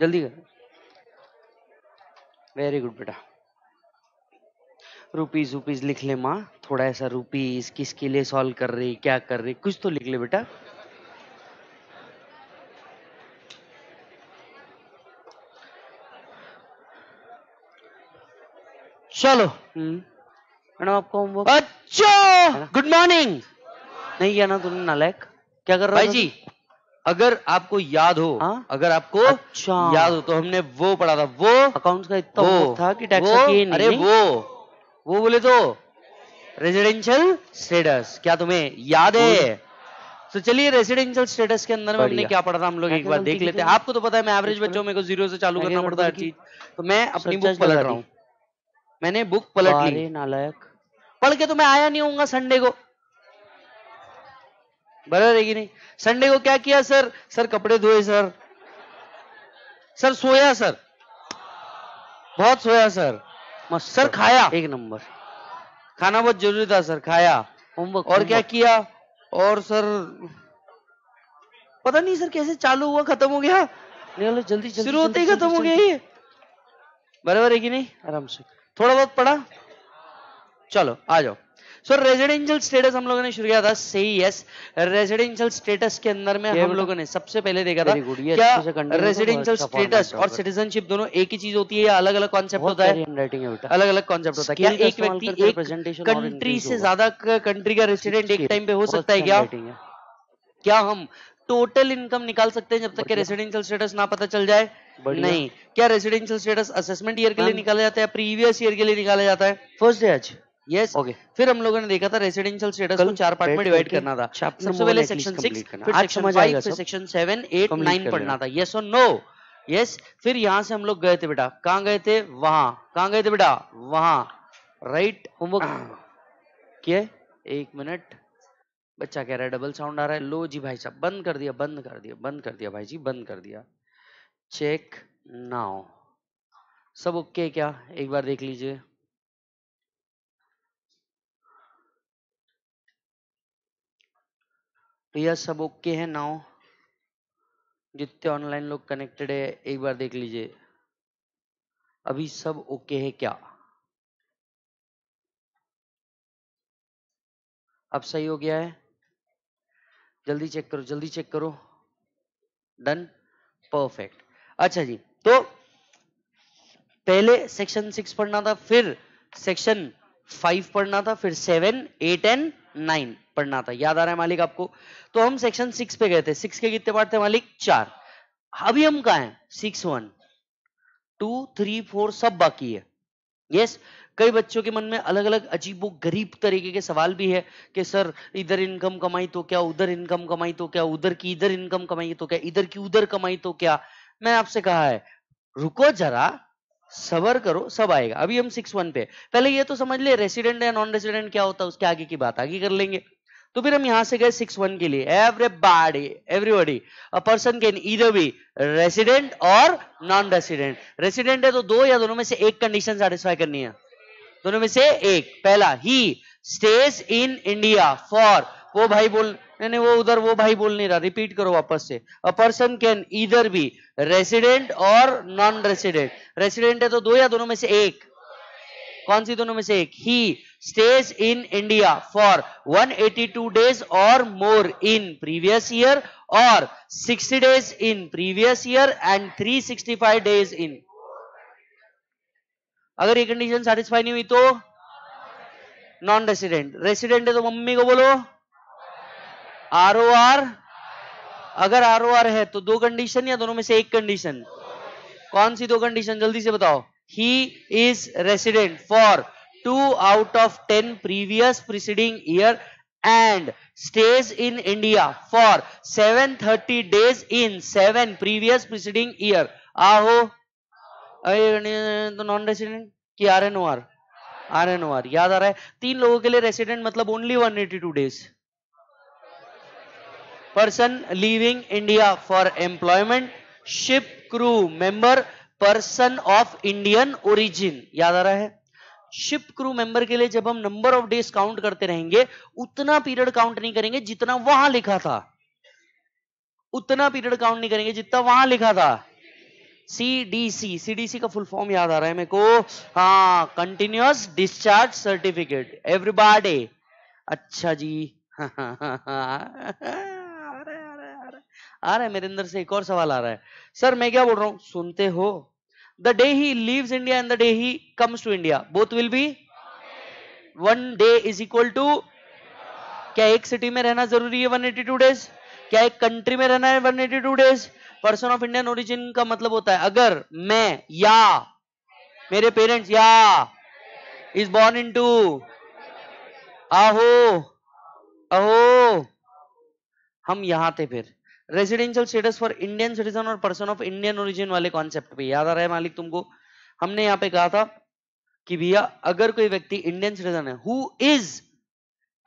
जल्दी कर very good बेटा रुपीज रुपीज लिख ले माँ थोड़ा ऐसा रुपीज किसके लिए सॉल्व कर रही क्या कर रही कुछ तो लिख ले बेटा चलो हम्म। मैडम आपको होमवर्क अच्छा गुड मॉर्निंग नहीं किया ना तुमने नालायक क्या कर रहा भाई जी अगर आपको याद हो आ? हाँ? अगर आपको अच्छा। याद हो तो हमने वो पढ़ा था वो अकाउंट का इतना वो, था कि टैक्स अरे नहीं? वो वो बोले तो रेजिडेंशियल स्टेटस क्या तुम्हें याद है तो चलिए रेसिडेंशियल स्टेटस के अंदर में हमने क्या पढ़ा था हम लोग एक बार देख लेते हैं तो आपको तो पता है मैं एवरेज बच्चों में को जीरो से चालू करना पड़ता है चीज तो मैं अपनी बुक पलट रहा हूँ मैंने बुक पलट ली नालायक पढ़ के तो मैं आया नहीं हूँ संडे को बराबर है कि नहीं संडे को क्या किया सर सर कपड़े धोए सर सर सोया सर बहुत सोया सर मस्त सर खाया एक नंबर खाना बहुत जरूरी था सर खाया होमवर्क और क्या किया और सर पता नहीं सर कैसे चालू हुआ खत्म हो गया नहीं जल्दी जल्दी शुरू होते ही खत्म हो गया ये बराबर है कि नहीं आराम से थोड़ा बहुत पढ़ा चलो आ जाओ सो रेजिडेंशियल स्टेटस हम लोगों ने शुरू किया था सही यस रेजिडेंशियल स्टेटस के अंदर में हम लोगों ने सबसे पहले देखा था क्या रेजिडेंशियल स्टेटस अच्छा और सिटीजनशिप दोनों एक ही चीज होती है या अलग अलग कॉन्सेप्ट होता है अलग अलग कॉन्सेप्ट होता है क्या एक व्यक्ति एक कंट्री से ज्यादा कंट्री का रेसिडेंट एक टाइम पे हो सकता है क्या क्या हम टोटल इनकम निकाल सकते हैं जब तक के रेसिडेंशियल स्टेटस ना पता चल जाए नहीं क्या रेसिडेंशियल स्टेटस असेसमेंट ईयर के लिए निकाला जाता है प्रीवियस ईयर के लिए निकाला जाता है फर्स्ट डे आज यस ओके फिर हम लोगों ने देखा था रेसिडेंशियल स्टेटस को चार पार्ट में डिवाइड करना था सबसे पहले सेक्शन सिक्स फिर सेक्शन फाइव फिर सेक्शन सेवन एट नाइन पढ़ना था यस और नो यस फिर यहाँ से हम लोग गए थे बेटा कहाँ गए थे वहां कहाँ गए थे बेटा वहां राइट होमवर्क क्या एक मिनट बच्चा कह रहा है डबल साउंड आ रहा है लो जी भाई साहब बंद कर दिया बंद कर दिया बंद कर दिया भाई जी बंद कर दिया चेक नाउ सब ओके okay क्या एक बार देख लीजिए तो यह सब ओके है नाउ जितने ऑनलाइन लोग कनेक्टेड है एक बार देख लीजिए अभी सब ओके है क्या अब सही हो गया है जल्दी चेक करो जल्दी चेक करो डन परफेक्ट अच्छा जी तो पहले सेक्शन सिक्स पढ़ना था फिर सेक्शन फाइव पढ़ना था फिर सेवन एट एंड नाइन पढ़ना था याद आ रहा है मालिक आपको तो हम सेक्शन सिक्स पे गए थे सिक्स के कितने पार्ट थे मालिक चार अभी हम कहा है six one two three four सब बाकी है यस yes, कई बच्चों के मन में अलग अलग अजीब वो गरीब तरीके के सवाल भी है कि सर इधर इनकम कमाई तो क्या उधर इनकम कमाई तो क्या उधर की इधर इनकम कमाई तो क्या इधर की उधर कमाई तो क्या मैं आपसे कहा है रुको जरा सबर करो सब आएगा अभी हम सिक्स वन पे पहले ये तो समझ ले रेसिडेंट या नॉन रेसिडेंट क्या होता है उसके आगे की बात आगे कर लेंगे तो फिर हम यहां से गए सिक्स वन के लिए everybody everybody a person can either be resident और नॉन रेसिडेंट रेसिडेंट है तो दो या दोनों में से एक कंडीशन सेटिस्फाई करनी है दोनों में से एक पहला ही स्टेज इन इंडिया फॉर वो भाई बोल नहीं नहीं वो उधर वो भाई बोल नहीं रहा रिपीट करो वापस से a person can either be resident और नॉन रेसिडेंट रेसिडेंट है तो दो या दोनों में से एक कौन सी दोनों में से एक ही stage in India for 182 days और मोर इन प्रीवियस ईयर और 60 days in previous year and 365 days in अगर ये कंडीशन सेटिस्फाई नहीं हुई तो नॉन रेसिडेंट रेसिडेंट है तो मम्मी को बोलो आर ओ आर अगर आर ओ आर है तो दो कंडीशन या दोनों में से एक कंडीशन कौन सी दो कंडीशन जल्दी से बताओ he is resident for two out of ten previous preceding year and stays in India for 730 days in seven previous preceding year. आहो तो नॉन रेसिडेंट की R N O R R N O R याद आ रहा है तीन लोगों के लिए रेसिडेंट मतलब only one eighty two days person leaving India for employment, ship crew member, person of Indian origin. याद आ रहा है शिप क्रू मेंबर के लिए जब हम नंबर ऑफ डेज काउंट करते रहेंगे उतना पीरियड काउंट नहीं करेंगे जितना वहां लिखा था उतना पीरियड काउंट नहीं करेंगे जितना वहां लिखा था सीडीसी सीडीसी का फुल फॉर्म याद आ रहा है मेरे को हा कंटिन्यूस डिस्चार्ज सर्टिफिकेट एवरीबॉडी अच्छा जी आ रहा है मेरे अंदर से एक और सवाल आ रहा है सर मैं क्या बोल रहा हूं सुनते हो the day he leave India and the day he comes to India both will be one day is equal to क्या एक सिटी में रहना जरूरी है 182 डेज क्या एक कंट्री में रहना है 182 days person of Indian origin का मतलब होता है अगर मैं या मेरे पेरेंट्स या इज बॉर्न इन टू आहो अहो हम यहां थे फिर residential status for Indian citizen और पर्सन ऑफ इंडियन ओरिजिन वाले कॉन्सेप्ट याद आ रहा है मालिक तुमको हमने यहाँ पे कहा था कि भैया अगर कोई व्यक्ति इंडियन सिटीजन है who is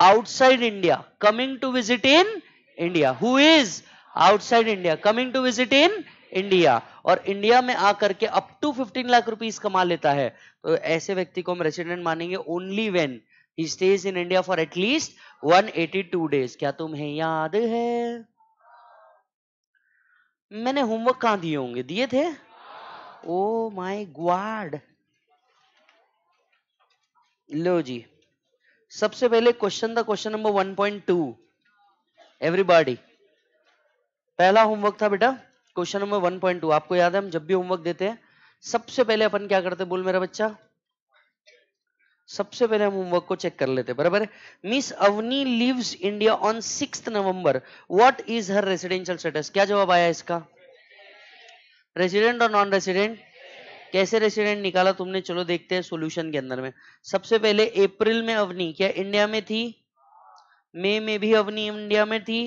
outside India coming to visit in India who is outside India coming to visit in India और इंडिया में आकर के अप टू 15 लाख रुपीस कमा लेता है तो ऐसे व्यक्ति को हम रेसिडेंट मानेंगे only when he stage in India for at least 182 days क्या तुम्हें याद है मैंने होमवर्क कहा दिए होंगे दिए थे ओ माय गॉड लो जी सबसे पहले क्वेश्चन था क्वेश्चन नंबर 1.2 एवरीबॉडी पहला होमवर्क था बेटा क्वेश्चन नंबर 1.2 आपको याद है हम जब भी होमवर्क देते हैं सबसे पहले अपन क्या करते बोल मेरा बच्चा सबसे पहले हम होमवर्क को चेक कर लेते हैं बराबर है miss Avani lives India on six November what is her residential status क्या जवाब आया इसका रेसिडेंट और नॉन रेसिडेंट कैसे रेसिडेंट निकाला तुमने चलो देखते हैं सॉल्यूशन के अंदर में सबसे पहले अप्रैल में अवनी क्या इंडिया में थी मई में भी अवनी इंडिया में थी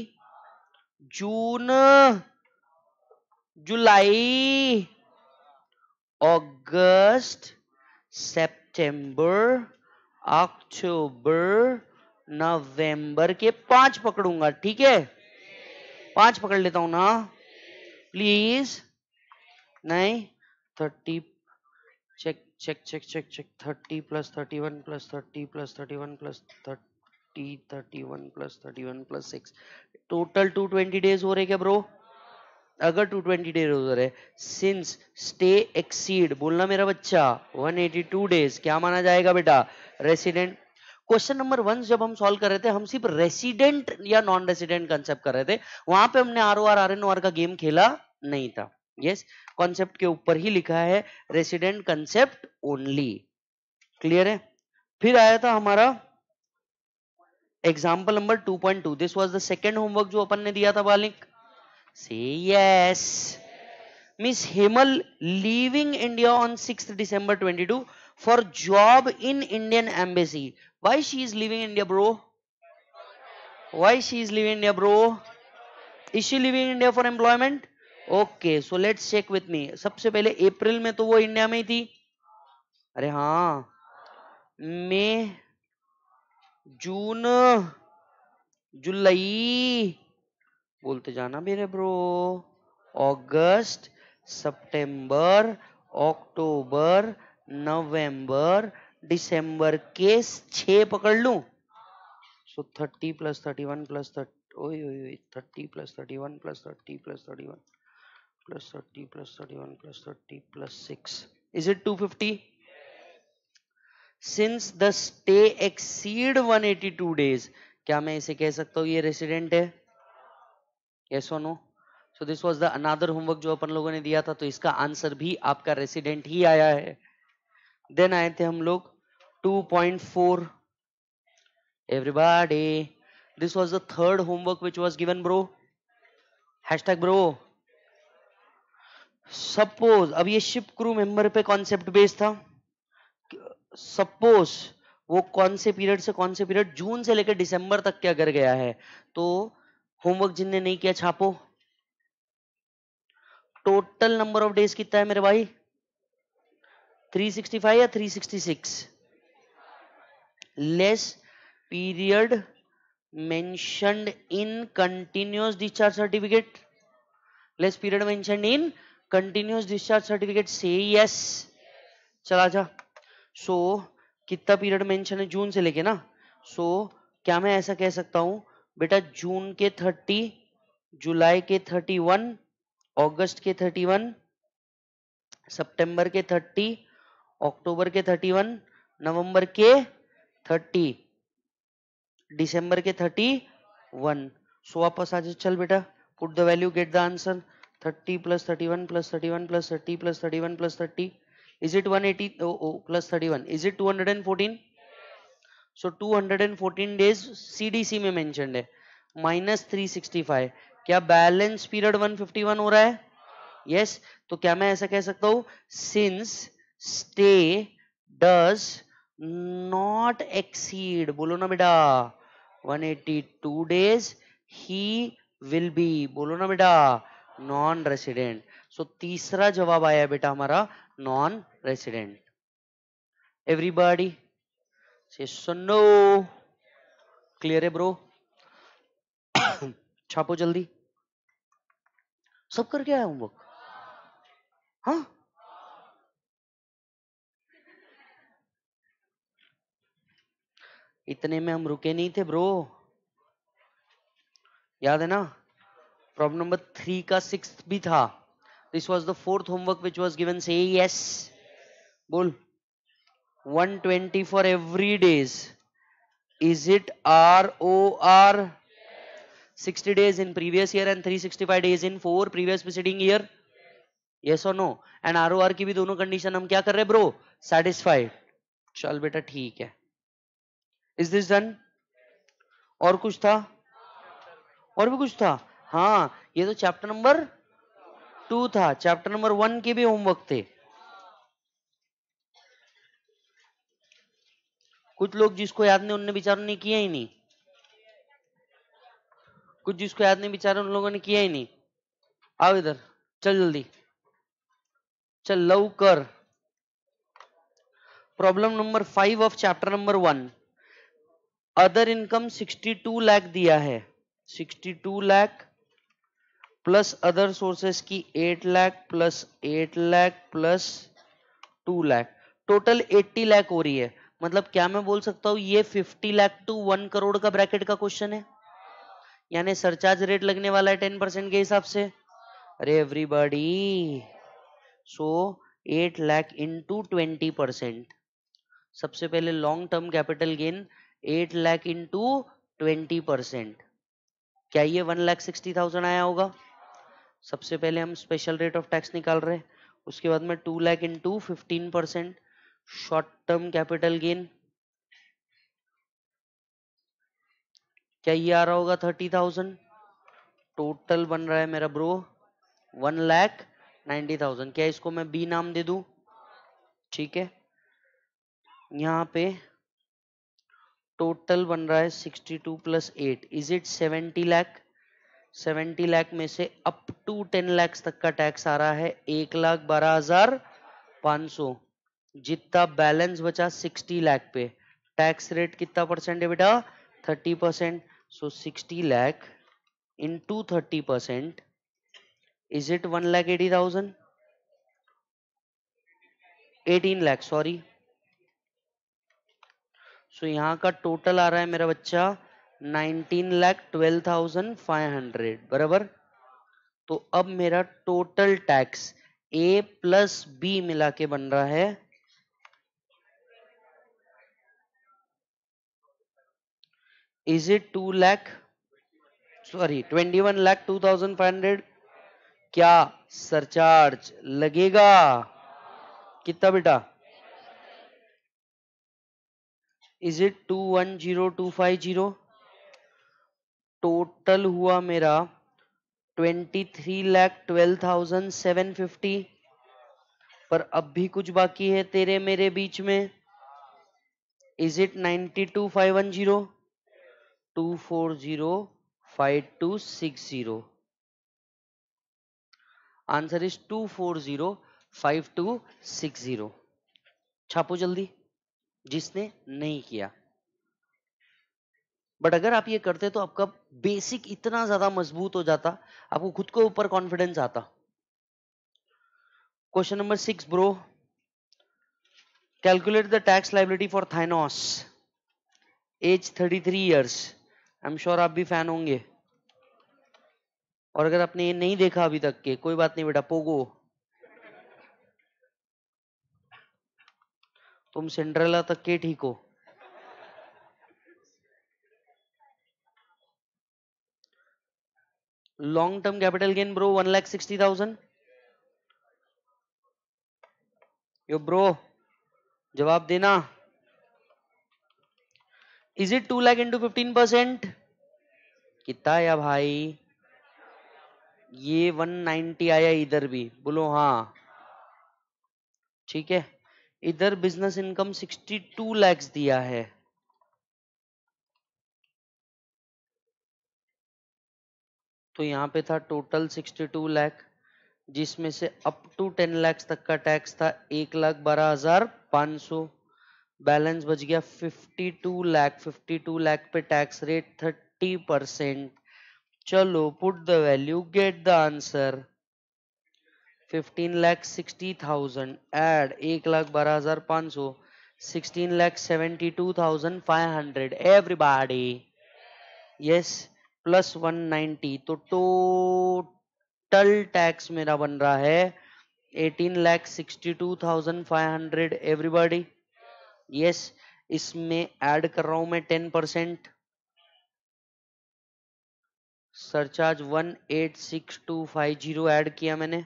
जून जुलाई अगस्त सेप्ट सितंबर अक्टूबर नवंबर के पांच पकड़ूंगा ठीक है पांच पकड़ लेता हूं ना प्लीज नहीं thirty check check check check check thirty plus thirty one plus thirty plus thirty one plus thirty thirty one plus thirty one plus six total two twenty days हो रहे क्या ब्रो अगर 220 डे रोजर है since stay exceed बोलना मेरा बच्चा 182 days क्या माना जाएगा बेटा रेसिडेंट क्वेश्चन नंबर वन जब हम सॉल्व कर रहे थे हम सिर्फ रेसिडेंट या नॉन रेसिडेंट कंसेप्ट कर रहे थे वहां पे हमने R O R R N O R का गेम खेला नहीं था यस कॉन्सेप्ट के ऊपर ही लिखा है रेसिडेंट कंसेप्ट ओनली क्लियर है फिर आया था हमारा example number two point two this was the second homework जो अपन ने दिया था बालिक Say yes. Miss Himal leaving India on 6th December 22 for job in Indian embassy. Why she is leaving India, bro? Why she is leaving India, bro? Is she leaving India for employment? Okay, so let's check with me. सबसे पहले अप्रैल में तो वो India में ही थी अरे हाँ मई जून जुलाई बोलते जाना मेरे ब्रो अगस्त सितंबर अक्टूबर नवंबर दिसंबर के छ पकड़ लू so thirty plus thirty one plus thirty plus thirty one plus thirty plus thirty one plus thirty plus thirty one plus thirty plus six is it two fifty since the stay exceed one eighty two days क्या मैं इसे कह सकता हूं ये resident है yes और no so this was the another homework जो अपन लोगों ने दिया था तो इसका आंसर भी आपका रेसिडेंट ही आया है देन आए थे हम लोग 2.4 everybody this was the third homework which was given bro hashtag bro suppose अब ये शिप क्रू मेंबर पे कॉन्सेप्ट बेस्ड था सपोज वो कौन से पीरियड से कौन से पीरियड जून से लेकर दिसंबर तक क्या कर गया है तो होमवर्क जिनने नहीं किया छापो टोटल नंबर ऑफ डेज कितना है मेरे भाई 365 या 366 less period mentioned in continuous discharge certificate less period mentioned in continuous discharge certificate से यस चला जा सो so, कितना पीरियड मेंशन है जून से लेके ना सो so, क्या मैं ऐसा कह सकता हूं बेटा जून के थर्टी जुलाई के थर्टी वन ऑगस्ट के थर्टी वन सितंबर के थर्टी अक्टूबर के थर्टी वन नवंबर के थर्टी डिसम्बर के थर्टी वन सो वापस आ चल बेटा put the value get the answer thirty plus thirty one plus thirty one plus thirty plus thirty one plus thirty is it one eighty plus thirty one is it two hundred and fourteen so two hundred and fourteen days CDC में mention है minus three sixty five क्या balance period one fifty one हो रहा है yes yes. तो क्या मैं ऐसा कह सकता हूं since stay does not exceed बोलो ना बेटा 182 डेज ही विल बी बोलो ना बेटा नॉन रेसिडेंट सो तीसरा जवाब आया बेटा हमारा नॉन रेसिडेंट एवरीबॉडी से सुनो क्लियर है ब्रो छापो जल्दी सब करके आया होमवर्क हाँ इतने में हम रुके नहीं थे ब्रो याद है ना प्रॉब्लम नंबर थ्री का सिक्स भी था this was the fourth homework which was given से यस बोल 120 for every days is it r o r 60 days in previous year and 365 days in four previous preceding year yes or no and r o r की भी दोनों condition हम क्या कर रहे हैं ब्रो satisfied चल बेटा ठीक है is this done और कुछ था और भी कुछ था हाँ ये तो चैप्टर नंबर टू था चैप्टर नंबर वन के भी होमवर्क थे कुछ लोग जिसको याद नहीं उनने बिचारों ने किया ही नहीं कुछ जिसको याद नहीं बिचारा उन लोगों ने किया ही नहीं आओ इधर चल जल्दी चल लव कर problem number five of chapter number one other income sixty two lakh दिया है sixty two lakh plus other sources की eight lakh plus eight lakh plus two lakh total eighty lakh हो रही है मतलब क्या मैं बोल सकता हूं ये 50 लाख टू 1 करोड़ का ब्रैकेट का क्वेश्चन है यानी सरचार्ज रेट लगने वाला है 10 परसेंट के हिसाब से अरे everybody so 8 lakh into twenty percent सबसे पहले long term capital gain 8 lakh into twenty percent क्या ये वन लाख सिक्सटी थाउजेंड आया होगा सबसे पहले हम स्पेशल रेट ऑफ टैक्स निकाल रहे हैं उसके बाद में two lakh into fifteen percent short term capital gain क्या ये आ रहा होगा थर्टी थाउजेंड टोटल बन रहा है मेरा bro one lakh ninety thousand क्या इसको मैं बी नाम दे दू ठीक है यहां पे टोटल बन रहा है sixty two plus eight is it seventy lakh seventy lakh में से अप टू टेन लैक्स तक का टैक्स आ रहा है एक लाख बारह हजार पांच सौ जितना बैलेंस बचा सिक्सटी लाख पे टैक्स रेट कितना परसेंट है बेटा thirty percent so sixty lakh into thirty percent is it one lakh eighty thousand eighteen lakh sorry so यहाँ का टोटल आ रहा है मेरा बच्चा nineteen lakh twelve thousand five hundred बराबर तो अब मेरा total tax A plus B मिला के बन रहा है is it 2 lakh two 21 five hundred क्या सरचार्ज लगेगा कितना बेटा is it two one zero to five zero total हुआ मेरा twenty three lakh twelve thousand seven fifty पर अब भी कुछ बाकी है तेरे मेरे बीच में is it ninety two five one zero two four zero five two six zero answer is two four zero five two six zero छापो जल्दी जिसने नहीं किया बट अगर आप ये करते तो आपका बेसिक इतना ज्यादा मजबूत हो जाता आपको खुद को ऊपर कॉन्फिडेंस आता question number six bro calculate the tax liability for Thanos age thirty three years I am sure आप भी फैन होंगे और अगर आपने ये नहीं देखा अभी तक के कोई बात नहीं बेटा पोगो तुम सिंड्रेला तक के ठीक हो long term capital gain bro one lakh sixty thousand yo bro जवाब देना is it two lakh into fifteen percent कितना आया भाई ये 190 आया इधर भी बोलो हाँ ठीक है इधर बिजनेस इनकम 62 लैक्स दिया है तो यहां पे था टोटल 62 लाख जिसमें से अप टू 10 लाख तक का टैक्स था एक लाख बारह हजार पांच सौ बैलेंस बच गया 52 लाख 52 लाख पे टैक्स रेट 30 परसेंट चलो put the value get the answer 15 lakh 60 thousand add एक लाख बारह हजार पांच सौ sixteen lakh seventy two thousand five hundred everybody yes plus one ninety तो टोटल टैक्स मेरा बन रहा है eighteen lakh sixty two thousand five hundred everybody yes इसमें ऐड कर रहा हूं मैं ten percent surcharge one eight six two five zero add किया मैंने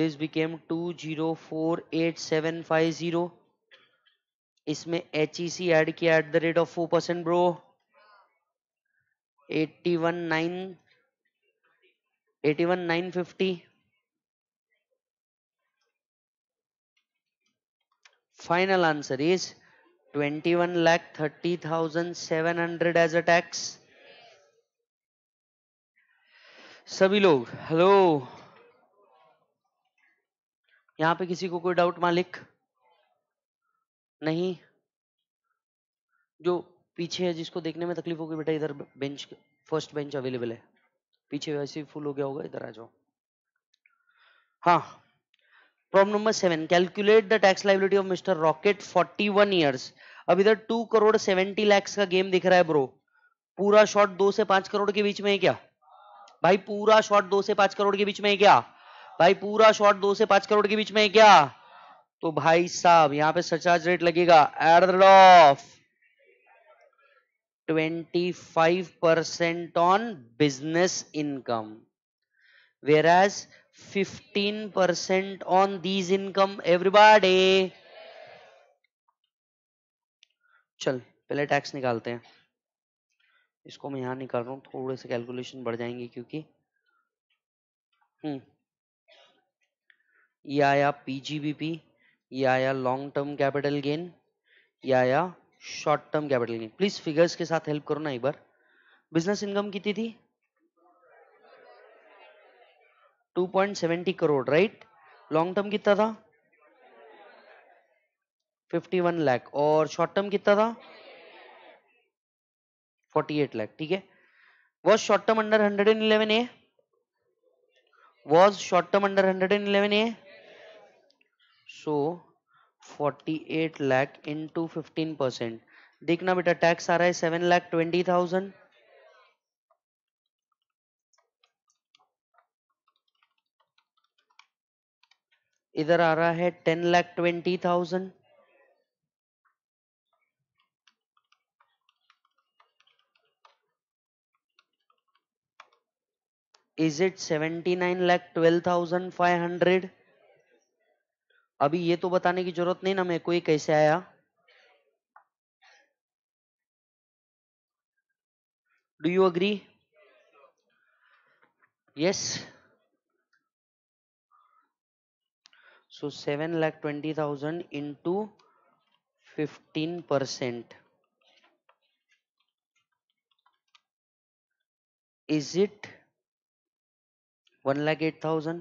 this became two zero four eight seven five zero इसमें एच ई सी एड किया at the rate of four percent bro eighty one nine eighty one nine fifty Final answer is 21 lakh 30,700 as a tax. सभी लोग hello यहां पे किसी को कोई doubt मालिक नहीं जो पीछे है जिसको देखने में तकलीफ होगी बेटा इधर बेंच फर्स्ट बेंच अवेलेबल है पीछे वैसे फुल हो गया होगा इधर आ जाओ हाँ problem number seven calculate the tax liability of mister Rocket forty one years अब इधर टू करोड़ सेवेंटी लैक्स का गेम दिख रहा है ब्रो पूरा शॉट दो से पांच करोड़ के बीच में है क्या भाई पूरा शॉट दो से पांच करोड़ के बीच में है क्या भाई पूरा शॉट दो से पांच करोड़ के बीच में है क्या तो भाई साहब यहां पे सरचार्ज रेट लगेगा at the rate of twenty five percent on business income average percent on these income everybody चल पहले टैक्स निकालते हैं इसको मैं यहां निकाल रहा हूं थोड़े से कैलकुलेशन बढ़ जाएंगे क्योंकि हम्म ये आया पीजीबीपी ये आया लॉन्ग टर्म कैपिटल गेन ये आया short term capital gain please figures के साथ हेल्प करो ना एक बार बिजनेस इनकम कितनी थी 2.70 करोड़ राइट लॉन्ग टर्म कितना था 51 लाख और शॉर्ट टर्म कितना था 48 लाख ठीक है was short term under 111 A was short term under 111 A so 48 lakh into 15 percent देखना बेटा टैक्स आ रहा है सेवन लाख ट्वेंटी थाउजेंड इधर आ रहा है ten lakh twenty thousand is it seventy nine lakh twelve thousand five hundred अभी ये तो बताने की जरूरत नहीं ना मेरे को ये कैसे आया do you agree yes so 7 lakh 20000 into 15 percent is it 1 lakh 8000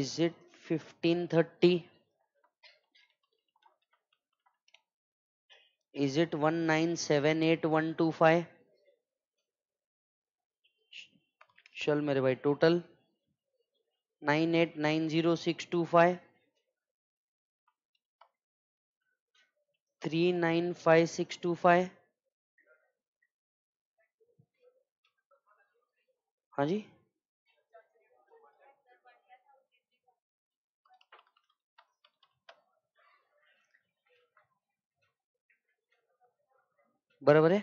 is it 1530 is it 197825 चल मेरे भाई total nine eight nine zero six two five three nine five six two five हाँ जी बराबर है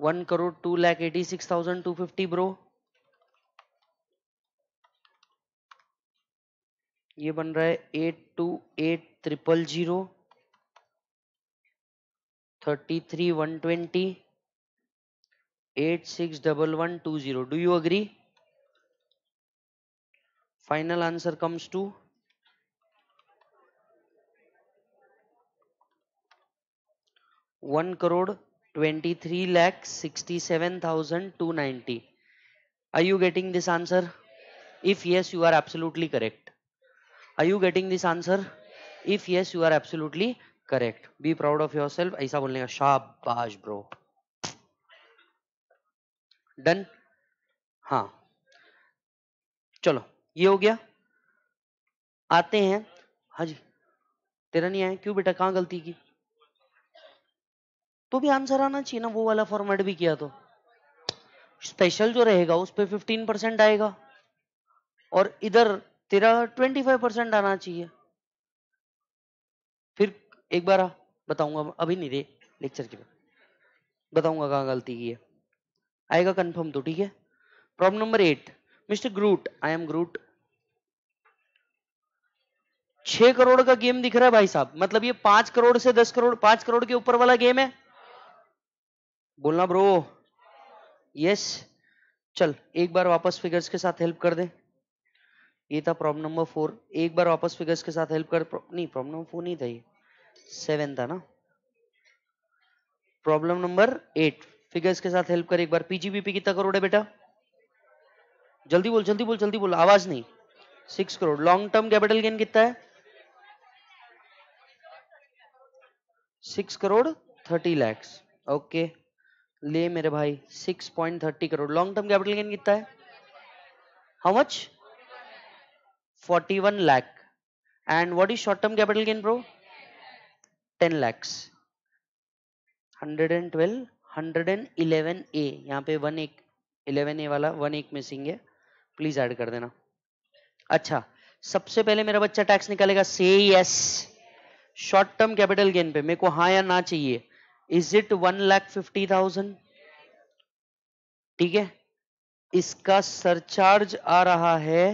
one crore two lakh eighty six thousand two fifty bro ये बन रहा है eight two eight triple zero thirty three one twenty eight six double one two zero do you agree final answer comes to one crore twenty three lakh sixty seven thousand two ninety are you getting this answer if yes you are absolutely correct are you getting this answer if yes you are absolutely correct be proud of yourself aisa bolne ka shabash bro done हाँ चलो ये हो गया आते हैं हाँ जी तेरा नहीं आया क्यों बेटा कहाँ गलती की तो भी आंसर आना चाहिए ना वो वाला फॉर्मेट भी किया तो स्पेशल जो रहेगा उस पर फिफ्टीन परसेंट आएगा और इधर तेरा ट्वेंटी फाइव परसेंट आना चाहिए फिर एक बार बताऊंगा अभी नहीं दे लेक्चर के बाद बताऊंगा कहाँ गलती की है आएगा कंफर्म तो ठीक है problem number eight mister Groot I am Groot छह करोड़ का गेम दिख रहा है भाई साहब मतलब ये पांच करोड़ से दस करोड़ पांच करोड़ के ऊपर वाला गेम है बोलना ब्रो यस चल एक बार वापस फिगर्स के साथ हेल्प कर दे ये था प्रॉब्लम नंबर फोर एक बार वापस फिगर्स के साथ हेल्प कर नहीं प्रॉब्लम नंबर फोर नहीं था ये सेवन था ना प्रॉब्लम नंबर एट फिगर्स के साथ हेल्प कर एक बार पीजीबीपी कितना करोड़ है बेटा जल्दी बोल जल्दी बोल जल्दी बोल आवाज नहीं six crore long term capital gain कितना है six crore thirty lakhs okay ले मेरे भाई 6.30 crore long term capital gain कितना है how much 41 lakh and what is short term capital gain bro 10 hundred 112 111 A यहाँ पे वन एक इलेवन ए वाला वन एक मिसिंग है प्लीज ऐड कर देना अच्छा सबसे पहले मेरा बच्चा टैक्स निकालेगा से yes short term capital gain पे मेरे को हाँ या ना चाहिए is it one lakh fifty thousand ठीक है इसका सरचार्ज आ रहा है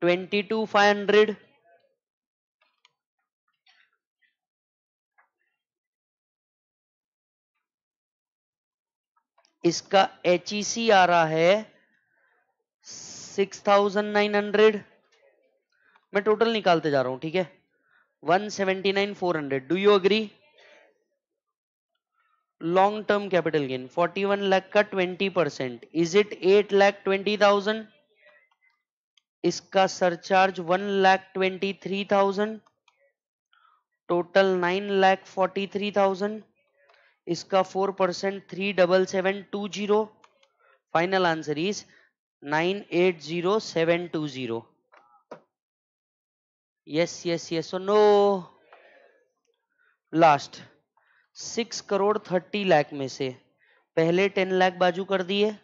ट्वेंटी टू फाइव हंड्रेड इसका एच e आ रहा है सिक्स थाउजेंड नाइन हंड्रेड मैं टोटल निकालते जा रहा हूं ठीक है one seventy nine four hundred do you agree long term capital gain 41 lakh का 20 परसेंट इज इट 8 lakh 20,000 इसका सरचार्ज 1 lakh 23,000 टोटल 9 lakh 43,000 इसका 4 percent three double seven two zero final answer is nine eight zero seven two zero yes yes yes no last six crore thirty lakh में से पहले ten lakh बाजू कर दिए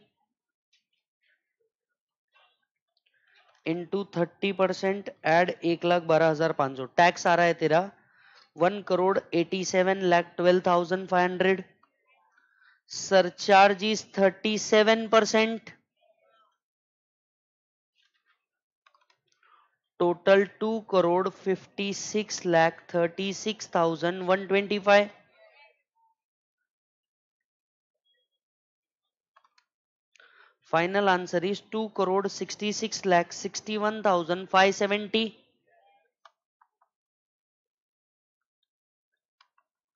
into thirty percent add एक लाख बारह हजार पांच सौ टैक्स आ रहा है तेरा one crore eighty seven lakh twelve thousand five hundred surcharge is thirty seven percent total two crore fifty six thirty six thousand one twenty five Final answer is 2 crore 66 lakh 61,570.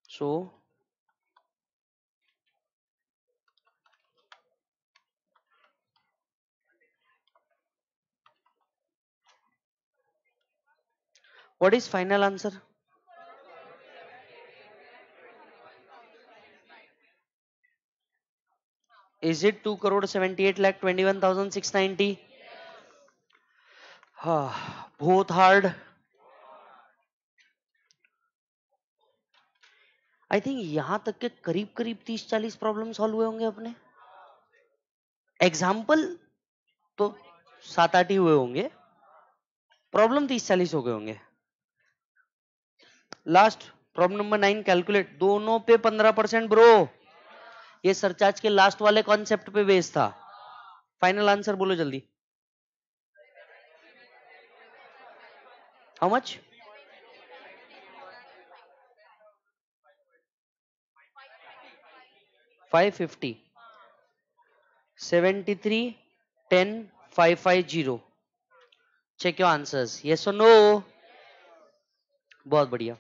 So, what is final answer? It two crore seventy eight lakh twenty one thousand six ninety हा बहुत hard I think यहां तक के करीब करीब तीस चालीस problem solve हुए होंगे अपने एग्जाम्पल तो सात आठ ही हुए होंगे प्रॉब्लम तीस चालीस हो गए होंगे last problem number nine calculate दोनों पे पंद्रह परसेंट ब्रो ये सरचार्ज के लास्ट वाले कॉन्सेप्ट पे बेस था फाइनल आंसर बोलो जल्दी how much five fifty seventy three ten five five zero check your answers ये सो नो बहुत बढ़िया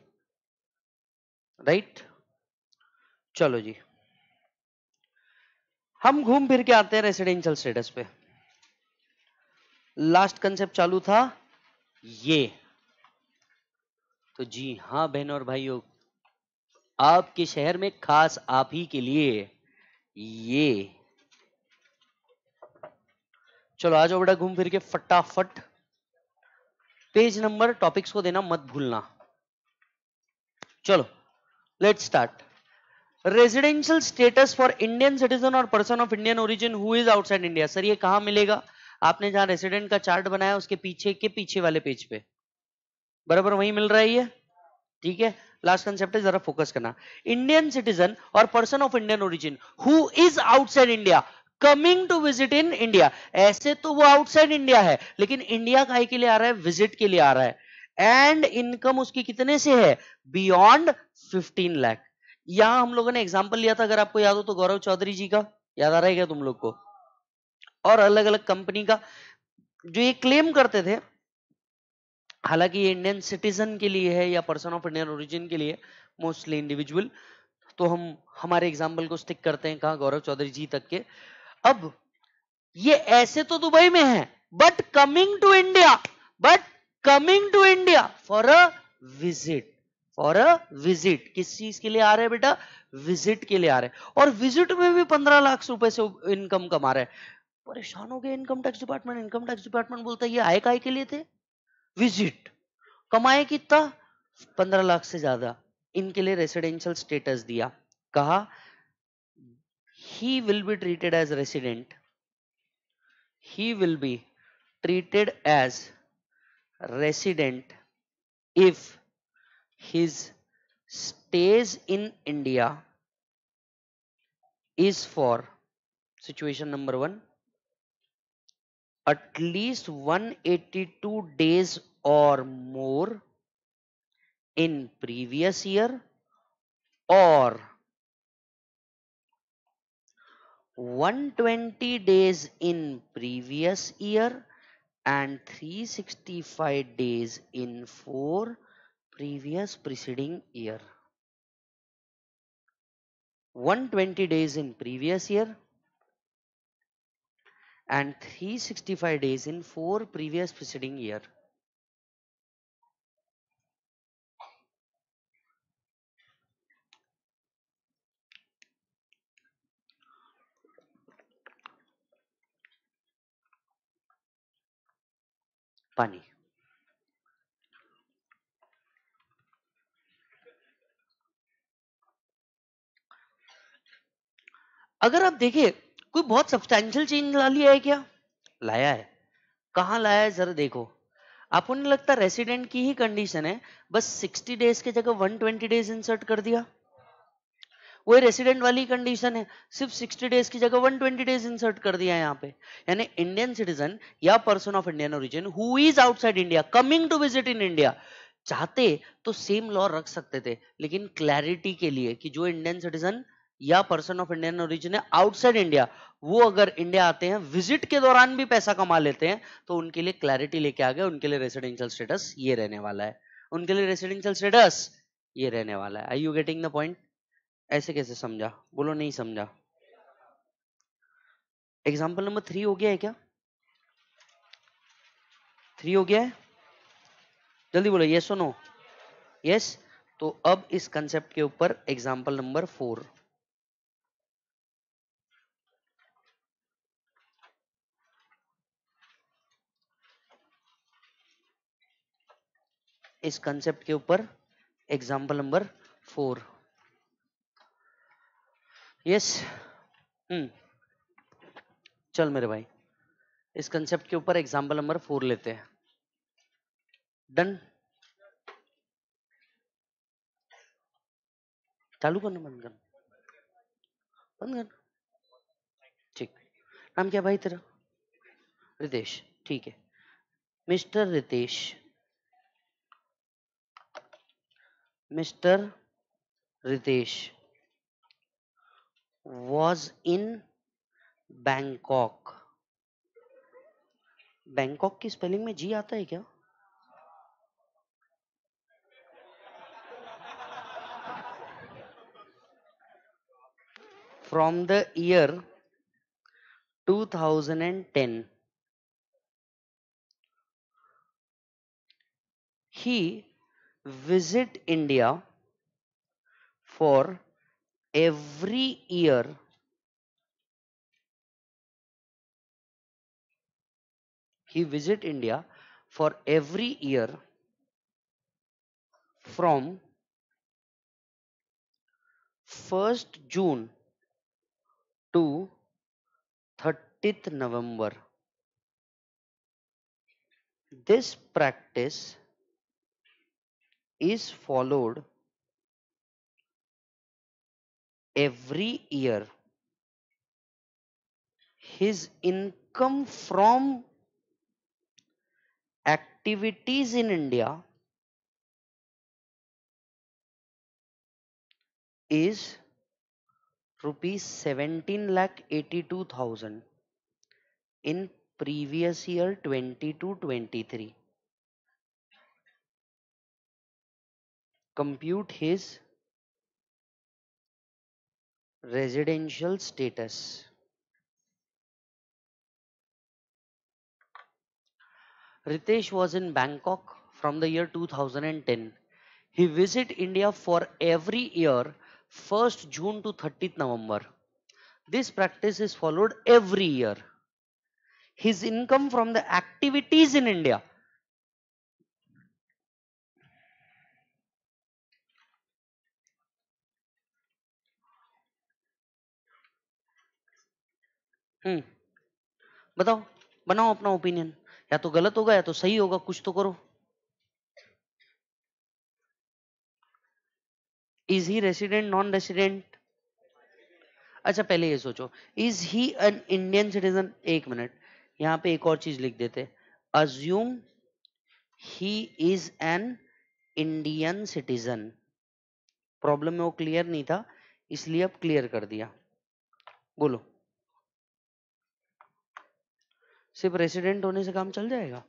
राइट right? चलो जी हम घूम फिर के आते हैं रेसिडेंशियल स्टेटस पे लास्ट कंसेप्ट चालू था ये तो जी हां बहन और भाइयों आपके शहर में खास आप ही के लिए ये चलो आ जाओ बेटा घूम फिर के फटाफट पेज नंबर टॉपिक्स को देना मत भूलना चलो let start residential status for Indian citizen और person of Indian origin who is outside India sir ये कहा मिलेगा आपने जहां रेसिडेंट का चार्ट बनाया उसके पीछे के पीछे वाले पेज पे बराबर वही मिल रहा है ये ठीक है लास्ट कंसेप्ट है जरा फोकस करना इंडियन सिटीजन और person of Indian origin who is outside India coming to visit in India ऐसे तो वो आउटसाइड इंडिया है लेकिन इंडिया का के लिए आ रहा है विजिट के लिए आ रहा है एंड इनकम उसकी कितने से है बियॉन्ड 15 लाख यहां हम लोगों ने एग्जाम्पल लिया था अगर आपको याद हो तो गौरव चौधरी जी का याद आ रहेगा तुम लोग को और अलग अलग कंपनी का जो ये क्लेम करते थे हालांकि ये इंडियन सिटीजन के लिए है या पर्सन ऑफ इंडियन ओरिजिन के लिए मोस्टली इंडिविजुअल तो हम हमारे एग्जाम्पल को स्टिक करते हैं कहा गौरव चौधरी जी तक के अब ये ऐसे तो दुबई में है but coming to India but coming to India for a visit for a visit किस चीज के लिए आ रहे हैं बेटा विजिट के लिए आ रहे हैं और विजिट में भी पंद्रह लाख रुपए से इनकम कमा रहे हैं परेशान हो गए income tax department income tax department बोलता है ये आय काय के लिए थे विजिट कमाए कितना पंद्रह लाख से ज्यादा इनके लिए रेसिडेंशियल स्टेटस दिया कहा he will be treated as resident he will be treated as resident if his stays in India is for situation number one at least 182 days or more in previous year or 120 days in previous year and 365 days in four previous preceding year 120 days in previous year and 365 days in four previous preceding year pani अगर आप देखें कोई बहुत substantial change ला लिया है क्या लाया है कहा लाया है जरा देखो आपको नहीं लगता रेसिडेंट की ही कंडीशन है बस 60 डेज के जगह 120 डेज इंसर्ट कर दिया वही रेसिडेंट वाली कंडीशन है सिर्फ 60 डेज की जगह 120 डेज इंसर्ट कर दिया यहाँ पे यानी इंडियन सिटीजन या person of Indian origin who is outside India coming to visit in India चाहते तो सेम लॉ रख सकते थे लेकिन क्लैरिटी के लिए कि जो इंडियन सिटीजन या पर्सन ऑफ इंडियन ओरिजिन है आउटसाइड इंडिया वो अगर इंडिया आते हैं विजिट के दौरान भी पैसा कमा लेते हैं तो उनके लिए क्लैरिटी लेके आ गए उनके लिए रेसिडेंशियल स्टेटस ये रहने वाला है उनके लिए रेसिडेंशियल स्टेटस ये रहने वाला है I you getting the point ऐसे कैसे समझा बोलो नहीं समझा एग्जाम्पल नंबर थ्री हो गया है क्या थ्री हो गया है जल्दी बोलो यस और नो यस तो अब इस कंसेप्ट के ऊपर एग्जाम्पल नंबर फोर इस कंसेप्ट के ऊपर एग्जाम्पल नंबर फोर यस चल मेरे भाई इस कंसेप्ट के ऊपर एग्जाम्पल नंबर फोर लेते हैं डन चालू करना बंद करना बंद करना ठीक नाम क्या भाई तेरा रितेश ठीक है mister Ritesh mister Ritesh was in Bangkok Bangkok की स्पेलिंग में जी आता है क्या from the year two thousand and ten he visit India for every year he visit India for every year from 1st June to 30th November. This practice is followed every year his income from activities in India is rupees 17 lakh 82,000 in previous year 22 23 compute his residential status. Ritesh was in Bangkok from the year 2010. He visit India for every year 1st June to 30th November. This practice is followed every year. His income from the activities in India हम्म बताओ बनाओ अपना opinion या तो गलत होगा या तो सही होगा कुछ तो करो is he resident non resident अच्छा पहले ये सोचो is he an Indian citizen एक मिनट यहां पे एक और चीज लिख देते assume he is an Indian citizen problem में वो क्लियर नहीं था इसलिए अब क्लियर कर दिया बोलो सिर्फ रेसिडेंट होने से काम चल जाएगा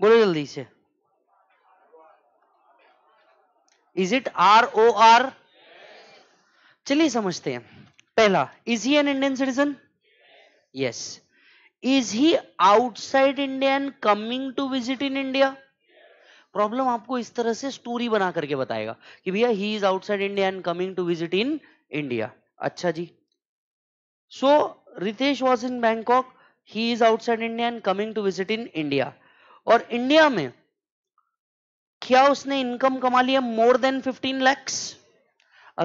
बोलो जल्दी से is it R O R चलिए समझते हैं पहला is he an Indian citizen yes is he outside India and coming to visit in India problem आपको इस तरह से स्टोरी बना करके बताएगा कि भैया he is outside India and coming to visit in India अच्छा जी so Ritesh was in Bangkok he is outside India and coming to visit in India और इंडिया में क्या उसने इनकम कमा लिया मोर देन 15 लैक्स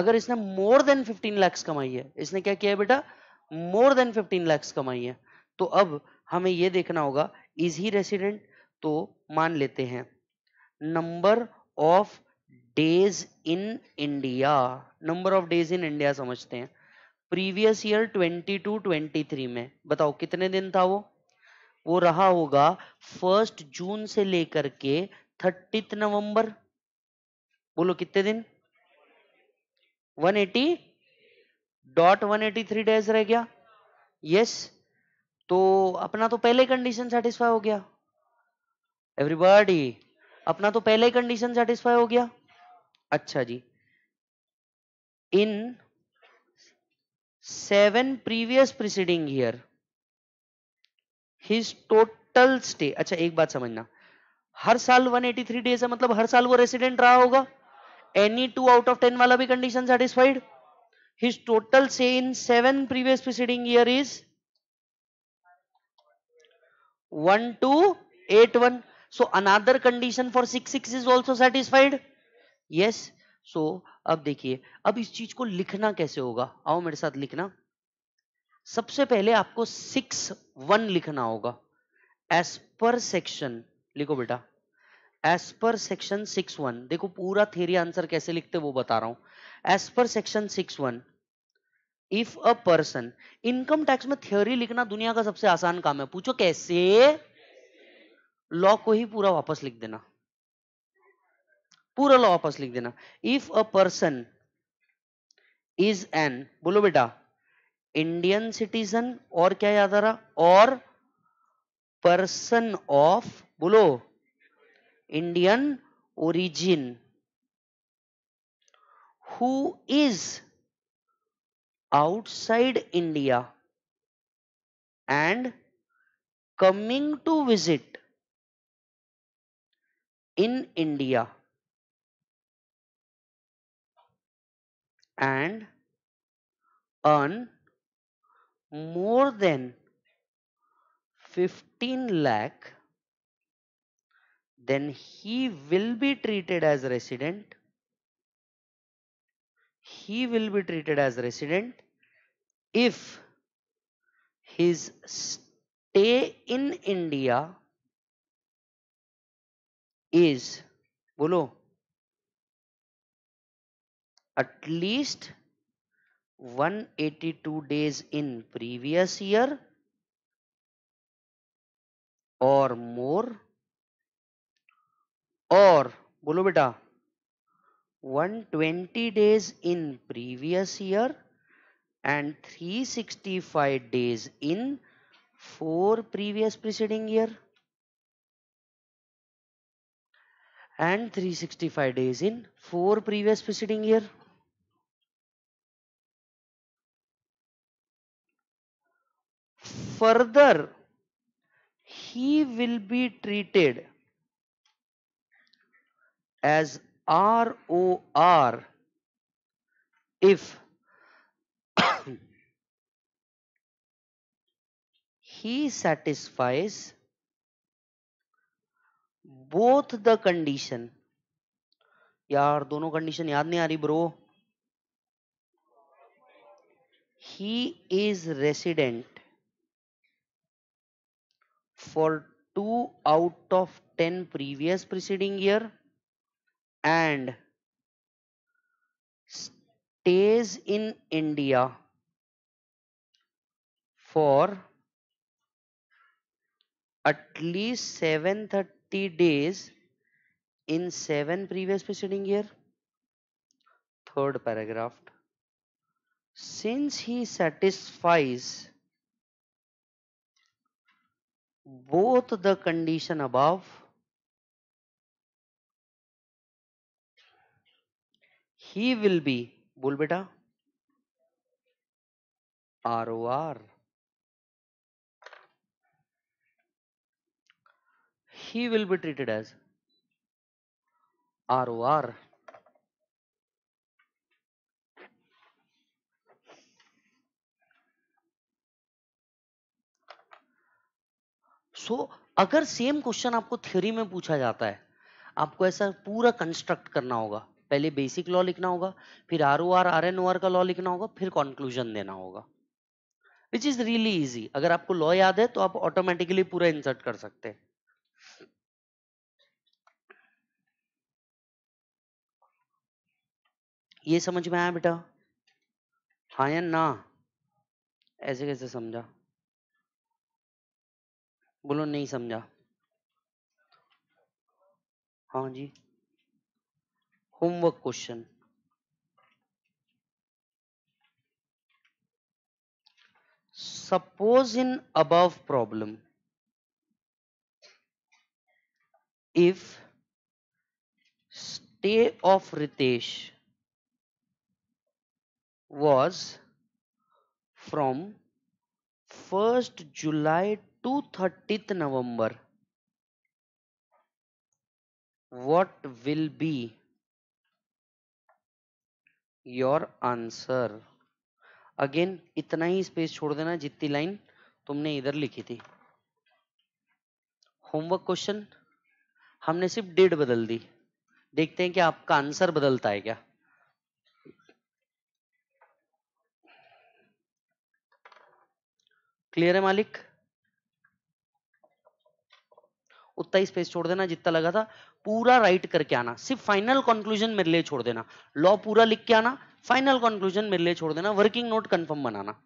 अगर इसने मोर देन 15 लैक्स कमाई है इसने क्या किया बेटा मोर देन 15 लैक्स कमाई है तो अब हमें यह देखना होगा इज ही रेसिडेंट तो मान लेते हैं number of days in India number of days in India समझते हैं प्रीवियस ईयर 22 23 में बताओ कितने दिन था वो वो रहा होगा फर्स्ट जून से लेकर के थर्टीथ नवंबर बोलो कितने दिन 180 डॉट थ्री डेज रह गया यस तो अपना तो पहले कंडीशन सेटिस्फाई हो गया एवरीबॉडी अपना तो पहले कंडीशन सेटिस्फाई हो गया अच्छा जी in seven previous preceding year his total stay अच्छा एक बात समझना हर साल 183 डेज है मतलब हर साल वो रेसिडेंट रहा होगा any two out of ten वाला भी condition satisfied his total stay in seven previous preceding year is one two eight one so another condition for six six is also satisfied yes so अब देखिए अब इस चीज को लिखना कैसे होगा आओ मेरे साथ लिखना सबसे पहले आपको सिक्स वन लिखना होगा एस पर सेक्शन लिखो बेटा S per section six one देखो पूरा थेरी आंसर कैसे लिखते वो बता रहा हूं as per section six one if a person income tax में थ्योरी लिखना दुनिया का सबसे आसान काम है पूछो कैसे लॉ को ही पूरा वापस लिख देना पूरा लॉ वापस लिख देना if a person is an बोलो बेटा इंडियन सिटीजन और क्या याद आ रहा और पर्सन ऑफ बोलो Indian origin who is outside India and coming to visit in India and um more than 15 lakh then he will be treated as resident he will be treated as resident if his stay in india is bolo at least 182 days in previous year or more or, bolo बेटा 120 days in previous year and 365 days in four previous preceding year and 365 days in four previous preceding year further he will be treated as r o r if he satisfies both the condition यार दोनों condition याद नहीं आ रही bro he is resident for 2 out of 10 previous preceding year and stays in India for at least 730 days in 7 previous preceding year third paragraph since he satisfies both the condition above he will be Bull, बेटा R O R. he will be treated as r o r so so, अगर same question आपको theory में पूछा जाता है आपको ऐसा पूरा कंस्ट्रक्ट करना होगा पहले बेसिक लॉ लिखना होगा फिर R O R R N O R का लॉ लिखना होगा फिर कॉन्क्लूजन देना होगा विच इज रियली इजी अगर आपको लॉ याद है तो आप ऑटोमेटिकली पूरा इंसर्ट कर सकते हैं ये समझ में आया बेटा हाँ या ना ऐसे कैसे समझा बोलो नहीं समझा हाँ जी homework question suppose in above problem if stay of Ritesh was from first July to thirtieth November what will be your answer again इतना ही स्पेस छोड़ देना जितनी लाइन तुमने इधर लिखी थी होमवर्क क्वेश्चन हमने सिर्फ डेट बदल दी देखते हैं कि आपका आंसर बदलता है क्या क्लियर है मालिक उतना ही स्पेस छोड़ देना जितना लगा था पूरा राइट करके आना सिर्फ फाइनल कंक्लूजन मेरे लिए छोड़ देना लॉ पूरा लिख के आना फाइनल कंक्लूजन मेरे लिए छोड़ देना वर्किंग नोट कंफर्म बनाना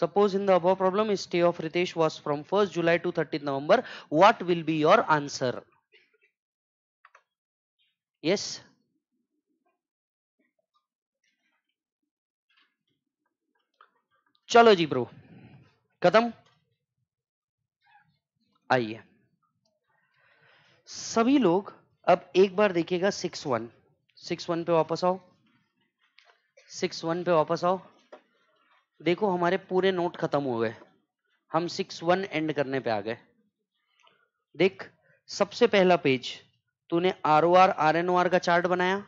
suppose in the above problem stay of Ritesh was from first July to thirty November november will be your answer yes चलो जी ब्रो खत्म आइए सभी लोग अब एक बार देखिएगा सिक्स वन सिक्स वन पे वापस आओ सिक्स वन पे वापस आओ देखो हमारे पूरे नोट खत्म हो गए हम सिक्स वन एंड करने पे आ गए देख सबसे पहला पेज तूने R O R R N O R का चार्ट बनाया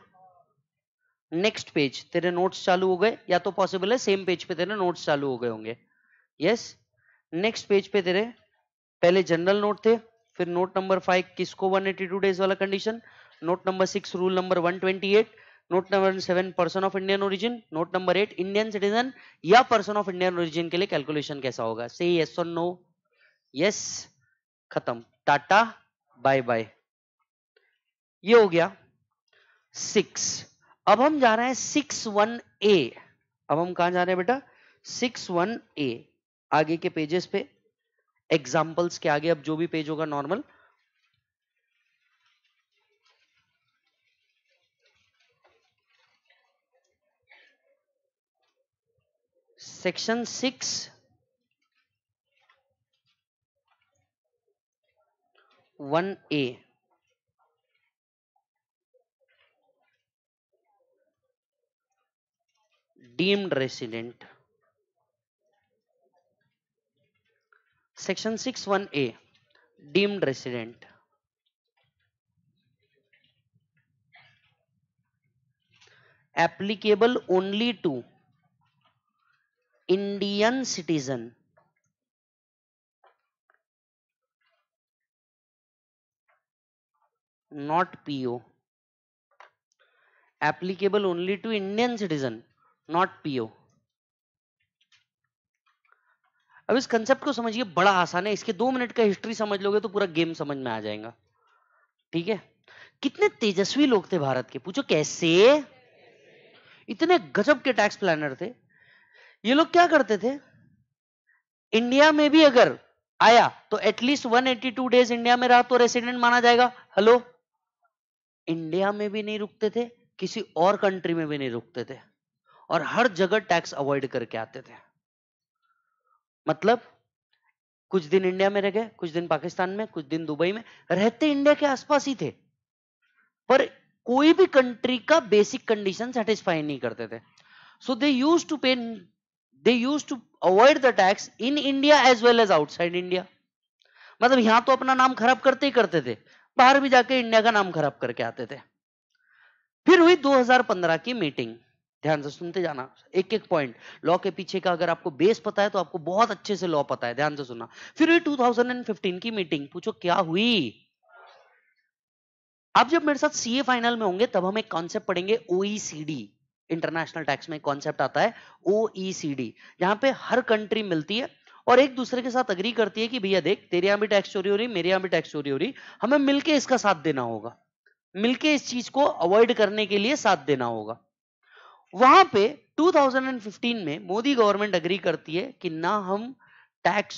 नेक्स्ट पेज तेरे नोट्स चालू हो गए या तो पॉसिबल है सेम पेज पे तेरे नोट्स चालू हो गए होंगे यस नेक्स्ट पेज पे तेरे पहले जनरल नोट थे फिर नोट नंबर फाइव किसको 182 डेज वाला condition note number six rule number 128 note number seven person of Indian origin note number eight Indian citizen या पर्सन ऑफ इंडियन ओरिजिन के लिए कैलकुलेशन कैसा होगा से यस और नो यस खत्म टाटा बाय बाय ये हो गया सिक्स अब हम जा रहे हैं सिक्स वन ए अब हम कहा जा रहे हैं बेटा सिक्स वन ए आगे के पेजेस पे एग्जाम्पल्स के आगे अब जो भी पेज होगा normal section six one A deemed resident Section 61A deemed resident. Applicable only to Indian citizen not PO applicable only to Indian citizen not PO अब इस कंसेप्ट को समझिए बड़ा आसान है इसके दो मिनट का हिस्ट्री समझ लोगे तो पूरा गेम समझ में आ जाएगा ठीक है कितने तेजस्वी लोग थे भारत के पूछो कैसे इतने गजब के टैक्स प्लानर थे ये लोग क्या करते थे इंडिया में भी अगर आया तो एटलीस्ट 182 डेज इंडिया में रहा तो रेसिडेंट माना जाएगा हेलो इंडिया में भी नहीं रुकते थे किसी और कंट्री में भी नहीं रुकते थे और हर जगह टैक्स अवॉइड करके आते थे मतलब कुछ दिन इंडिया में रह गए कुछ दिन पाकिस्तान में कुछ दिन दुबई में रहते इंडिया के आसपास ही थे पर कोई भी कंट्री का बेसिक कंडीशन सेटिस्फाई नहीं करते थे सो दे use to pay they use to avoid the tax in India as well as outside India मतलब यहां तो अपना नाम खराब करते ही करते थे बाहर भी जाके इंडिया का नाम खराब करके आते थे फिर हुई 2015 की मीटिंग ध्यान से सुनते जाना एक एक पॉइंट लॉ के पीछे का अगर आपको बेस पता है तो आपको बहुत अच्छे से लॉ पता है ध्यान से सुनना फिर हुई 2015 की मीटिंग पूछो क्या हुई आप जब मेरे साथ सीए फाइनल में होंगे तब हम एक कॉन्सेप्ट पढ़ेंगे ओईसीडी इंटरनेशनल टैक्स में कॉन्सेप्ट आता है ओईसीडी जहां e पे हर कंट्री मिलती है और एक दूसरे के साथ अग्री करती है कि भैया देख तेरे यहां भी टैक्स चोरी हो रही मेरे यहां भी टैक्स चोरी हो रही हमें मिलके इसका साथ देना होगा मिलके इस चीज को अवॉइड करने के लिए साथ देना होगा वहां पे 2015 में मोदी गवर्नमेंट अग्री करती है कि ना हम टैक्स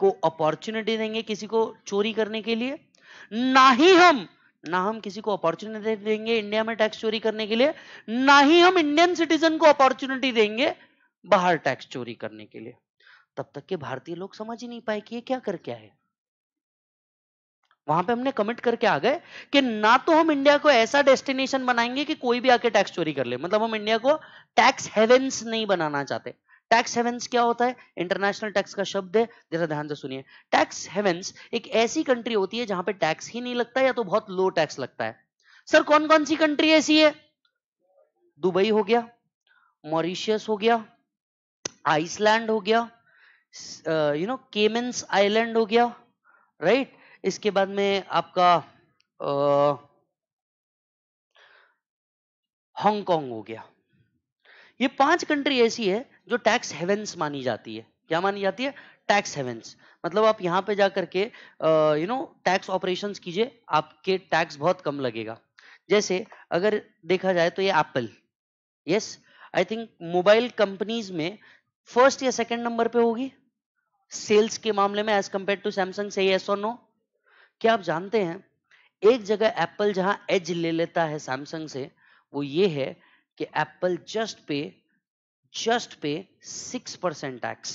को अपॉर्चुनिटी देंगे किसी को चोरी करने के लिए ना ही हम ना हम किसी को अपॉर्चुनिटी देंगे इंडिया में टैक्स चोरी करने के लिए ना ही हम इंडियन सिटीजन को अपॉर्चुनिटी देंगे बाहर टैक्स चोरी करने के लिए तब तक के भारतीय लोग समझ ही नहीं पाए कि ये क्या करके आए वहां पे हमने कमिट करके आ गए कि ना तो हम इंडिया को ऐसा डेस्टिनेशन बनाएंगे कि कोई भी आके टैक्स चोरी कर ले मतलब हम इंडिया को टैक्स हेवेंस नहीं बनाना चाहते टैक्स हेवेंस क्या होता है इंटरनेशनल टैक्स का शब्द है जरा ध्यान से सुनिए टैक्स हेवेंस एक ऐसी कंट्री होती है जहां पे टैक्स ही नहीं लगता या तो बहुत लो टैक्स लगता है सर कौन कौन सी कंट्री ऐसी है दुबई हो गया मॉरिशियस हो गया आइसलैंड हो गया यू नो केमेंस आइलैंड हो गया राइट right? इसके बाद में आपका हांगकांग हो गया ये पांच कंट्री ऐसी है जो टैक्स हेवेंस मानी जाती है क्या मानी जाती है टैक्स हेवेंस मतलब आप यहां पे जा करके यू नो टैक्स ऑपरेशन कीजिए आपके टैक्स बहुत कम लगेगा जैसे अगर देखा जाए तो ये Apple yes I think mobile companies में फर्स्ट या सेकंड नंबर पे होगी सेल्स के मामले में एज कंपेयर टू सैमसंग से यस और नो क्या आप जानते हैं एक जगह एप्पल जहां एज ले लेता है सैमसंग से वो ये है कि Apple just pay just pay six percent tax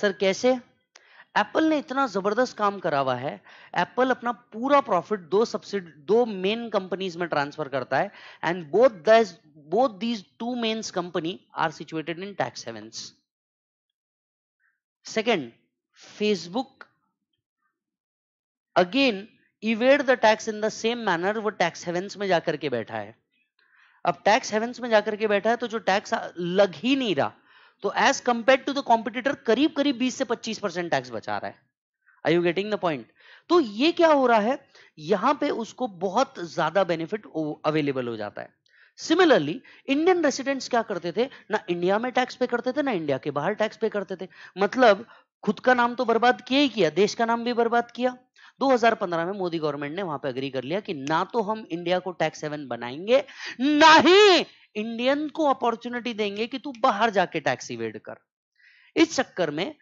sir कैसे एप्पल ने इतना जबरदस्त काम करा हुआ है एप्पल अपना पूरा प्रॉफिट दो सब्सिडी दो मेन कंपनीज में ट्रांसफर करता है and both both these two main company are situated in tax havens second Facebook again evade the tax in the same manner वो टैक्स हेवेंस में जाकर के बैठा है अब टैक्स हेवेंस में जाकर के बैठा है तो जो टैक्स लग ही नहीं रहा तो as compare to the competitor करीब करीब 20 से 25 परसेंट टैक्स बचा रहा है I you getting the point तो ये क्या हो रहा है यहां पे उसको बहुत ज्यादा बेनिफिट अवेलेबल हो जाता है सिमिलरली इंडियन रेसिडेंट्स क्या करते थे ना इंडिया में टैक्स पे करते थे ना इंडिया के बाहर टैक्स पे करते थे मतलब खुद का नाम तो बर्बाद किया ही किया देश का नाम भी बर्बाद किया 2015 में मोदी गवर्नमेंट ने वहां पर अग्री कर लिया कि ना तो हम इंडिया को टैक्स हेवन बनाएंगे ना ही इंडियन को अपॉर्चुनिटी देंगे कि तू बाहर जाके टैक्स इवेड कर इस चक्कर में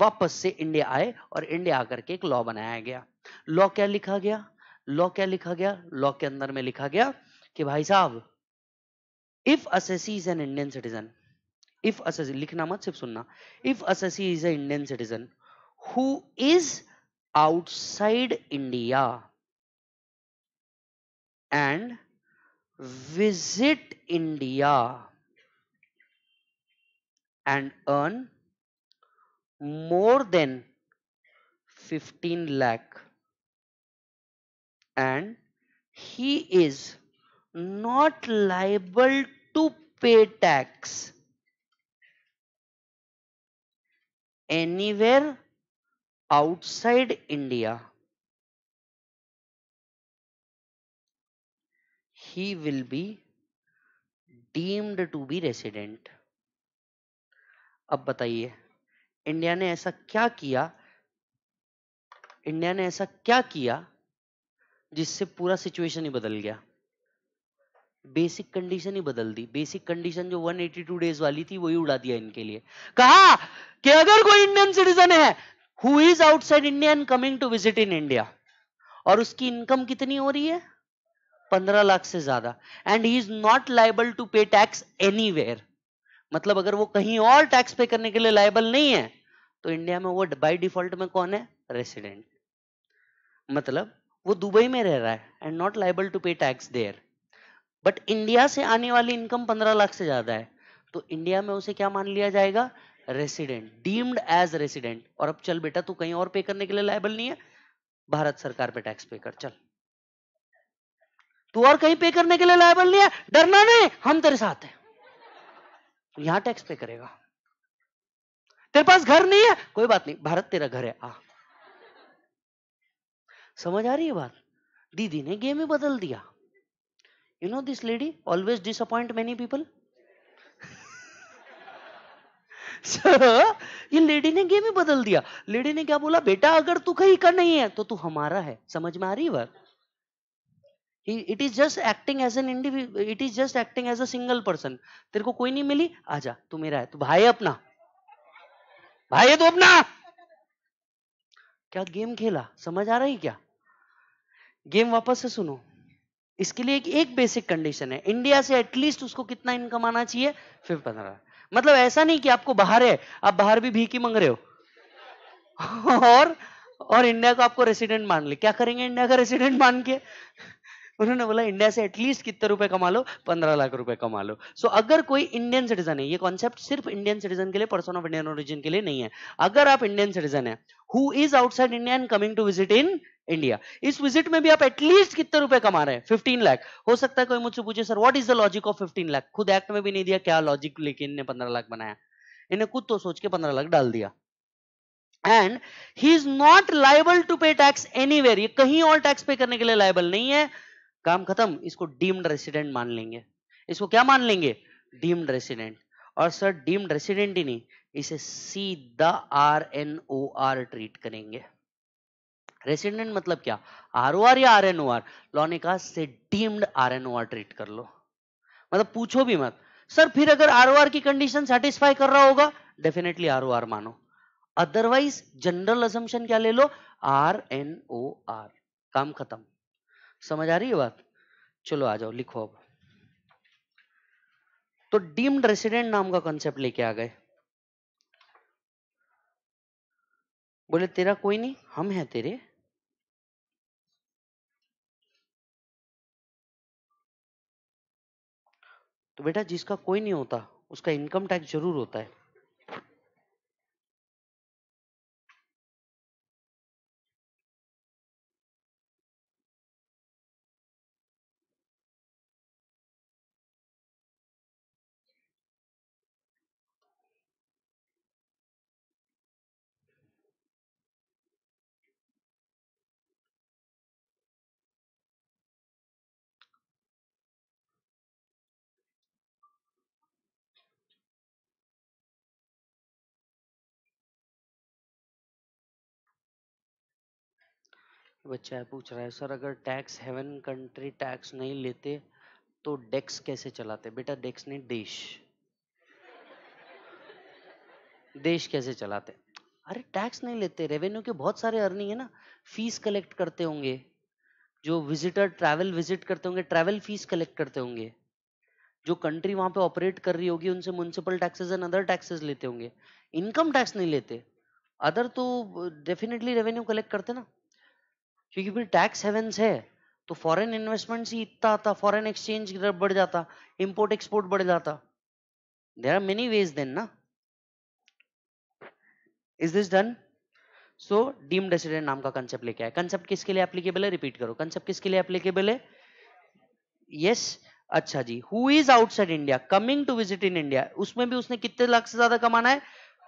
वापस से इंडिया आए और इंडिया आकर के एक लॉ बनाया गया लॉ क्या लिखा गया लॉ क्या लिखा गया लॉ के अंदर में लिखा गया कि भाई साहब if assessee is an Indian citizen if assessee लिखना मत सिर्फ सुनना if assessee is a Indian citizen who is outside India and visit India and earn more than 15 lakh and he is not liable to pay tax anywhere outside India, he will be deemed to be resident अब बताइए India ने ऐसा क्या किया India ने ऐसा क्या किया जिससे पूरा सिचुएशन ही बदल गया बेसिक कंडीशन ही बदल दी बेसिक कंडीशन जो 182 डेज वाली थी वही उड़ा दिया इनके लिए कहा कि अगर कोई इंडियन सिटीजन है who is outside India and coming to visit in India और उसकी इनकम कितनी हो रही है पंद्रह लाख से ज्यादा and he is not liable to pay tax any मतलब अगर वो कहीं और टैक्स पे करने के लिए लाइबल नहीं है तो इंडिया में वो बाई डिफॉल्ट में कौन है रेसिडेंट मतलब वो दुबई में रह रहा है and not liable to pay tax there but India से आने वाली इनकम पंद्रह लाख से ज्यादा है तो इंडिया में उसे क्या मान लिया जाएगा रेसिडेंट डीम्ड एज रेसिडेंट और अब चल बेटा तू कहीं और पे करने के लिए लायबल नहीं है भारत सरकार पे टैक्स पे कर चल तू और कहीं पे करने के लिए लायबल नहीं है डरना नहीं हम तेरे साथ हैं यहां टैक्स पे करेगा तेरे पास घर नहीं है कोई बात नहीं भारत तेरा घर है आ समझ आ रही है बात दीदी ने गेम ही बदल दिया you know this lady always disappoint many people ये लेडी ने गेम ही बदल दिया लेडी ने क्या बोला बेटा अगर तू कहीं का नहीं है तो तू हमारा है समझ में आ रही बात it is just acting as an individual it is just acting as a single person तेरे को कोई नहीं मिली आजा तू मेरा है तू भाई अपना भाई तो अपना क्या गेम खेला समझ आ रही क्या गेम वापस से सुनो इसके लिए एक, एक बेसिक कंडीशन है इंडिया से एटलीस्ट उसको कितना इनकम आना चाहिए फिर पंद्रह मतलब ऐसा नहीं कि आपको बाहर है आप बाहर भी भीख ही मांग रहे हो और और इंडिया को आपको रेसिडेंट मान ले क्या करेंगे इंडिया का रेसिडेंट मान के उन्होंने बोला इंडिया से एटलीस्ट कितने रुपए कमा लो पंद्रह लाख रुपए कमा लो सो so, अगर कोई इंडियन सिटीजन है ये कॉन्सेप्ट सिर्फ इंडियन सिटीजन के लिए पर्सन ऑफ इंडियन ओरिजिन के लिए नहीं है अगर आप इंडियन सिटीजन है who is outside India and coming to visit in India इस विजिट में भी आप एटलीस्ट कितने रुपए कमा रहे हैं फिफ्टीन लाख हो सकता है कोई मुझसे पूछे sir what is the logic of fifteen lakh खुद एक्ट में भी नहीं दिया क्या लॉजिक लेके इनने पंद्रह लाख बनाया इन्हें खुद तो सोच के पंद्रह लाख डाल दिया and he is not liable to pay tax any ये कहीं और टैक्स पे करने के लिए लाइबल नहीं है काम खत्म इसको डीम्ड रेसिडेंट मान लेंगे इसको क्या मान लेंगे डीम्ड रेसिडेंट और सर डीम्ड रेसिडेंट ही नहीं इसे सीधा R N O R treat करेंगे रेसिडेंट मतलब क्या आर ओ आर या R N O R law ने कहा से deemed R N O R treat कर लो मतलब पूछो भी मत सर फिर अगर आर ओ आर की कंडीशन सेटिस्फाई कर रहा होगा डेफिनेटली आर ओ आर मानो अदरवाइज जनरल असम्पशन क्या ले लो आर एन ओ आर काम खत्म समझ आ रही है बात चलो आ जाओ लिखो अब तो डीम्ड रेसिडेंट नाम का कंसेप्ट लेके आ गए बोले तेरा कोई नहीं हम हैं तेरे तो बेटा जिसका कोई नहीं होता उसका इनकम टैक्स जरूर होता है बच्चा पूछ रहा है सर अगर टैक्स हेवन कंट्री टैक्स नहीं लेते तो डेक्स कैसे चलाते बेटा डेक्स नहीं देश देश कैसे चलाते अरे टैक्स नहीं लेते रेवेन्यू के बहुत सारे अर्निंग है ना फीस कलेक्ट करते होंगे जो विजिटर ट्रैवल विजिट करते होंगे ट्रैवल फीस कलेक्ट करते होंगे जो कंट्री वहां पे ऑपरेट कर रही होगी उनसे municipal taxes and other taxes लेते होंगे इनकम टैक्स नहीं लेते अदर तो डेफिनेटली रेवेन्यू कलेक्ट करते ना क्योंकि फिर टैक्स हेवंस है तो फॉरेन इन्वेस्टमेंट ही इतना आता फॉरेन एक्सचेंज की तरफ बढ़ जाता इंपोर्ट एक्सपोर्ट बढ़ जाता there are many ways then ना is this done so deem resident नाम का कंसेप्ट लेके आए कंसेप्ट किसके लिए एप्लीकेबल है रिपीट करो कंसेप्ट किसके लिए एप्लीकेबल है यस अच्छा जी who is outside India coming to visit in India उसमें भी उसने कितने लाख से ज्यादा कमाना है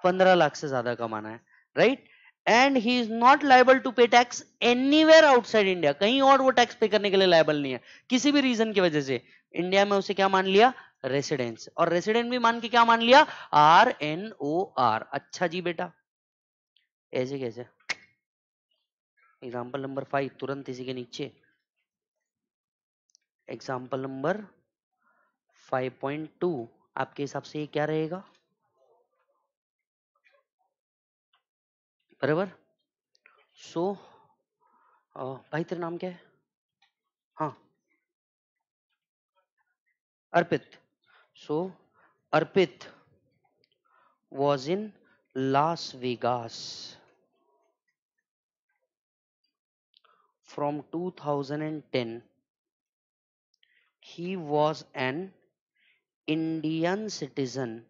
पंद्रह लाख से ज्यादा कमाना है right right? And he is not liable to pay tax anywhere outside India कहीं और वो टैक्स पे करने के लिए लाइबल नहीं है किसी भी रीजन की वजह से इंडिया में उसे क्या मान लिया रेसिडेंस और रेसिडेंट भी मान के क्या मान लिया आर एन ओ आर अच्छा जी बेटा ऐसे कैसे एग्जाम्पल नंबर फाइव तुरंत इसी के नीचे example number five point two आपके हिसाब से ये क्या रहेगा बराबर सो so, भाई तेरा नाम क्या है हाँ Arpit so so, Arpit was in Las Vegas from two 2010 he was an Indian citizen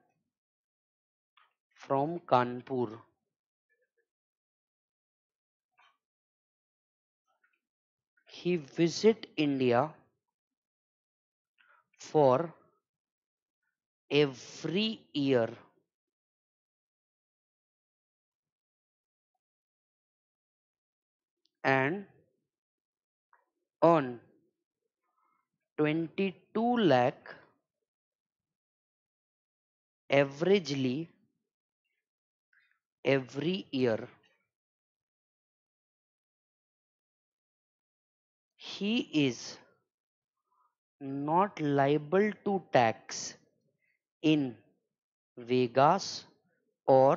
from Kanpur he visit India for every year and on 22 lakh averagely every year he is not liable to tax in Vegas or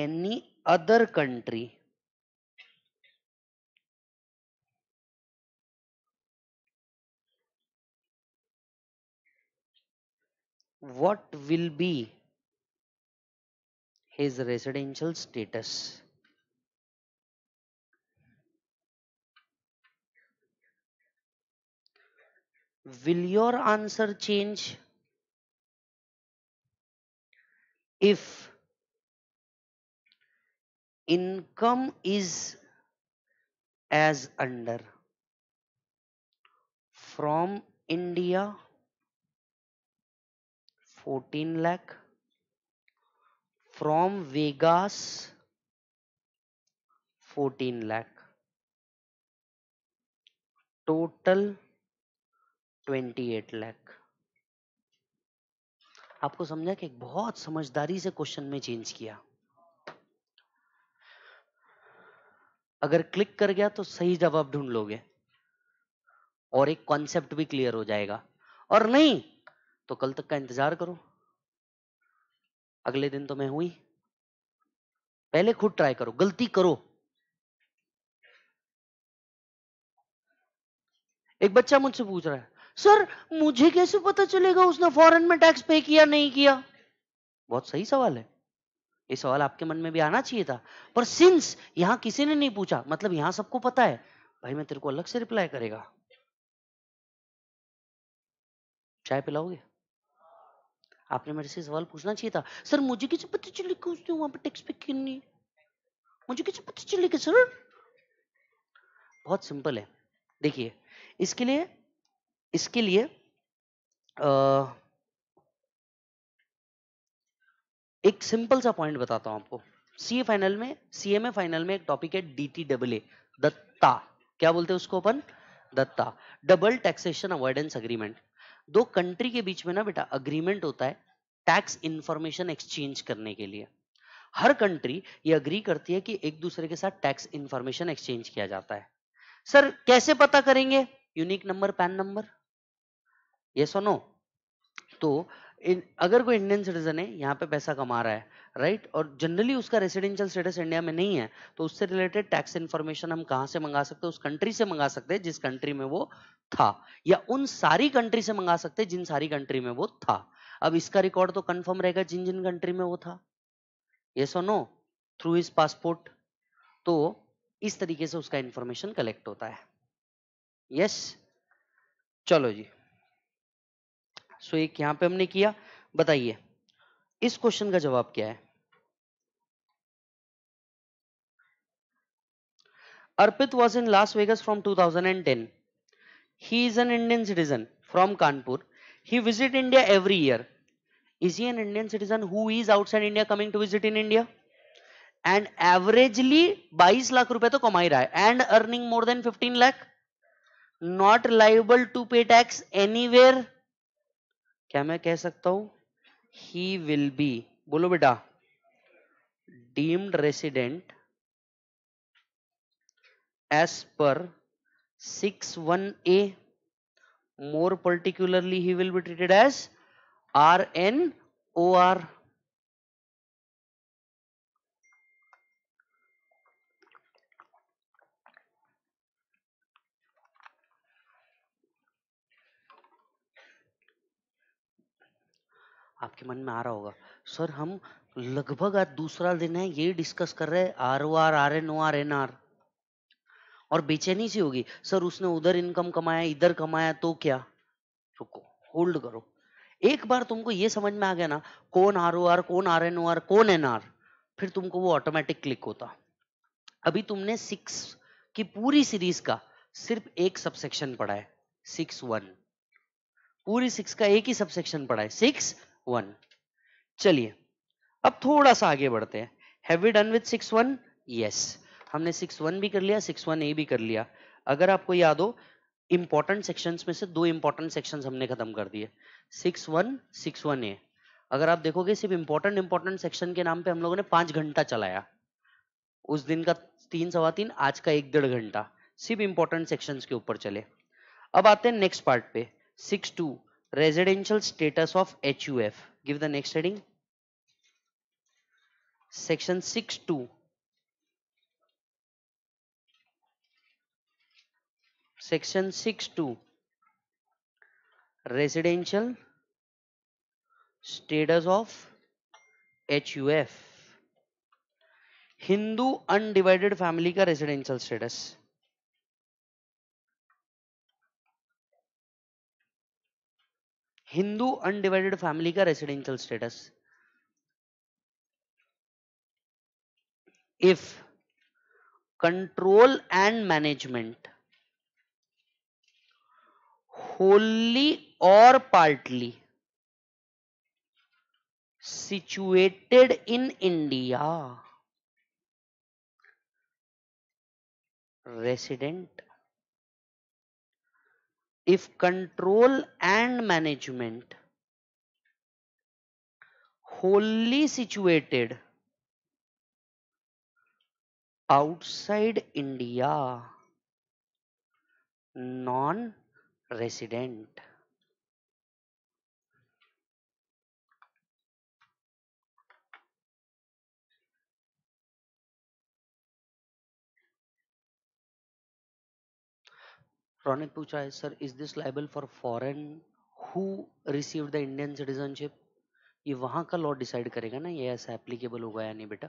any other country what will be his residential status will your answer change? If income is as under from India 14 lakh from Vegas 14 lakh total twenty eight lakh आपको समझा कि बहुत समझदारी से question में change किया अगर click कर गया तो सही जवाब ढूंढ लोगे और एक कॉन्सेप्ट भी क्लियर हो जाएगा और नहीं तो कल तक का इंतजार करो अगले दिन तो मैं हुई पहले खुद ट्राई करो गलती करो एक बच्चा मुझसे पूछ रहा है सर मुझे कैसे पता चलेगा उसने फॉरेन में टैक्स पे किया नहीं किया बहुत सही सवाल है ये सवाल आपके मन में भी आना चाहिए था पर सिंस यहां किसी ने नहीं पूछा मतलब यहां सबको पता है भाई मैं तेरे को अलग से रिप्लाई करेगा चाय पिलाओगे आपने मेरे से सवाल पूछना चाहिए था सर मुझे कैसे पता चलेगा उसने वहां पर टैक्स पे क्यों नहीं मुझे कैसे पता चलेगा सर बहुत सिंपल है देखिए इसके लिए इसके लिए आ, एक सिंपल सा पॉइंट बताता हूं आपको सीए फाइनल में सीएमए फाइनल में एक टॉपिक है डीटी डबल ए दत्ता क्या बोलते हैं उसको अपन दत्ता डबल टैक्सेशन अवॉइडेंस अग्रीमेंट दो कंट्री के बीच में ना बेटा अग्रीमेंट होता है टैक्स इंफॉर्मेशन एक्सचेंज करने के लिए हर कंट्री ये अग्री करती है कि एक दूसरे के साथ टैक्स इंफॉर्मेशन एक्सचेंज किया जाता है सर कैसे पता करेंगे unique number PAN number yes सुनो तो इन अगर कोई इंडियन सिटीजन है यहाँ पे पैसा कमा रहा है राइट और जनरली उसका रेसिडेंशियल स्टेटस इंडिया में नहीं है तो उससे रिलेटेड टैक्स इन्फॉर्मेशन हम कहाँ से मंगा सकते हैं उस कंट्री से मंगा सकते हैं जिस कंट्री में वो था या उन सारी कंट्री से मंगा सकते हैं जिन सारी कंट्री में वो था अब इसका रिकॉर्ड तो कन्फर्म रहेगा जिन जिन कंट्री में वो था ये so no through is passport तो इस तरीके से उसका इंफॉर्मेशन कलेक्ट होता है यस yes? चलो जी सो एक यहां पे हमने किया बताइए इस क्वेश्चन का जवाब क्या है Arpit was in Las Vegas from two thousand and ten he is an Indian citizen from Kanpur he visit India every year is he an Indian citizen who is outside India coming to visit in India and averagely बाईस लाख रुपए तो कमाई रहा है and earning more than fifteen lakh not liable to pay tax anywhere क्या मैं कह सकता हूं ही विल बी बोलो बेटा deemed resident as per six one A more particularly he will be treated as R N O R आपके मन में आ रहा होगा सर हम लगभग आज दूसरा दिन है ये डिस्कस कर रहे हैं R O R R N O R N R और बेचैनी सी होगी सर उसने उधर इनकम कमाया इधर कमाया तो क्या रुको होल्ड करो एक बार तुमको ये समझ में आ गया ना कौन आर ओ आर कौन आर एन ओ आर कौन एन आर फिर तुमको वो ऑटोमेटिक क्लिक होता अभी तुमने सिक्स की पूरी सीरीज का सिर्फ एक सबसेक्शन पढ़ा है सिक्स वन पूरी सिक्स का एक ही सबसेक्शन पढ़ा है सिक्स वन चलिए अब थोड़ा सा आगे बढ़ते हैं have we done with six one yes हमने सिक्स वन भी कर लिया सिक्स वन ए भी कर लिया अगर आपको याद हो इंपॉर्टेंट सेक्शंस में से दो इंपॉर्टेंट सेक्शंस हमने खत्म कर दिए six one six one A अगर आप देखोगे सिर्फ इंपॉर्टेंट इंपॉर्टेंट सेक्शन के नाम पे हम लोगों ने पांच घंटा चलाया उस दिन का तीन सवा तीन आज का एक डेढ़ घंटा सिर्फ इंपॉर्टेंट सेक्शंस के ऊपर चले अब आते हैं नेक्स्ट पार्ट पे six two residential status of HUF. Give the next heading. Section 6.2. Section 6.2. Residential status of HUF. hindu undivided family का residential status Hindu undivided family का residential status if control and management wholly और partly situated in India resident if control and management wholly situated outside India non resident Ronit पूछा है sir is this liable for foreign who receive the Indian citizenship ये वहाँ का law decide करेगा ना ये ऐसा एप्लीकेबल होगा या नहीं बेटा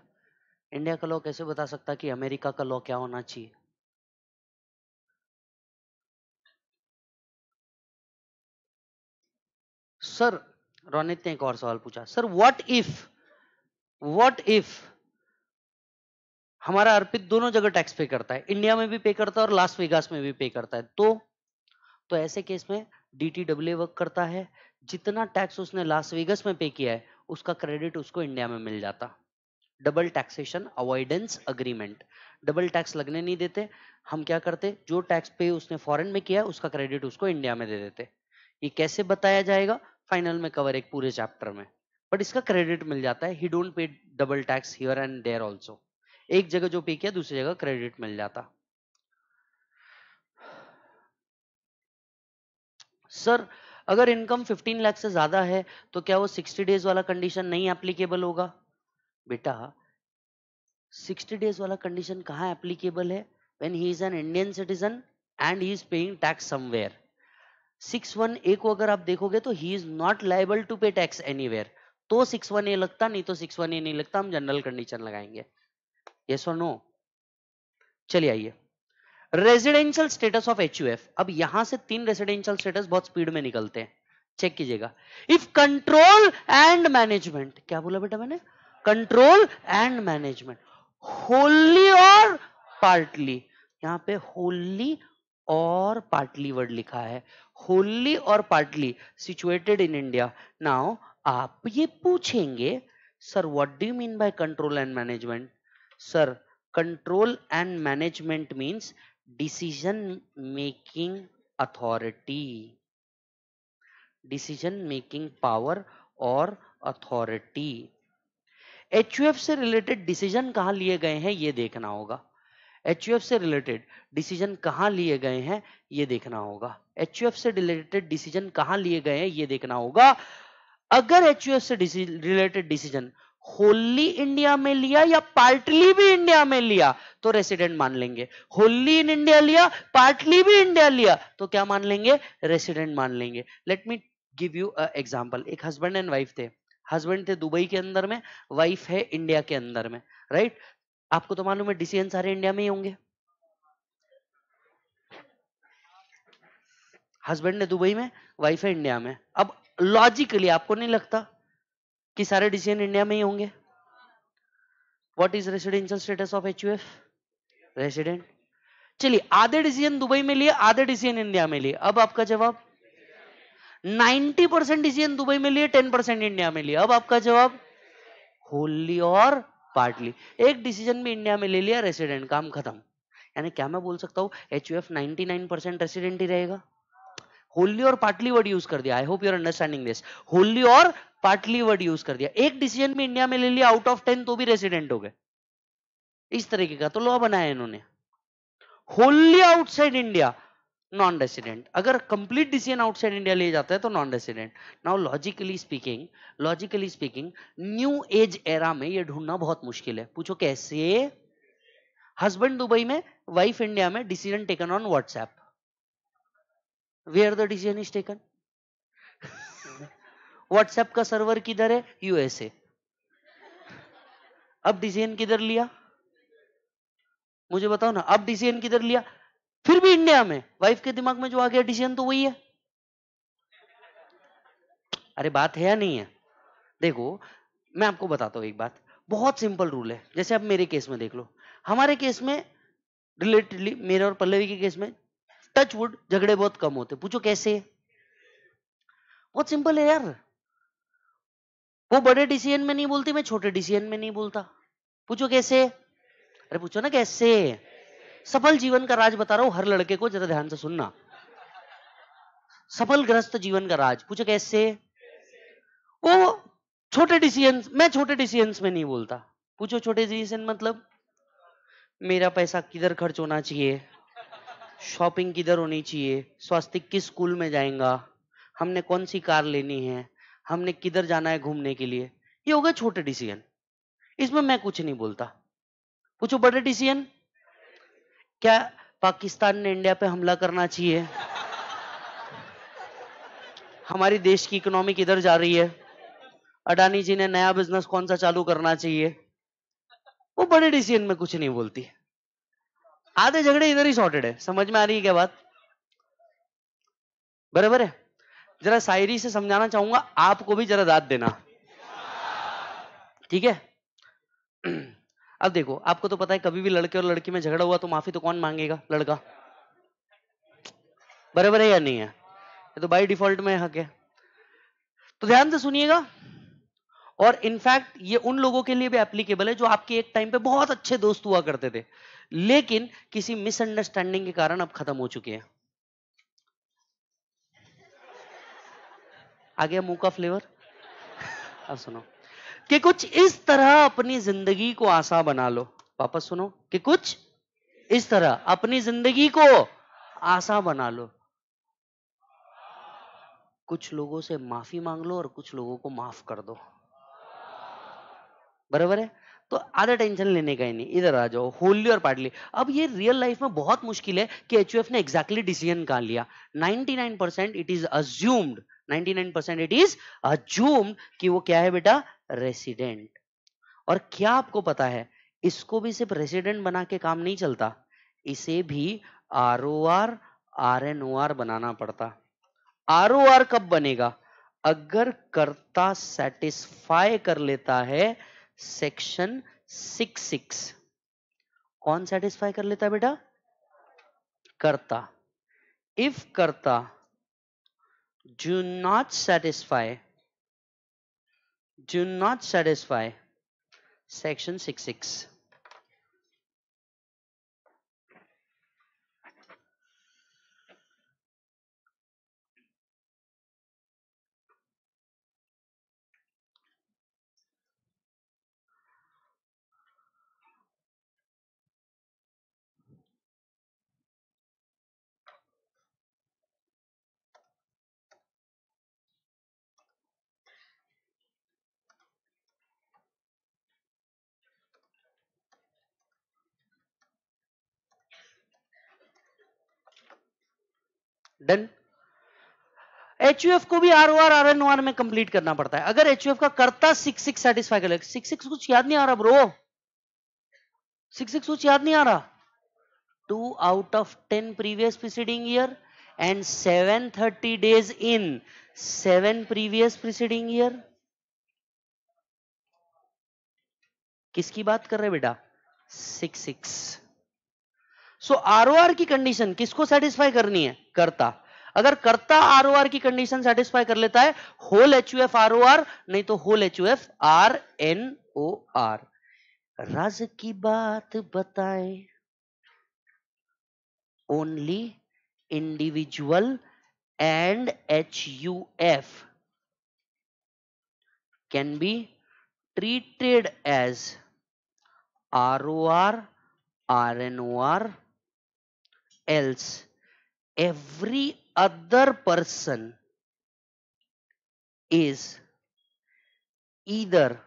इंडिया का लॉ कैसे बता सकता कि अमेरिका का लॉ क्या होना चाहिए सर रोनित ने एक और सवाल पूछा sir what if what if हमारा अर्पित दोनों जगह टैक्स पे करता है इंडिया में भी पे करता है और लास्ट वेगास में भी पे करता है तो तो ऐसे केस में डीटीडब्ल्यू वर्क करता है जितना टैक्स उसने लास्ट वेगस में पे किया है उसका क्रेडिट उसको इंडिया में मिल जाता double taxation avoidance agreement double tax लगने नहीं देते हम क्या करते जो टैक्स पे उसने फॉरेन में किया है उसका क्रेडिट उसको इंडिया में दे देते ये कैसे बताया जाएगा फाइनल में कवर एक पूरे चैप्टर में बट इसका क्रेडिट मिल जाता है he don't pay double tax here and there also एक जगह जो पे किया दूसरी जगह क्रेडिट मिल जाता सर अगर इनकम 15 लाख से ज्यादा है तो क्या वो 60 डेज वाला कंडीशन नहीं एप्लीकेबल होगा बेटा 60 डेज वाला कंडीशन कहाँ एप्लीकेबल है when when he is an Indian citizen and he is paying tax somewhere. A को अगर आप देखोगे तो he is not liable to pay tax anywhere. तो ए लगता नहीं तो ए नहीं लगता हम जनरल कंडीशन लगाएंगे यस और नो चलिए आइए रेजिडेंशियल स्टेटस ऑफ एच अब यहां से तीन रेजिडेंशियल स्टेटस बहुत स्पीड में निकलते हैं चेक कीजिएगा इफ कंट्रोल एंड मैनेजमेंट क्या बोला बेटा मैंने कंट्रोल एंड मैनेजमेंट होली और पार्टली यहां पे होली और पार्टली वर्ड लिखा है होली और partly situated in India now आप ये पूछेंगे sir what do mean by control and management sir control and management means decision making authority decision making power और अथॉरिटी एचयूएफ से रिलेटेड डिसीजन कहां लिए गए हैं ये देखना होगा एचयूएफ से रिलेटेड डिसीजन कहां लिए गए हैं ये देखना होगा एचयूएफ से रिलेटेड डिसीजन कहां लिए गए हैं ये देखना होगा अगर एचयूएफ से रिलेटेड डिसीजन होली इंडिया में लिया या पार्टली भी इंडिया में लिया तो रेसिडेंट मान लेंगे होली इन इंडिया लिया पार्टली भी इंडिया लिया तो क्या मान लेंगे रेसिडेंट मान लेंगे let me give you example एक हस्बैंड एंड वाइफ थे हस्बैंड थे दुबई के अंदर में वाइफ है इंडिया के अंदर में राइट right? आपको तो मालूम है डिसीजन सारे इंडिया में ही होंगे हस्बैंड है दुबई में वाइफ है इंडिया में अब लॉजिकली आपको नहीं लगता कि सारे डिसीजन इंडिया में ही होंगे what is residential status of H resident चलिए आधे डिसीजन दुबई में लिए आधे डिसीजन इंडिया में लिए अब आपका जवाब 90 परसेंट डिसीजन दुबई में लिए 10 परसेंट इंडिया में लिए अब आपका जवाब होली और पार्टली एक डिसीजन भी इंडिया में ले लिया रेसिडेंट काम खत्म यानी क्या मैं बोल सकता हूं H U F ninety nine percent resident ही रहेगा होली और पार्टली वर्ड यूज कर दिया I hope you're understanding this wholly और पार्टली वर्ड यूज कर दिया एक डिसीजन भी इंडिया में ले लिया आउट ऑफ टेन तो भी रेसिडेंट हो गए इस तरीके का तो लॉ बनाया इन्होंने wholly outside India non resident अगर कंप्लीट डिसीजन आउटसाइड इंडिया ले जाता है तो non resident now logically speaking logically speaking new age era में यह ढूंढना बहुत मुश्किल है पूछो कैसे हस्बैंड दुबई में वाइफ इंडिया में decision taken on WhatsApp where the decision is taken WhatsApp का सर्वर किधर है यूएसए अब डिसीजन किधर लिया मुझे बताओ ना अब डिसीजन किधर लिया फिर भी इंडिया में वाइफ के दिमाग में जो आ गया डिसीजन तो वही है अरे बात है या नहीं है देखो मैं आपको बताता हूं एक बात बहुत सिंपल रूल है जैसे आप मेरे केस में देख लो हमारे केस में रिलेटेडली मेरे और पल्लवी के केस में टच वुड झगड़े बहुत कम होते पूछो कैसे बहुत सिंपल है यार वो बड़े डिसीजन में नहीं बोलती मैं छोटे डिसीजन में नहीं बोलता पूछो कैसे अरे पूछो ना कैसे सफल जीवन का राज बता रहा हूं हर लड़के को जरा ध्यान से सुनना सफल ग्रस्त जीवन का राज पूछो कैसे वो छोटे डिसीजन मैं छोटे डिसीजन में नहीं बोलता पूछो छोटे डिसीजन मतलब मेरा पैसा किधर खर्च होना चाहिए शॉपिंग किधर होनी चाहिए स्वास्थ्य किस स्कूल में जाएगा हमने कौन सी कार लेनी है हमने किधर जाना है घूमने के लिए ये हो छोटे डिसीजन इसमें मैं कुछ नहीं बोलता पूछो बड़े डिसीजन क्या पाकिस्तान ने इंडिया पे हमला करना चाहिए हमारी देश की इकोनॉमी किधर जा रही है अडानी जी ने नया बिजनेस कौन सा चालू करना चाहिए वो बड़े डिसीजन में कुछ नहीं बोलती है आधे झगड़े इधर ही सॉर्टेड है समझ में आ रही है क्या बात बराबर है जरा शायरी से समझाना चाहूंगा आपको भी जरा दाद देना ठीक है अब देखो आपको तो पता है कभी भी लड़के और लड़की में झगड़ा हुआ तो माफी तो कौन मांगेगा लड़का बराबर है या नहीं है ये तो बाई डिफॉल्ट में हक है तो ध्यान से सुनिएगा और इनफैक्ट ये उन लोगों के लिए भी एप्लीकेबल है जो आपके एक टाइम पे बहुत अच्छे दोस्त हुआ करते थे लेकिन किसी मिसअंडरस्टैंडिंग के कारण अब खत्म हो चुके हैं आ गया मुंह का फ्लेवर अब सुनो कि कुछ इस तरह अपनी जिंदगी को आशा बना लो वापस सुनो कि कुछ इस तरह अपनी जिंदगी को आशा बना लो कुछ लोगों से माफी मांग लो और कुछ लोगों को माफ कर दो बराबर है तो आधा टेंशन लेने का ही नहीं इधर आ जाओ होली और पार्टली अब ये रियल लाइफ में बहुत मुश्किल है कि एच ने एक्जैक्टली डिसीजन कहा लिया 99% it is assumed 99% it is assumed कि वो क्या है बेटा रेसिडेंट और क्या आपको पता है इसको भी सिर्फ रेसिडेंट बना के काम नहीं चलता इसे भी R O R R N O R बनाना पड़ता आर ओ आर कब बनेगा अगर कर्ता सेटिस्फाई कर लेता है सेक्शन सिक्स सिक्स कौन सेटिस्फाई कर लेता बेटा करता इफ करता do not satisfy do not satisfy section six six done H को भी R O R R N R में कंप्लीट करना पड़ता है अगर एच का करता सिक्स सिक्स सेटिस्फाई कर सिक्स सिक्स कुछ याद नहीं आ रहा ब्रो सिक्स सिक्स कुछ याद नहीं आ रहा two out of ten previous preceding year and seven thirty days in seven previous preceding year किसकी बात कर रहे बेटा सिक्स सिक्स सो आर की कंडीशन किसको सेटिस्फाई करनी है करता अगर करता आर की कंडीशन सेटिस्फाई कर लेता है whole H U F R O R नहीं तो whole H U F R N O R रज की बात बताए only individual and H U F can be treated as R O R N O R else, every other person is either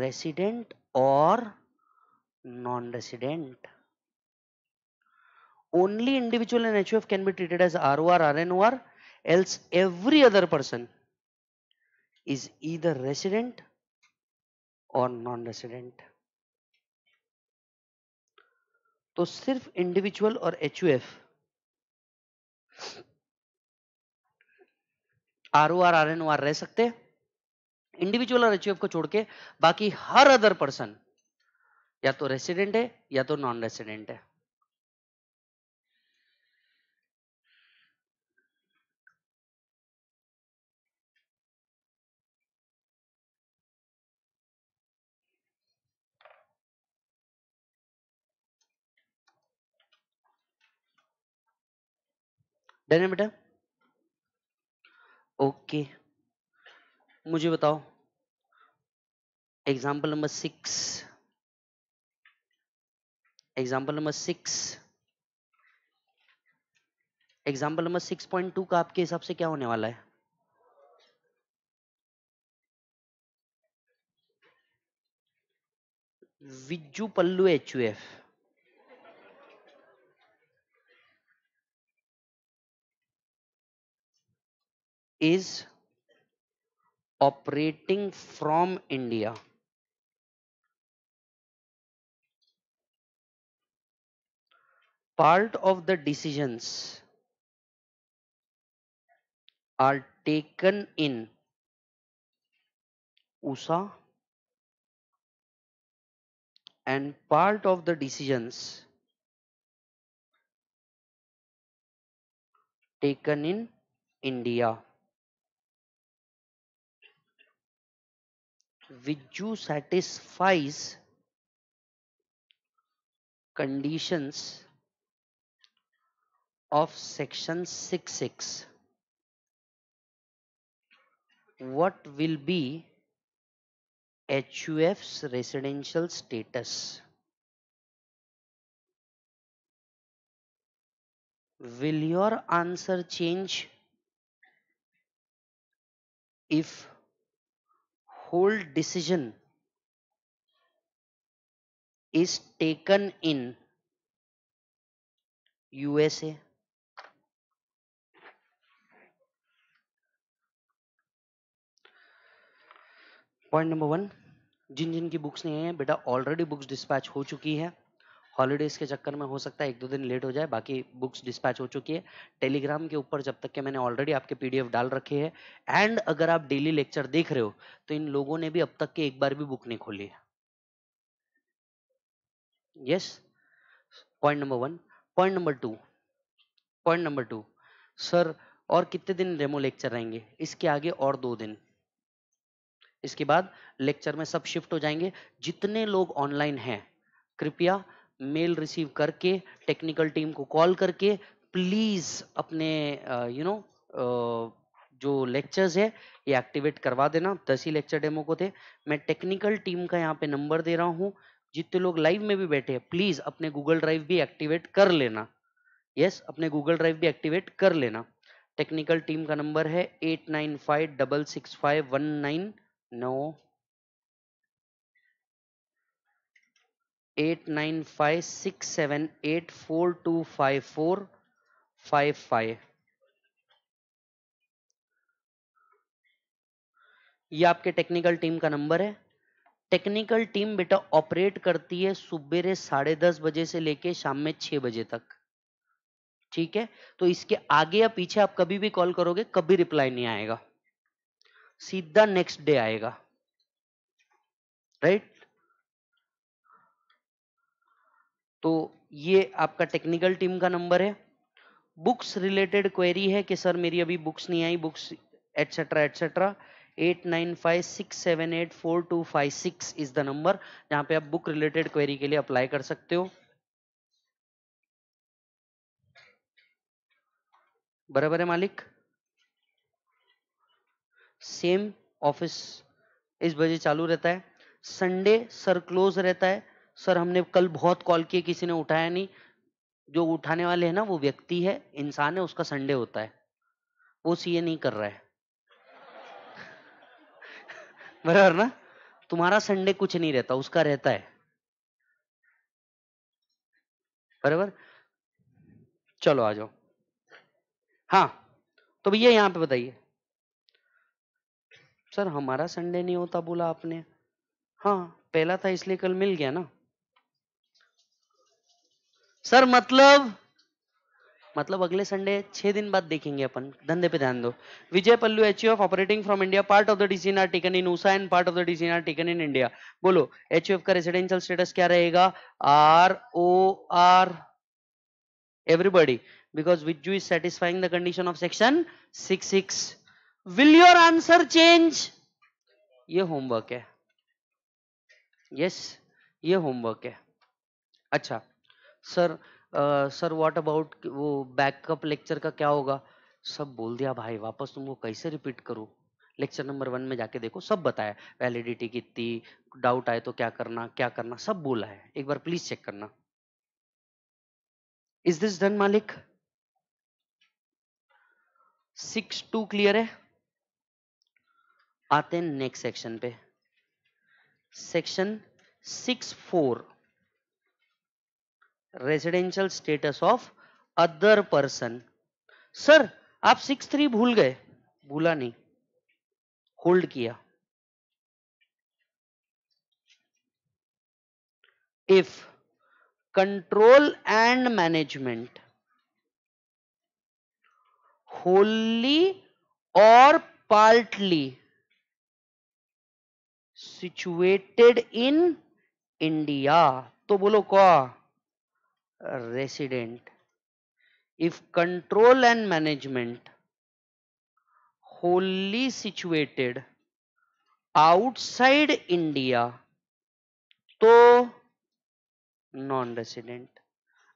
resident or non-resident. Only individual and HUF can be treated as ROR, RNOR, else every other person is either resident or non-resident. तो सिर्फ individual और H U F R O R R N O R रह सकते हैं individual और H U F को छोड़ के बाकी हर अदर पर्सन या तो रेसिडेंट है या तो नॉन रेसिडेंट है डन है बेटा ओके मुझे बताओ example number six example number six example number six point two का आपके हिसाब से क्या होने वाला है Viju Pallu H U F is operating from India. Part of the decisions are taken in USA and part of the decisions taken in India. Viju satisfies conditions of section 66 what will be HUF's residential status will your answer change if whole decision is taken in USA point number one जिन जिन की books नहीं है बेटा already books dispatch हो चुकी है holidays के चक्कर में हो सकता है एक दो दिन लेट हो जाए बाकी बुक्स डिस्पैच हो चुकी है टेलीग्राम के ऊपर जब तक के मैंने ऑलरेडी आपके पीडीएफ डाल रखी है एंड अगर आप डेली लेक्चर देख रहे हो तो इन लोगों ने भी अब तक के एक बार भी बुक नहीं खोली है yes point number one point number two point number two sir और कितने दिन रेमो लेक्चर रहेंगे इसके आगे और दो दिन इसके बाद लेक्चर में सब शिफ्ट हो जाएंगे जितने लोग ऑनलाइन हैं कृपया मेल रिसीव करके टेक्निकल टीम को कॉल करके प्लीज अपने यू नो जो लेक्चर्स है ये एक्टिवेट करवा देना दस ही लेक्चर डेमो को थे मैं टेक्निकल टीम का यहाँ पे नंबर दे रहा हूँ जितने लोग लाइव में भी बैठे हैं प्लीज अपने गूगल ड्राइव भी एक्टिवेट कर लेना यस yes, अपने गूगल ड्राइव भी एक्टिवेट कर लेना टेक्निकल टीम का नंबर है eight nine five double six five one nine नौ eight nine five six seven eight four two five four five five ये आपके टेक्निकल टीम का नंबर है टेक्निकल टीम बेटा ऑपरेट करती है सुबेरे साढ़े दस बजे से लेके शाम में छह बजे तक ठीक है तो इसके आगे या पीछे आप कभी भी कॉल करोगे कभी रिप्लाई नहीं आएगा सीधा नेक्स्ट डे आएगा राइट तो ये आपका टेक्निकल टीम का नंबर है बुक्स रिलेटेड क्वेरी है कि सर मेरी अभी बुक्स नहीं आई books etcetera etcetera eight nine five six seven eight four two five six is the number जहां पे आप बुक रिलेटेड क्वेरी के लिए अप्लाई कर सकते हो बराबर है मालिक सेम ऑफिस इस बजे चालू रहता है संडे सर क्लोज रहता है सर हमने कल बहुत कॉल किए किसी ने उठाया नहीं जो उठाने वाले हैं ना वो व्यक्ति है इंसान है उसका संडे होता है वो सीए नहीं कर रहा है बराबर ना तुम्हारा संडे कुछ नहीं रहता उसका रहता है बराबर चलो आ जाओ हाँ तो भैया यहां पे बताइए सर हमारा संडे नहीं होता बोला आपने हाँ पहला था इसलिए कल मिल गया ना सर मतलब मतलब अगले संडे छह दिन बाद देखेंगे अपन धंधे पे ध्यान दो Vijay Pallu H of operating from India part of the decision are taken in USA and part of the decision are taken in India बोलो एच e का रेसिडेंशियल स्टेटस क्या रहेगा R O R everybody because is is satisfying the condition of section six will your answer change ये homework है yes yes, ये homework है अच्छा sir sir what about वो बैकअप लेक्चर का क्या होगा सब बोल दिया भाई वापस तुमको कैसे रिपीट करो लेक्चर नंबर वन में जाके देखो सब बताया वैलिडिटी कितनी डाउट आए तो क्या करना क्या करना सब बोला है एक बार प्लीज चेक करना इज दिस डन मालिक सिक्स टू क्लियर है आते हैं नेक्स्ट सेक्शन पे section six four residential status of other person sir आप सिक्स थ्री भूल गए भूला नहीं होल्ड किया if control and management wholly और पार्टली सिचुएटेड इन इंडिया तो बोलो कौ resident if control and management wholly situated outside India to non resident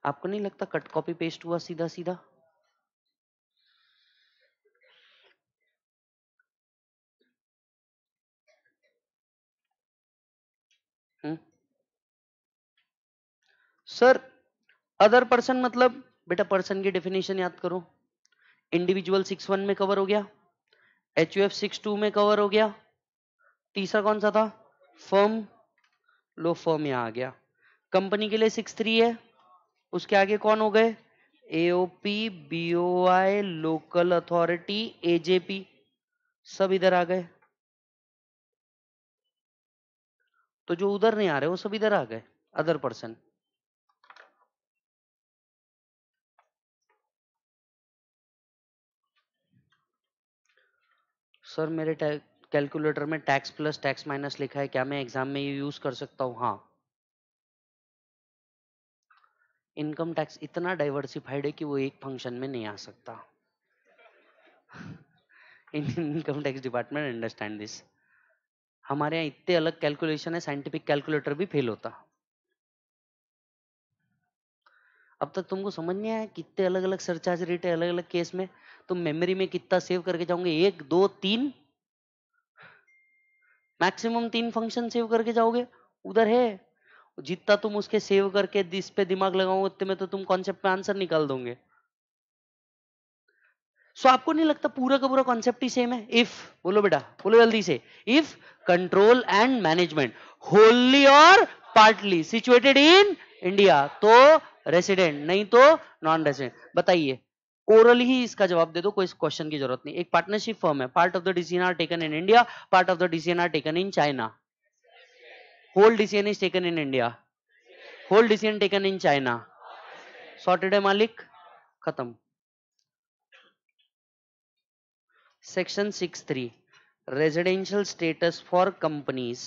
आपको नहीं लगता कट कॉपी पेस्ट हुआ सीधा सीधा सर अदर पर्सन मतलब बेटा पर्सन की डेफिनेशन याद करो इंडिविजुअल सिक्स वन में कवर हो गया H U F six two में कवर हो गया तीसरा कौन सा था फर्म लो फर्म यहाँ आ गया कंपनी के लिए सिक्स थ्री है उसके आगे कौन हो गए AOP BOI local authority AJP सब इधर आ गए तो जो उधर नहीं आ रहे वो सब इधर आ गए अदर पर्सन सर मेरे कैलकुलेटर में टैक्स प्लस टैक्स माइनस लिखा है क्या मैं एग्जाम में ये यूज कर सकता हूँ हाँ इनकम टैक्स इतना डाइवर्सिफाइड है कि वो एक फंक्शन में नहीं आ सकता income tax department understand this हमारे यहाँ इतने अलग कैलकुलेशन है साइंटिफिक कैलकुलेटर भी फेल होता अब तक तुमको समझ नहीं आया कितने अलग अलग सरचार्ज रेट है अलग अलग केस में तो मेमोरी में कितना सेव करके जाओगे एक दो तीन मैक्सिमम तीन फंक्शन सेव करके जाओगे उधर है जितना तुम उसके सेव करके इस पे दिमाग लगाओगे उतने में तो तुम कॉन्सेप्ट में आंसर निकाल दोगे सो so, आपको नहीं लगता पूरा का पूरा कॉन्सेप्ट ही सेम है इफ बोलो बेटा बोलो जल्दी से if control and management wholly और पार्टली सिचुएटेड इन इंडिया तो रेसिडेंट नहीं तो नॉन रेसिडेंट बताइए कोरल ही इसका जवाब दे दो कोई इस क्वेश्चन की जरूरत नहीं एक पार्टनरशिप फर्म है part of the decision are taken in India part of the decision are taken in China whole decision is taken in India whole decision taken in China sorted है मालिक खत्म section six three residential status for companies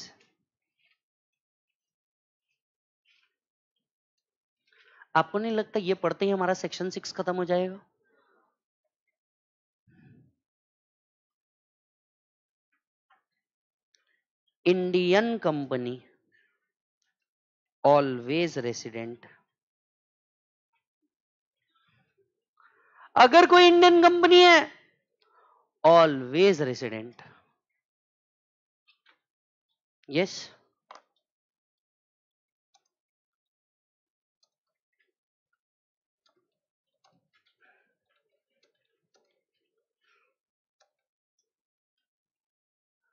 आपको नहीं लगता ये पढ़ते ही हमारा section six खत्म हो जाएगा इंडियन कंपनी ऑलवेज रेसिडेंट अगर कोई इंडियन कंपनी है ऑलवेज रेसिडेंट यस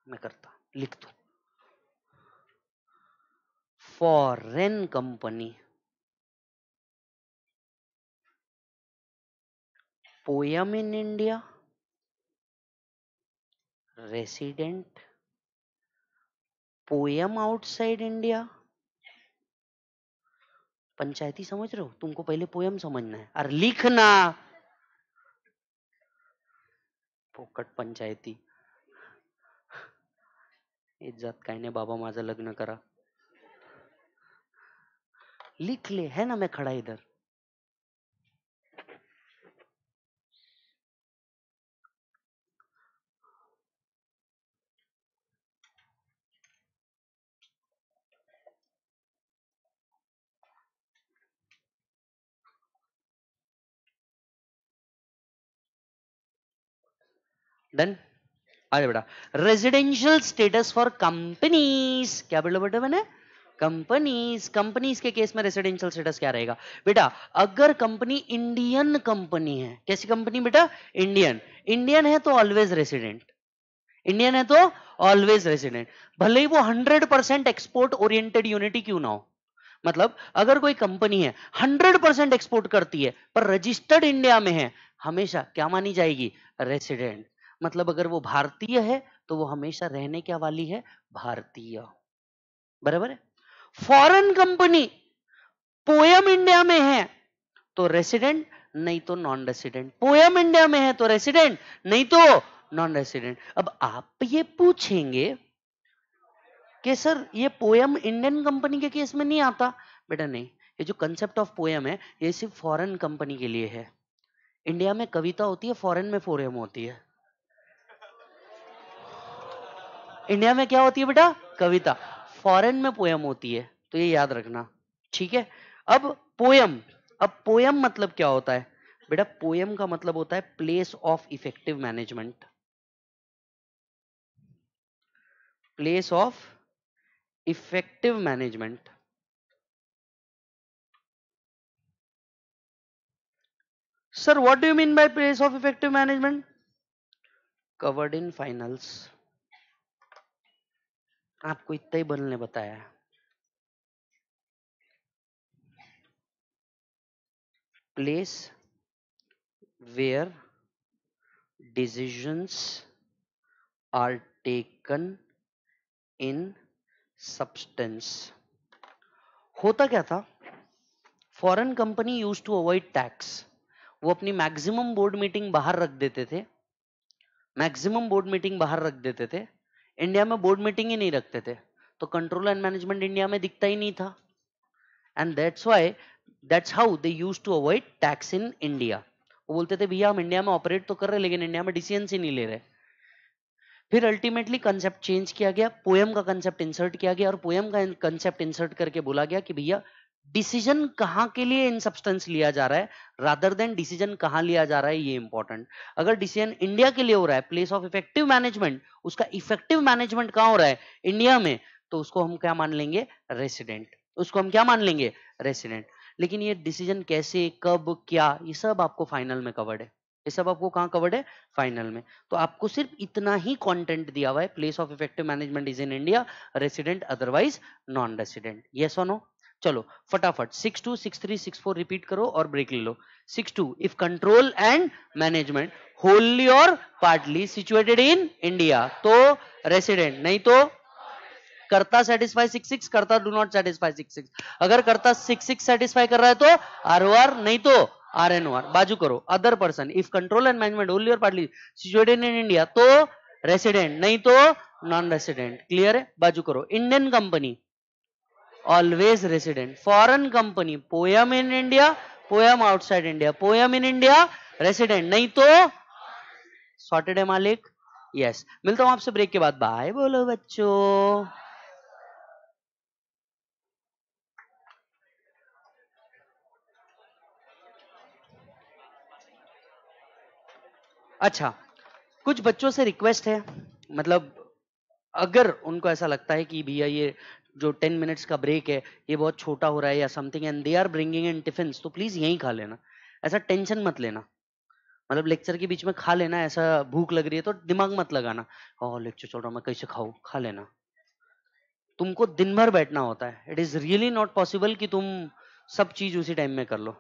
मैं करता लिख दू foreign company. Poem in India. Resident. POEM outside India पंचायती समझ रहे हो तुमको पहले पोयम समझना है और लिखना पोकट पंचायती इज्जत का बाबा माझं लग्न करा लिख ले है ना मैं खड़ा इधर डन आ बेटा रेजिडेंशियल स्टेटस फॉर कंपनीज क्या बोलो बेटा मैंने कंपनीज कंपनीज के केस में रेसिडेंशियल स्टेटस क्या रहेगा बेटा अगर कंपनी इंडियन कंपनी है कैसी कंपनी बेटा इंडियन इंडियन है तो ऑलवेज रेसिडेंट इंडियन है तो ऑलवेज रेसिडेंट भले ही वो 100 परसेंट एक्सपोर्ट ओरिएंटेड यूनिटी क्यों ना हो मतलब अगर कोई कंपनी है 100 परसेंट एक्सपोर्ट करती है पर रजिस्टर्ड इंडिया में है हमेशा क्या मानी जाएगी रेसिडेंट मतलब अगर वो भारतीय है तो वो हमेशा रहने क्या वाली है भारतीय बराबर है फॉरेन कंपनी पोयम इंडिया में है तो रेसिडेंट नहीं तो नॉन रेसिडेंट पोयम इंडिया में है तो रेसिडेंट नहीं तो नॉन रेसिडेंट अब आप ये पूछेंगे कि सर ये पोयम इंडियन कंपनी के केस में नहीं आता बेटा नहीं ये जो कंसेप्ट ऑफ पोयम है ये सिर्फ फॉरेन कंपनी के लिए है इंडिया में कविता होती है फॉरेन में पोयम होती है इंडिया में क्या होती है बेटा कविता फॉरेन में पोयम होती है तो ये याद रखना ठीक है अब पोयम अब पोयम मतलब क्या होता है बेटा पोयम का मतलब होता है place of effective management place of effective management sir what do you mean by place of effective management covered in finals आपको इतना ही ने बताया place where decisions are taken in substance होता क्या था foreign company use to avoid tax वो अपनी मैक्सिमम बोर्ड मीटिंग बाहर रख देते थे मैक्सिमम बोर्ड मीटिंग बाहर रख देते थे इंडिया में बोर्ड मीटिंग ही नहीं रखते थे तो कंट्रोल एंड मैनेजमेंट इंडिया में दिखता ही नहीं था and that's why that's how they use to avoid tax in India वो बोलते थे भैया हम इंडिया में ऑपरेट तो कर रहे लेकिन इंडिया में डिसीजन ही नहीं ले रहे फिर अल्टीमेटली कंसेप्ट चेंज किया गया पोएम का कंसेप्ट इंसर्ट किया गया और पोएम का कंसेप्ट इंसर्ट करके बोला गया कि भैया डिसीजन कहां के लिए इन सब्सटेंस लिया जा रहा है रादर देन डिसीजन कहां लिया जा रहा है ये इंपॉर्टेंट अगर डिसीजन इंडिया के लिए हो रहा है प्लेस ऑफ इफेक्टिव मैनेजमेंट उसका इफेक्टिव मैनेजमेंट कहां हो रहा है इंडिया में तो उसको हम क्या मान लेंगे रेसिडेंट उसको हम क्या मान लेंगे रेसिडेंट लेकिन ये डिसीजन कैसे कब क्या ये सब आपको फाइनल में कवर्ड है ये सब आपको कहां कवर्ड है फाइनल में तो आपको सिर्फ इतना ही कंटेंट दिया हुआ है place of effective management is in India resident otherwise non resident yes और नो चलो फटाफट six two six three six four repeat करो और ब्रेक ले लो six two if control and management wholly और पार्टली सिचुएटेड इन इंडिया तो resident नहीं तो करता सेटिस्फाई सिक्स सिक्स करता do not satisfy six six अगर करता सिक्स सिक्स सेटिस्फाई कर रहा है तो आर ओ आर नहीं तो आर एन ओ आर बाजू करो other person if control and management wholly और पार्टली सिचुएटेड इन इंडिया तो रेसिडेंट नहीं तो नॉन रेसिडेंट क्लियर है बाजू करो Indian company always resident foreign company poem in india poem outside india poem in india resident nahi to sorted hai malik yes milta hu aapse break ke baad bye bolo bachcho अच्छा कुछ बच्चों से request है मतलब अगर उनको ऐसा लगता है कि भैया ये जो टेन मिनट्स का ब्रेक है ये बहुत छोटा हो रहा है या something and they are bringing in tiffin तो प्लीज यहीं खा लेना ऐसा टेंशन मत लेना मतलब लेक्चर के बीच में खा लेना ऐसा भूख लग रही है तो दिमाग मत लगाना और लेक्चर चल रहा मैं कैसे खाऊ खा लेना तुमको दिन भर बैठना होता है it is really not possible कि तुम सब चीज उसी टाइम में कर लो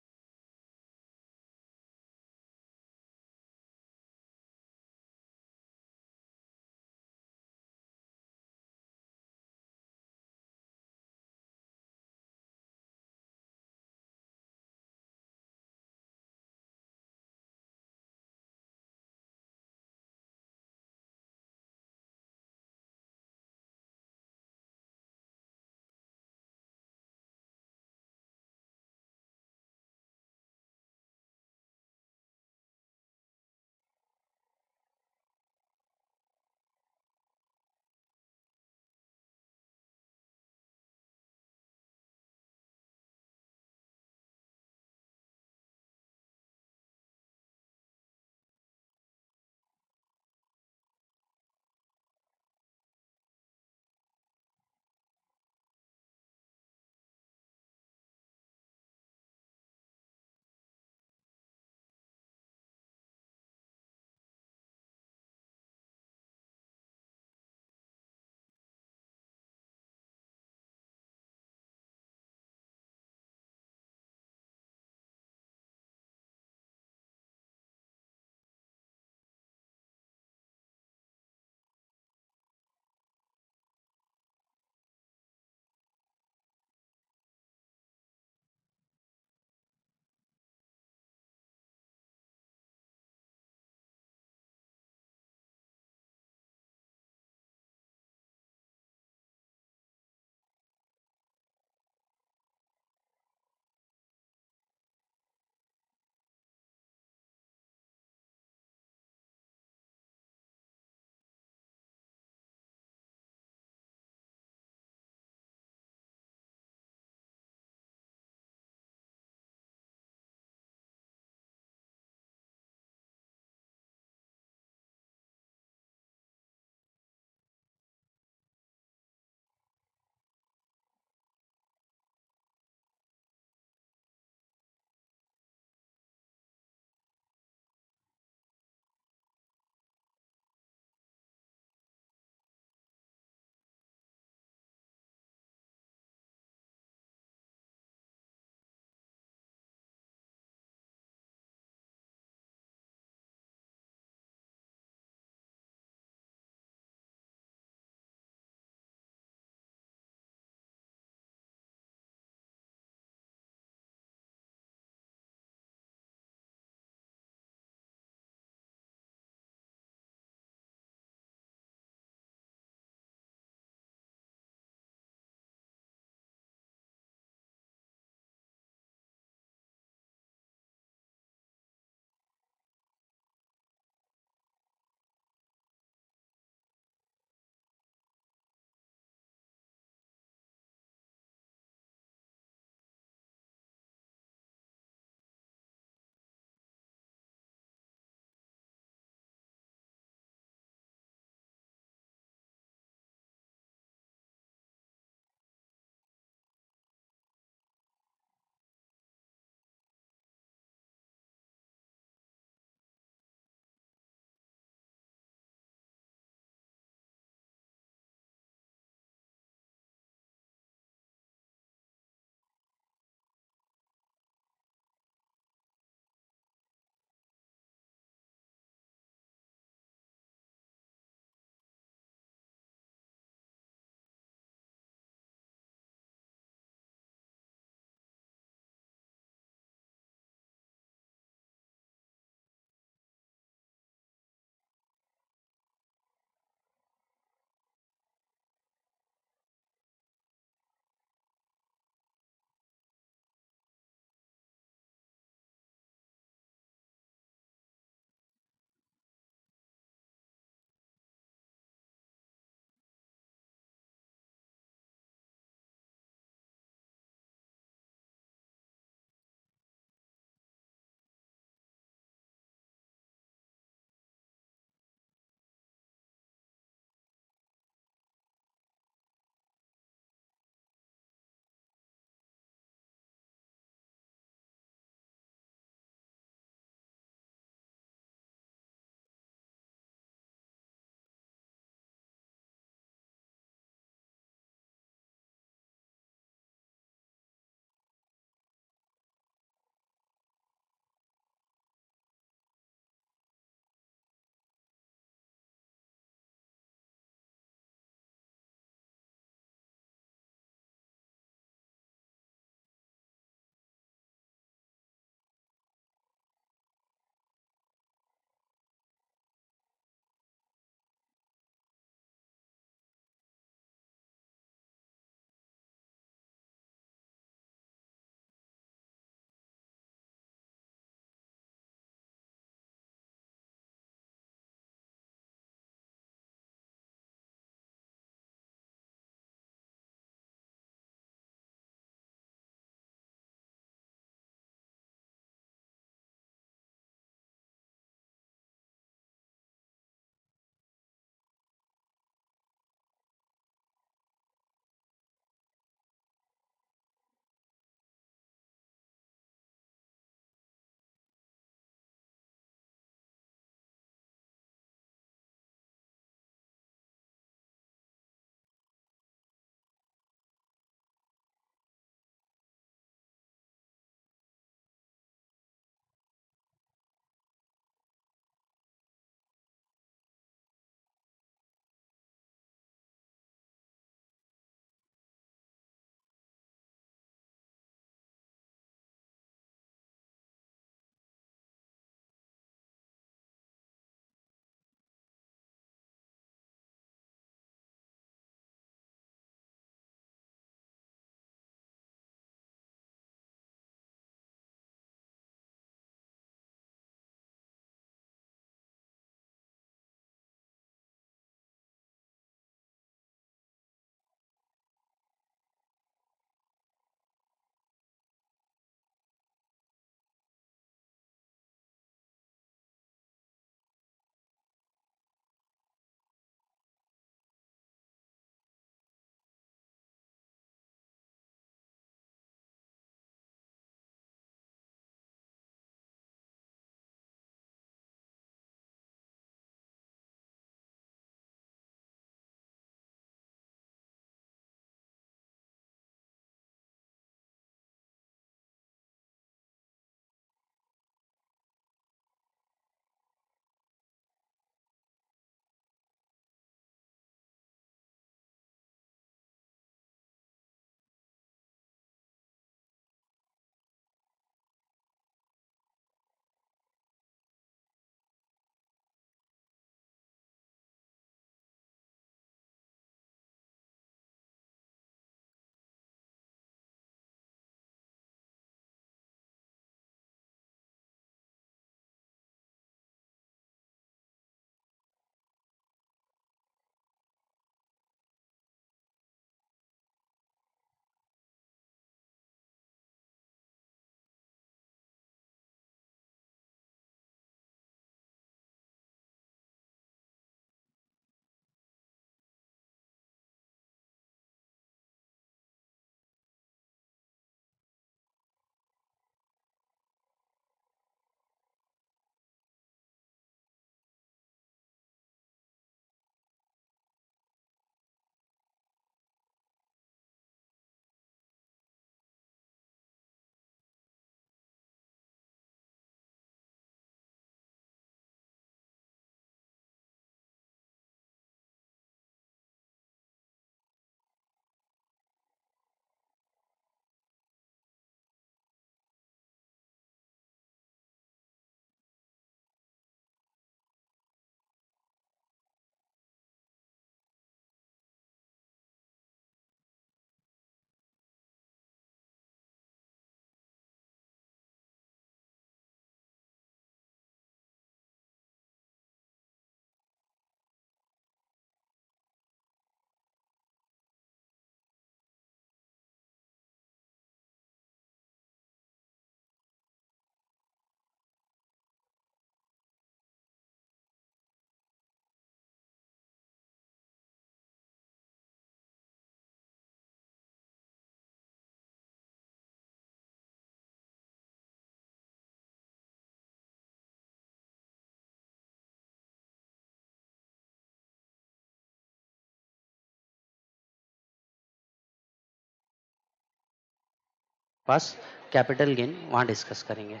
पास कैपिटल गेन वहाँ डिस्कस करेंगे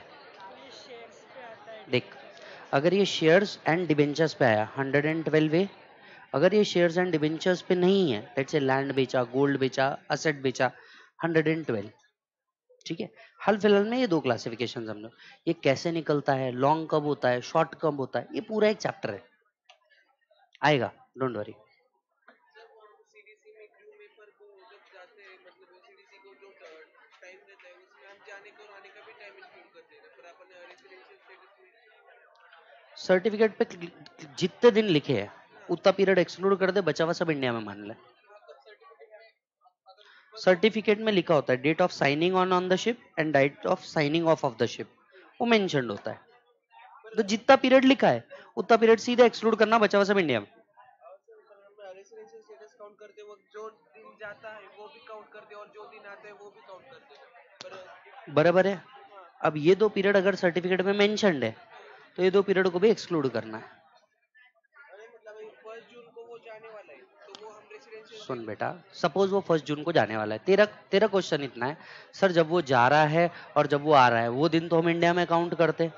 देख अगर ये शेयर्स एंड डिबेंचर्स पे आया हंड्रेड एंड ट्वेल्व ए अगर ये शेयर्स एंड डिबेंचर्स पे नहीं है लेट्स से लैंड बेचा गोल्ड बेचा असेट बेचा हंड्रेड एंड ट्वेल्व ठीक है हाल फिलहाल में ये दो क्लासिफिकेशन हम लोग ये कैसे निकलता है लॉन्ग कब होता है शॉर्ट कब होता है ये पूरा एक चैप्टर है आएगा डोंट वरी सर्टिफिकेट पे जितने दिन लिखे है उतना पीरियड एक्सक्लूड कर दे बचा हुआ सब इंडिया में मान ले सर्टिफिकेट में लिखा होता है date of signing on on the ship and date of signing off off the ship वो मेंशन होता है तो जितना पीरियड लिखा है उतना पीरियड सीधे एक्सक्लूड करना बचा हुआ सब इंडिया में बराबर है अब ये दो पीरियड अगर सर्टिफिकेट में मेंशन है तो ये दो पीरियड को भी एक्सक्लूड करना है सुन बेटा सपोज वो फर्स्ट जून को जाने वाला है तेरा तेरा क्वेश्चन इतना है सर जब वो जा रहा है और जब वो आ रहा है वो दिन तो हम इंडिया में काउंट करते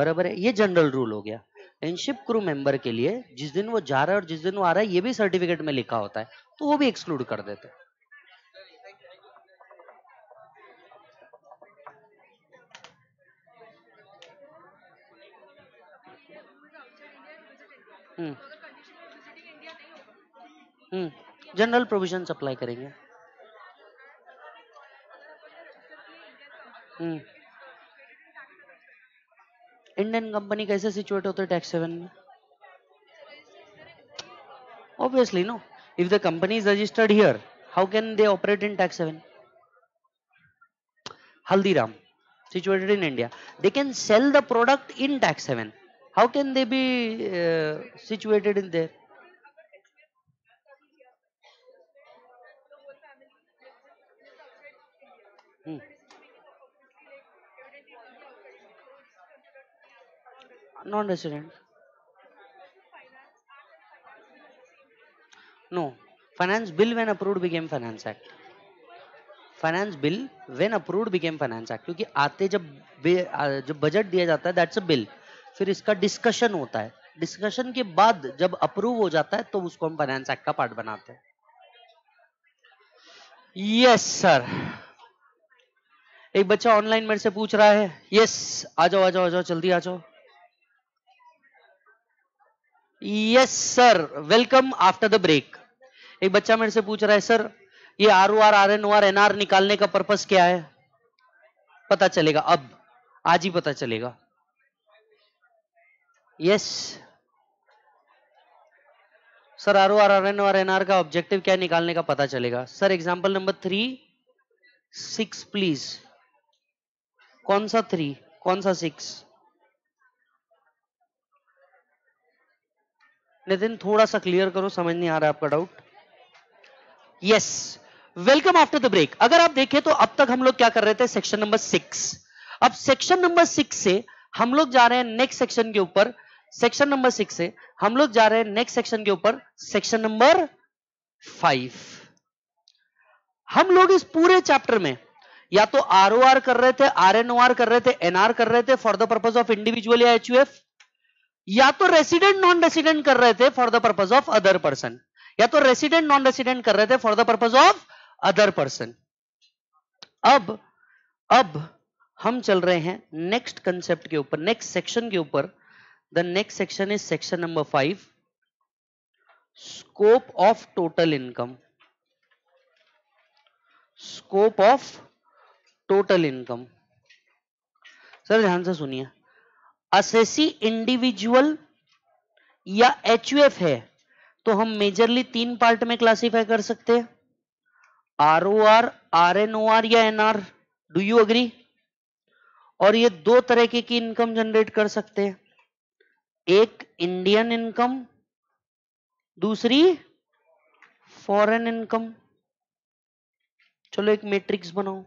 बराबर है ये जनरल रूल हो गया एनशिप क्रू मेंबर के लिए जिस दिन वो जा रहा है और जिस दिन वो आ रहा है ये भी सर्टिफिकेट में लिखा होता है तो वो भी एक्सक्लूड कर देते हैं जनरल प्रोविजन अप्लाई करेंगे इंडियन तो तो हम्म। कंपनी कैसे सिचुएट होते टैक्स सेवन में obviously no if the company is registered here how can they operate in tax haven Haldiram situated in India they can sell the product in tax haven how can they be uh, situated in there hmm. non-resident no finance bill when approved became finance act finance bill when approved became finance act क्योंकि आते जब जब budget दिया जाता है that's a bill फिर इसका discussion होता है डिस्कशन के बाद जब अप्रूव हो जाता है तो उसको हम फाइनेंस एक्ट का पार्ट बनाते हैं यस सर एक बच्चा ऑनलाइन मेरे से पूछ रहा है यस आ जाओ आ जाओ आ जाओ जल्दी आ जाओ yes sir welcome after the break एक बच्चा मेरे से पूछ रहा है सर ये R O R R N O R N R निकालने का पर्पस क्या है पता चलेगा अब आज ही पता चलेगा yes sir R O R R N R N R का ऑब्जेक्टिव क्या निकालने का पता चलेगा sir example number three six please कौन सा थ्री कौन सा सिक्स नितिन थोड़ा सा क्लियर करो समझ नहीं आ रहा आपका doubt yes welcome after the break अगर आप देखें तो अब तक हम लोग क्या कर रहे थे सेक्शन नंबर सिक्स अब सेक्शन नंबर सिक्स से हम लोग जा रहे हैं नेक्स्ट सेक्शन के ऊपर सेक्शन नंबर सिक्स से हम लोग जा रहे हैं नेक्स्ट सेक्शन के ऊपर सेक्शन नंबर फाइव हम लोग इस पूरे चैप्टर में या तो आर ओ आर कर रहे थे आर एन ओ आर कर रहे थे एनआर कर रहे थे for the purpose of individual या एचयूएफ या तो रेसिडेंट नॉन रेसिडेंट कर रहे थे for the purpose of other person या तो रेसिडेंट नॉन रेसिडेंट कर रहे थे for the purpose of other person अब अब हम चल रहे हैं नेक्स्ट कंसेप्ट के ऊपर नेक्स्ट सेक्शन के ऊपर the next section is section number 5 scope of total income scope of total income sir ध्यान से सुनिए असेसी इंडिविजुअल या एच है तो हम मेजरली तीन पार्ट में क्लासिफाई कर सकते हैं R O R R N R या N R do you agree और ये दो तरह की इनकम जनरेट कर सकते हैं एक इंडियन इनकम दूसरी फॉरेन इनकम चलो एक मैट्रिक्स बनाओ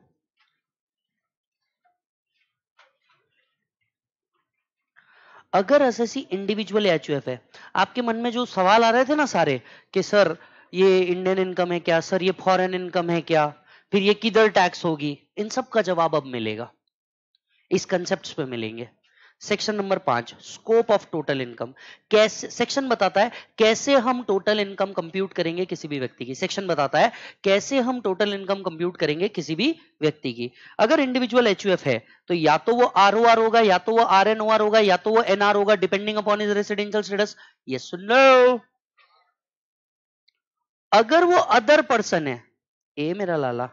अगर एसएससी इंडिविजुअल एचयूएफ है आपके मन में जो सवाल आ रहे थे ना सारे कि सर ये इंडियन इनकम है क्या सर ये फॉरेन इनकम है क्या फिर ये किधर टैक्स होगी इन सब का जवाब अब मिलेगा इस कंसेप्ट पे मिलेंगे सेक्शन नंबर पांच स्कोप ऑफ टोटल इनकम कैसे सेक्शन बताता है कैसे हम टोटल इनकम कंप्यूट करेंगे किसी भी व्यक्ति की सेक्शन बताता है कैसे हम टोटल इनकम कंप्यूट करेंगे किसी भी व्यक्ति की अगर इंडिविजुअल एच है तो या तो वो आर होगा या तो वो आर होगा या तो वो एनआर होगा depending upon is residential status ये सुन लो अगर वो अदर पर्सन है ए मेरा लाला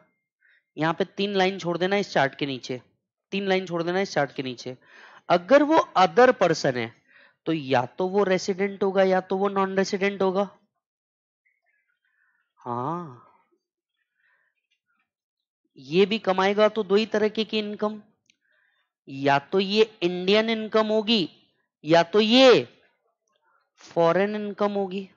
यहां पे तीन लाइन छोड़ देना इस चार्ट के नीचे तीन लाइन छोड़ देना इस चार्ट के नीचे अगर वो अदर पर्सन है तो या तो वो रेसिडेंट होगा या तो वो नॉन रेसिडेंट होगा हाँ ये भी कमाएगा तो दो ही तरह की, की इनकम या तो ये इंडियन इनकम होगी या तो ये फॉरेन इनकम होगी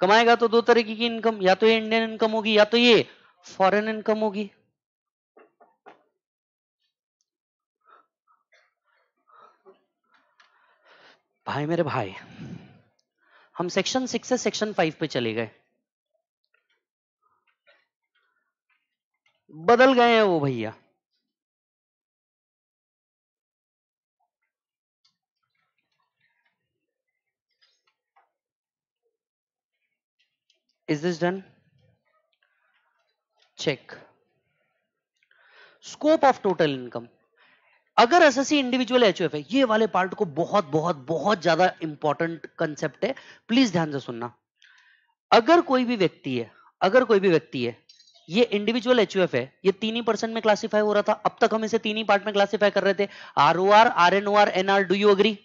कमाएगा तो दो तरीके की इनकम या तो ये इंडियन इनकम होगी या तो ये फॉरेन इनकम होगी भाई मेरे भाई हम सेक्शन सिक्स से सेक्शन फाइव पे चले गए बदल गए हैं वो भैया is this done check scope of total income अगर एसएससी इंडिविजुअल एच है ये वाले पार्ट को बहुत बहुत बहुत ज्यादा इंपॉर्टेंट कंसेप्ट है प्लीज ध्यान से सुनना अगर कोई भी व्यक्ति है अगर कोई भी व्यक्ति है ये इंडिविजुअल एच है ये तीन ही परसेंट में क्लासिफाई हो रहा था अब तक हम इसे तीन ही पार्ट में क्लासिफाई कर रहे थे R O R R N O R N R do you agree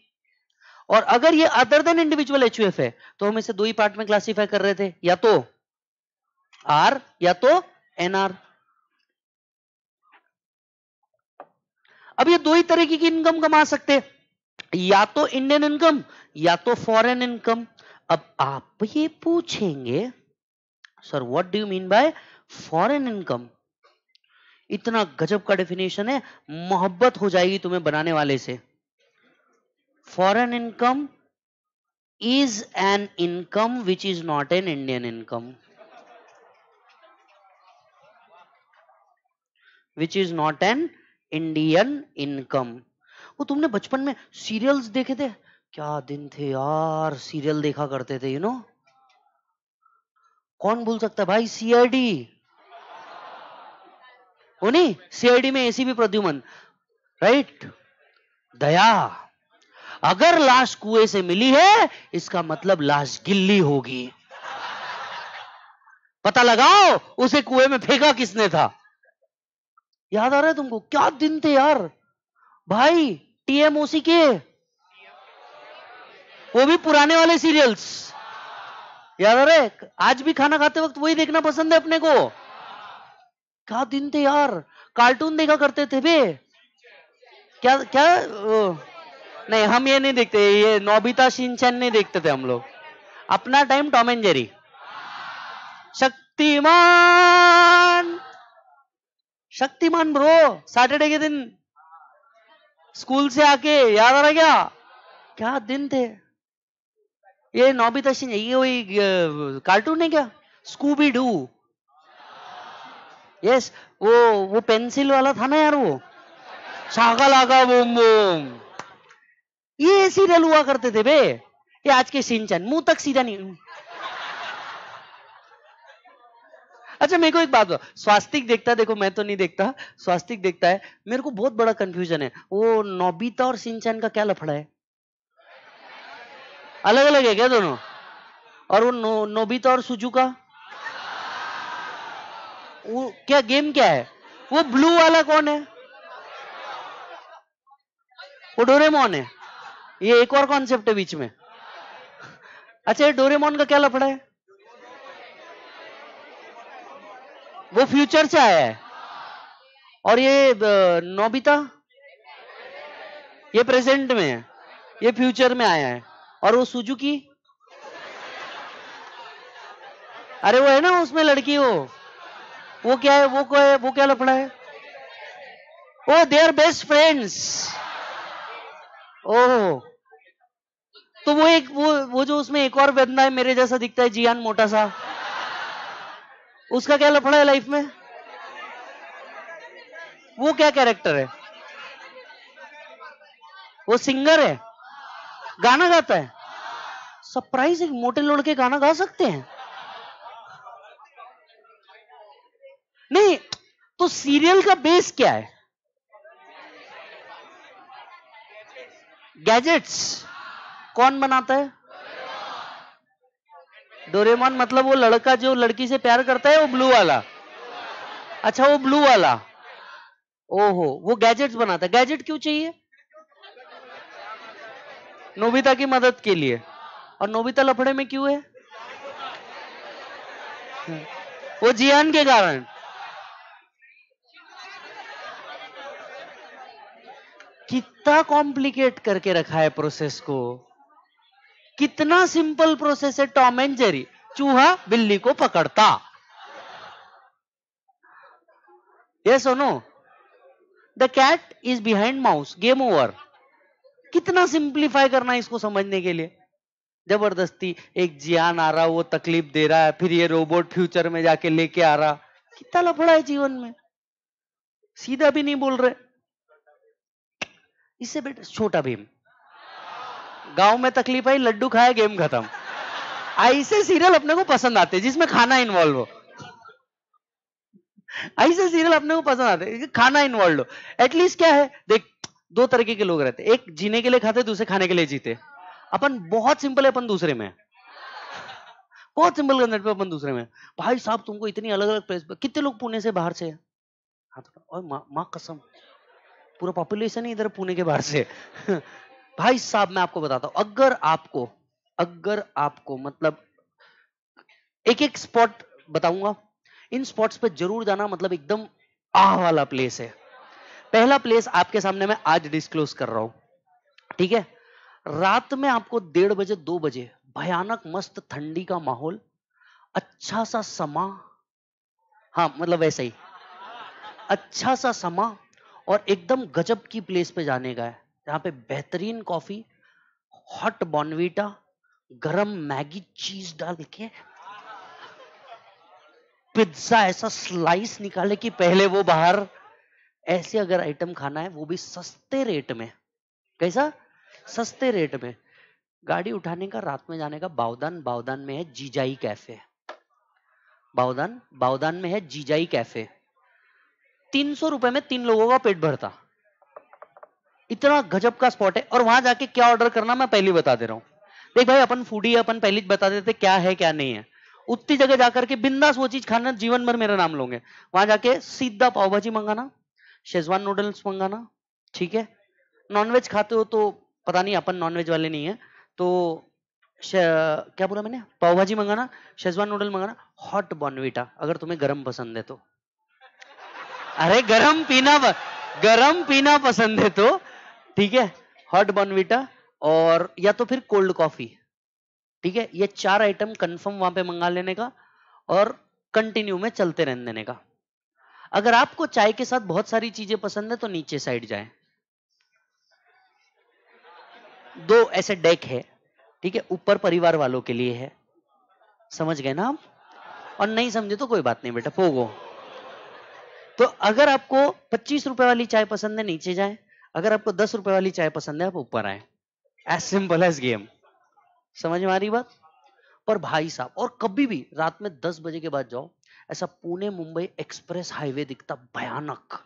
और अगर ये अदर देन इंडिविजुअल एच है तो हम इसे दो ही पार्ट में क्लासिफाई कर रहे थे या तो आर या तो एनआर अब ये दो ही तरीके की इनकम कमा सकते हैं या तो इंडियन इनकम या तो फॉरेन इनकम अब आप ये पूछेंगे sir what do you mean by foreign income इतना गजब का डेफिनेशन है मोहब्बत हो जाएगी तुम्हें बनाने वाले से foreign income is an income which is not an Indian income which is not an Indian income वो तुमने बचपन में सीरियल्स देखे थे क्या दिन थे यार सीरियल देखा करते थे यू नो कौन भूल सकता भाई सीआरडी वो नहीं सीआईडी में भी प्रद्युमन राइट दया अगर लाश कुएं से मिली है इसका मतलब लाश गिल्ली होगी पता लगाओ उसे कुएं में फेंका किसने था याद आ रहा है तुमको क्या दिन थे यार भाई टीएमओसी के वो भी पुराने वाले सीरियल्स याद आ रहा है आज भी खाना खाते वक्त वही देखना पसंद है अपने को क्या दिन थे यार कार्टून देखा करते थे बे क्या क्या ओ, नहीं हम ये नहीं देखते ये नोबिता शिनचैन नहीं देखते थे हम लोग अपना time Tom and Jerry Shaktimaan Shaktimaan bro Saturday के दिन स्कूल से आके याद आ रहा क्या क्या दिन थे ये नौबी सिंह ये वही कार्टून है क्या स्कूबी डू यस वो वो पेंसिल वाला था ना यार वो शाखा लागा बूम बूम ये सीरियल हुआ करते थे बे ये आज के सिंचन मुंह तक सीधा नहीं अच्छा मेरे को एक बात स्वास्तिक देखता देखो मैं तो नहीं देखता स्वास्तिक देखता है मेरे को बहुत बड़ा कंफ्यूजन है वो नोबिता और सिंचन का क्या लफड़ा है अलग अलग है क्या दोनों और वो नोबिता और सुजू का वो क्या गेम क्या है वो ब्लू वाला कौन है वो डोरेमोन है ये एक और कॉन्सेप्ट है बीच में अच्छा ये डोरेमोन का क्या लफड़ा है वो फ्यूचर से आया है और ये नोबिता ये प्रेजेंट में है ये फ्यूचर में आया है और वो सुजुकी अरे वो है ना उसमें लड़की वो वो क्या है वो क्या है वो क्या लफड़ा है oh they are best friends oh तो वो एक वो वो जो उसमें एक और बंदा है मेरे जैसा दिखता है जियान मोटा सा उसका क्या लफड़ा है लाइफ में वो क्या कैरेक्टर है वो सिंगर है गाना गाता है सरप्राइज एक मोटे लड़के गाना गा सकते हैं नहीं तो सीरियल का बेस क्या है गैजेट्स कौन बनाता है डोरेमोन मतलब वो लड़का जो लड़की से प्यार करता है वो ब्लू वाला अच्छा वो ब्लू वाला ओहो वो गैजेट्स बनाता है गैजेट क्यों चाहिए नोबिता की मदद के लिए और नोबिता लफड़े में क्यों है वो जियान के कारण कितना कॉम्प्लिकेट करके रखा है प्रोसेस को कितना सिंपल प्रोसेस है टॉम एंड जेरी चूहा बिल्ली को पकड़ता ये सुनो the cat is behind mouse game over कितना सिंप्लीफाई करना है इसको समझने के लिए जबरदस्ती एक जियान आ रहा वो तकलीफ दे रहा है फिर ये रोबोट फ्यूचर में जाके लेके आ रहा कितना लफड़ा है जीवन में सीधा भी नहीं बोल रहे इससे बेटा छोटा भीम गांव में तकलीफ आई लड्डू खाया गेम खत्म ऐसे सीरियल अपने को पसंद आते हैं जिसमें खाना इन्वॉल्व हो ऐसे सीरियल अपने को पसंद आते हैं खाना इन्वॉल्व हो एटलीस्ट क्या है देख दो तरीके के लोग रहते एक जीने के लिए खाते दूसरे खाने के लिए जीते अपन बहुत सिंपल है अपन दूसरे में बहुत सिंपल कंसेप्ट पे अपन दूसरे में भाई साहब तुमको इतनी अलग अलग प्लेस कितने लोग पुणे से बाहर से हाँ तो और माँ मा कसम पूरा पॉपुलेशन ही इधर पुणे के बाहर से भाई साहब मैं आपको बताता हूं अगर आपको अगर आपको मतलब एक एक स्पॉट बताऊंगा इन स्पॉट्स पर जरूर जाना मतलब एकदम आह वाला प्लेस है पहला प्लेस आपके सामने मैं आज डिस्क्लोज कर रहा हूं ठीक है रात में आपको डेढ़ बजे दो बजे भयानक मस्त ठंडी का माहौल अच्छा सा समा हाँ मतलब वैसा ही अच्छा सा समा और एकदम गजब की प्लेस पे जाने का है जहां पे बेहतरीन कॉफी हॉट बॉनविटा गरम मैगी चीज डाल के पिज्जा ऐसा स्लाइस निकाले कि पहले वो बाहर ऐसे अगर आइटम खाना है वो भी सस्ते रेट में कैसा सस्ते रेट में गाड़ी उठाने का रात में जाने का बावदान बावदान में है जीजाई कैफे बावदान बावदान में है जीजाई कैफे तीन सौ रुपए में तीन लोगों का पेट भरता इतना गजब का स्पॉट है और वहां जाके क्या ऑर्डर करना मैं पहले बता दे रहा हूँ देख भाई अपन फूडी अपन पहले बता देते क्या है क्या नहीं है उतनी जगह जाकर के बिंदास वो चीज खाना जीवन भर मेरा नाम लोगे वहां जाके सीधा पाव भाजी मंगाना शेजवान नूडल्स मंगाना ठीक है नॉनवेज खाते हो तो पता नहीं अपन नॉनवेज वाले नहीं है तो क्या बोला मैंने पाव भाजी मंगाना शेजवान नूडल मंगाना हॉट बॉनविटा अगर तुम्हें गर्म पसंद है तो अरे गरम पीना गरम पीना पसंद है तो ठीक है हॉट बॉर्नविटा और या तो फिर कोल्ड कॉफी ठीक है ये चार आइटम कंफर्म वहां पे मंगा लेने का और कंटिन्यू में चलते रहने देने का अगर आपको चाय के साथ बहुत सारी चीजें पसंद है तो नीचे साइड जाए दो ऐसे डेक है ठीक है ऊपर परिवार वालों के लिए है समझ गए ना आप और नहीं समझे तो कोई बात नहीं बेटा पोगो तो अगर आपको पच्चीस रुपए वाली चाय पसंद है नीचे जाए अगर आपको दस रुपए वाली चाय पसंद है आप ऊपर आए एज सिंपल एज गेम समझ में आ रही बात पर भाई साहब और कभी भी रात में दस बजे के बाद जाओ ऐसा पुणे मुंबई एक्सप्रेस हाईवे दिखता भयानक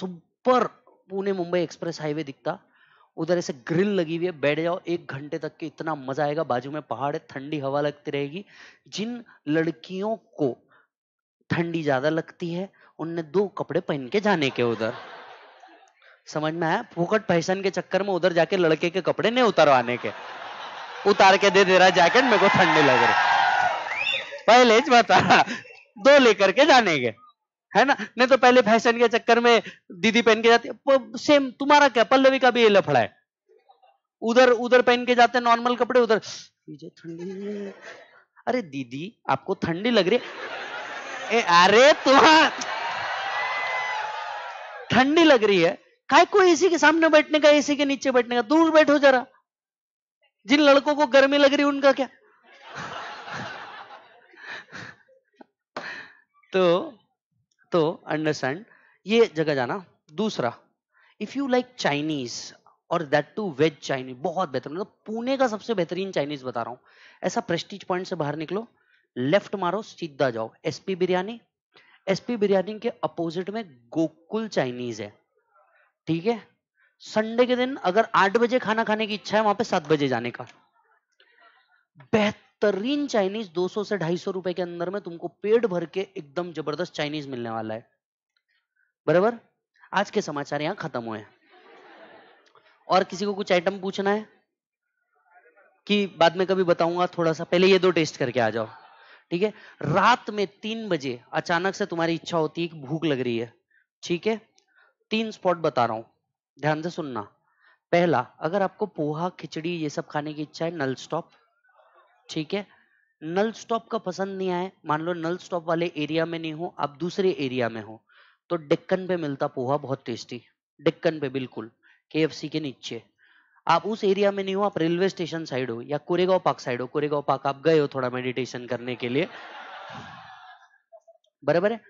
super Pune Mumbai express highway दिखता उधर ऐसे ग्रिल लगी हुई है बैठ जाओ एक घंटे तक के इतना मजा आएगा बाजू में पहाड़ है ठंडी हवा लगती रहेगी जिन लड़कियों को ठंडी ज्यादा लगती है उनने दो कपड़े पहन के जाने के उधर समझ में आया फोकट फैशन के चक्कर में उधर जाके लड़के के कपड़े नहीं उतरवाने के उतार के दे दे रहा जैकेट मेरे को ठंडी लग रही पहले बता दो लेकर के जाने के है ना नहीं तो पहले फैशन के चक्कर में दीदी पहन के जाती सेम तुम्हारा क्या पल्लवी का भी ये लफड़ा है उधर उधर पहन के जाते नॉर्मल कपड़े उधर ठंडी अरे दीदी आपको ठंडी लग रही है अरे तुम्हारा ठंडी लग रही है काय को एसी के सामने बैठने का एसी के नीचे बैठने का दूर बैठो जरा जिन लड़कों को गर्मी लग रही उनका क्या तो तो अंडरस्टैंड ये जगह जाना दूसरा इफ यू लाइक चाइनीज और दैट टू वेज चाइनीज बहुत बेहतर मतलब पुणे का सबसे बेहतरीन चाइनीज बता रहा हूं ऐसा प्रेस्टीज पॉइंट से बाहर निकलो लेफ्ट मारो सीधा जाओ एसपी बिरयानी एसपी बिरयानी के अपोजिट में गोकुल चाइनीज है ठीक है संडे के दिन अगर आठ बजे खाना खाने की इच्छा है वहां पे सात बजे जाने का बेहतरीन चाइनीज 200 से ढाई सौ रुपए के अंदर में तुमको पेट भर के एकदम जबरदस्त चाइनीज मिलने वाला है बराबर आज के समाचार यहां खत्म हुए और किसी को कुछ आइटम पूछना है कि बाद में कभी बताऊंगा थोड़ा सा पहले ये दो टेस्ट करके आ जाओ ठीक है रात में तीन बजे अचानक से तुम्हारी इच्छा होती है भूख लग रही है ठीक है तीन स्पॉट बता रहा हूं ध्यान से सुनना पहला अगर आपको पोहा खिचड़ी ये सब खाने की इच्छा है नल स्टॉप ठीक है नल स्टॉप का पसंद नहीं आए मान लो नल स्टॉप वाले एरिया में नहीं हो आप दूसरे एरिया में हो तो डिक्कन पे मिलता पोहा बहुत टेस्टी डिक्कन पे बिल्कुल के के नीचे आप उस एरिया में नहीं हो आप रेलवे स्टेशन साइड हो या कोरेगांव पार्क साइड हो कोरेगांव पार्क आप गए हो थोड़ा मेडिटेशन करने के लिए बराबर है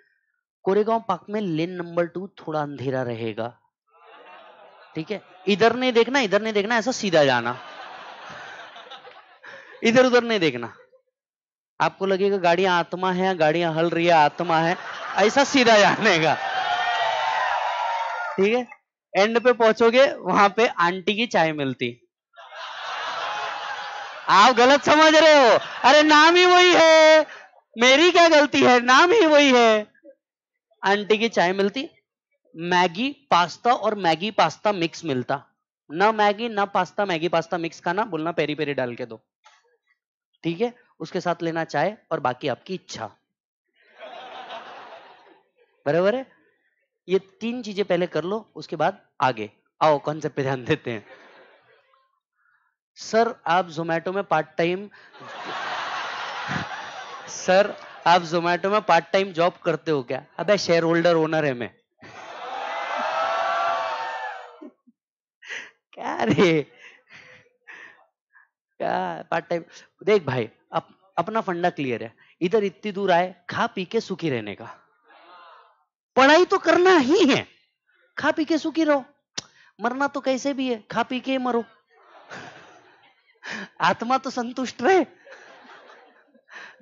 कोरेगांव पार्क में लेन नंबर टू थोड़ा अंधेरा रहेगा ठीक है इधर नहीं देखना इधर नहीं देखना ऐसा सीधा जाना इधर उधर नहीं देखना आपको लगेगा गाड़ियां आत्मा है गाड़ियां हल रही है आत्मा है ऐसा सीधा जाने का ठीक है एंड पे पहुंचोगे वहां पे आंटी की चाय मिलती आप गलत समझ रहे हो अरे नाम ही वही है मेरी क्या गलती है नाम ही वही है आंटी की चाय मिलती मैगी पास्ता और मैगी पास्ता मिक्स मिलता ना मैगी ना पास्ता मैगी पास्ता मिक्स खाना बोलना पेरी पेरी डाल के दो ठीक है उसके साथ लेना चाय और बाकी आपकी इच्छा बराबर है ये तीन चीजें पहले कर लो उसके बाद आगे आओ कॉन्सेप्ट पे ध्यान देते हैं सर आप जोमेटो में पार्ट टाइम सर आप जोमेटो में पार्ट टाइम जॉब करते हो क्या अब शेयर होल्डर ओनर है मैं क्या रे क्या पार्ट टाइम देख भाई अप, अपना फंडा क्लियर है इधर इतनी दूर आए खा पी के सुखी रहने का पढ़ाई तो करना ही है खा पी के सुखी रहो मरना तो कैसे भी है खा पी के मरो आत्मा तो संतुष्ट रहे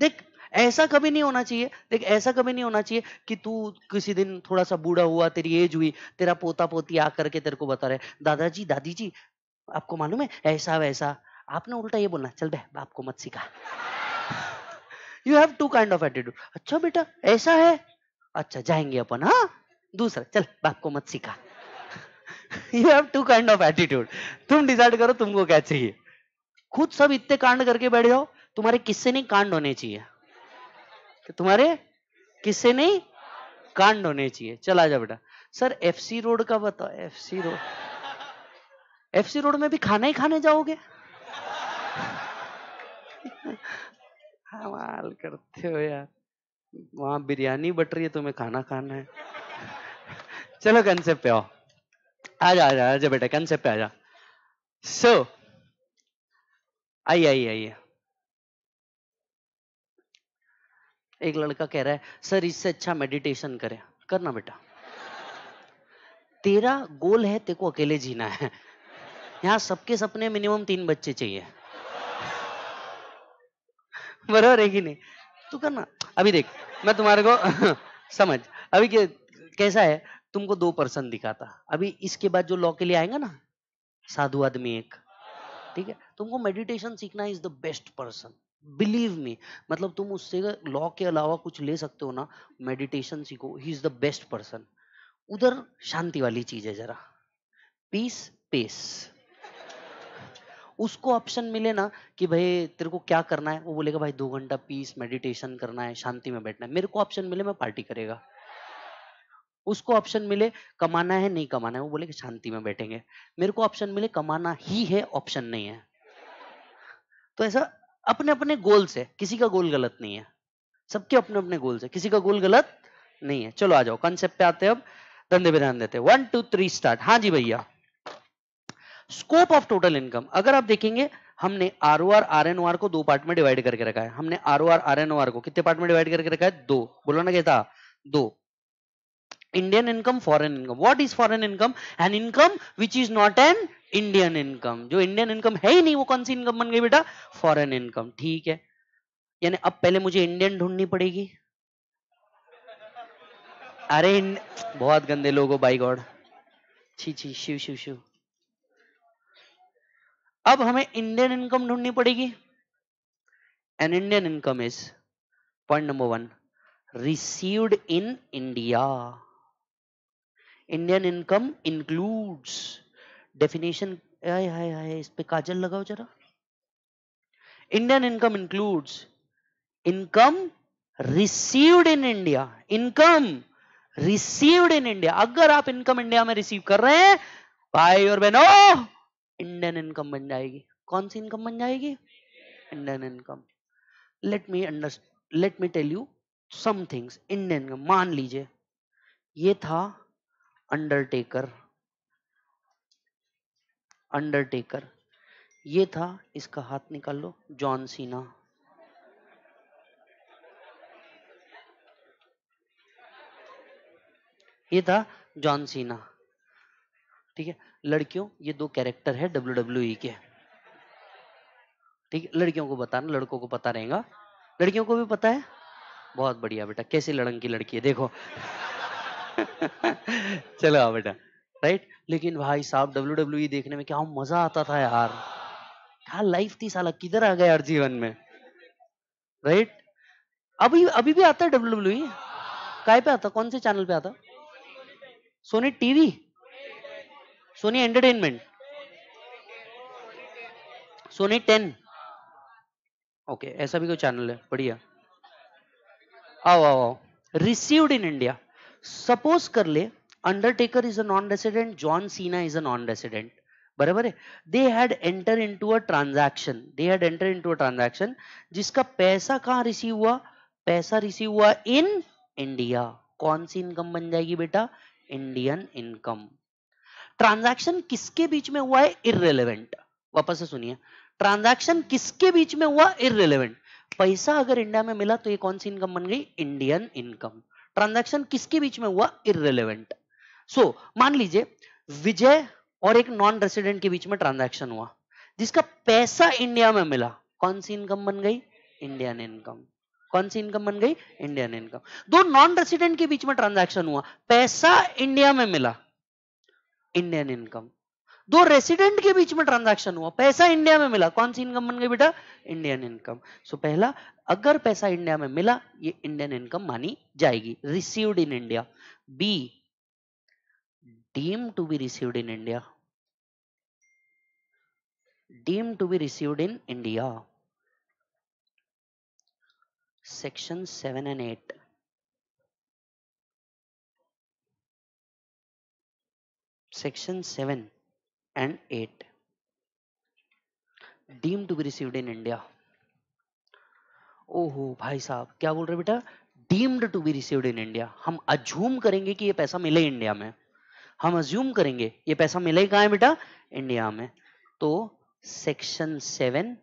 देख ऐसा कभी नहीं होना चाहिए देख ऐसा कभी नहीं होना चाहिए कि तू किसी दिन थोड़ा सा बूढ़ा हुआ तेरी एज हुई तेरा पोता पोती आकर के तेरे को बता रहे दादाजी दादी जी आपको मालूम है ऐसा वैसा आपने उल्टा ये बोलना चल बे बाप को मत सिखा you have to kind of attitude अच्छा बेटा ऐसा है अच्छा जाएंगे अपन हाँ दूसरा चल बाप को मत सिखा you have to kind of attitude तुम डिसाइड करो तुमको क्या चाहिए खुद सब इतने कांड करके बैठ जाओ तुम्हारे किससे नहीं कांड होने चाहिए कि तुम्हारे किससे नहीं कांड होने चाहिए चला जा बेटा सर सी रोड का बताओ सी रोड सी रोड में भी खाना ही खाने जाओगे हवाल करते हो यार वहां बिरयानी बट रही है तुम्हें खाना खाना है चलो कंसेप्ट पे आओ आ जा आ जा बेटा कंसेप्ट पे आ जा सो आइए आइए आइए एक लड़का कह रहा है सर इससे अच्छा मेडिटेशन करे करना बेटा तेरा गोल है तेको अकेले जीना है यहाँ सबके सपने मिनिमम तीन बच्चे चाहिए बराबर है कि नहीं तू करना अभी देख मैं तुम्हारे को समझ अभी के, कैसा है तुमको दो पर्सन दिखाता अभी इसके बाद जो लॉ के लिए आएंगे ना साधु आदमी एक ठीक है तुमको मेडिटेशन सीखना is the best person believe me मतलब तुम उससे लॉ के अलावा कुछ ले सकते हो ना मेडिटेशन सीखो ही इज द बेस्ट पर्सन उधर शांति वाली चीज है जरा पीस पेस उसको ऑप्शन मिले ना कि भाई तेरे को क्या करना है वो बोलेगा भाई दो घंटा पीस मेडिटेशन करना है शांति में बैठना है मेरे को ऑप्शन मिले मैं पार्टी करेगा उसको ऑप्शन मिले कमाना है नहीं कमाना है वो बोलेगा शांति में बैठेंगे मेरे को ऑप्शन मिले कमाना ही है ऑप्शन नहीं है तो ऐसा अपने अपने गोल से किसी का गोल गलत नहीं है सबके अपने अपने गोल से किसी का गोल गलत नहीं है चलो आ जाओ कॉन्सेप्ट पे आते हैं अब धंधे पे ध्यान देते वन टू थ्री स्टार्ट हाँ जी भैया स्कोप ऑफ टोटल इनकम अगर आप देखेंगे हमने R O R R N O R को दो पार्ट में डिवाइड करके रखा है हमने R O R R N O R को कितने पार्ट में डिवाइड करके रखा है दो बोलो ना कहता दो Indian income, foreign income. What is foreign income? An income which is not an Indian income. जो Indian income है ही नहीं वो कौन सी income बन गई बेटा Foreign income. ठीक है यानी अब पहले मुझे Indian ढूंढनी पड़ेगी अरे बहुत गंदे लोग हो बाई गॉड छी छी शिव शिव शिव अब हमें इंडियन इनकम ढूंढनी पड़ेगी an Indian income is point number one received in India Indian income includes definition हाय हाय हाय इस पे काजल लगाओ जरा Indian income includes income received in India income received in India अगर आप इनकम इंडिया में रिसीव कर रहे हैं भाई और बहनो इंडियन इनकम बन जाएगी कौन सी इनकम बन जाएगी Indian income let me under let me tell you some things Indian income मान लीजिए ये था अंडरटेकर अंडरटेकर ये था इसका हाथ निकाल लो जॉन सीना ये था जॉन सीना ठीक है लड़कियों ये दो कैरेक्टर है डब्ल्यू डब्ल्यू के ठीक है लड़कियों को बताना लड़कों को पता रहेगा लड़कियों को भी पता है बहुत बढ़िया बेटा कैसे लड़ंग की लड़की है देखो चलो आओ बेटा राइट लेकिन भाई साहब डब्ल्यू डब्ल्यू e देखने में क्या मजा आता था यार क्या लाइफ थी साला किधर आ गया यार जीवन में राइट अभी अभी भी आता है डब्ल्यू डब्ल्यू काय पे आता कौन से चैनल पे आता Sony TV Sony entertainment Sony Ten okay ऐसा भी कोई चैनल है बढ़िया आओ आओ आओ रिसीव्ड इन इंडिया सपोज कर ले Undertaker is a non resident John Cena is a non resident बराबर है they had enter into a transaction they had enter into a transaction जिसका पैसा कहां रिसीव हुआ पैसा रिसीव हुआ इन इंडिया कौन सी इनकम बन जाएगी बेटा इंडियन इनकम ट्रांजैक्शन किसके बीच में हुआ है इरेलीवेंट वापस से सुनिए ट्रांजैक्शन किसके बीच में हुआ इरेलीवेंट पैसा अगर इंडिया में मिला तो ये कौन सी इनकम बन गई इंडियन इनकम ट्रांजैक्शन किसके बीच में हुआ इरेलीवेंट सो so, मान लीजिए विजय और एक नॉन रेसिडेंट के बीच में ट्रांजैक्शन हुआ जिसका पैसा इंडिया में मिला कौन सी इनकम बन गई इंडियन इनकम कौन सी इनकम बन गई इंडियन इनकम दो नॉन रेसिडेंट के बीच में ट्रांजैक्शन हुआ पैसा इंडिया में मिला इंडियन इनकम दो रेसिडेंट के बीच में ट्रांजैक्शन हुआ पैसा इंडिया में मिला कौन सी इनकम बन गई बेटा इंडियन इनकम सो पहला अगर पैसा इंडिया में मिला ये इंडियन इनकम मानी जाएगी received in India be deem to be received in India deem to be received in India section seven and eight section seven and 8 deem to be received in India ओहो भाई साहब क्या बोल रहे बेटा deemed to be received in India हम assume करेंगे कि ये पैसा मिले इंडिया में हम अज्यूम करेंगे ये पैसा मिले कहा है बेटा इंडिया में तो सेक्शन सेवन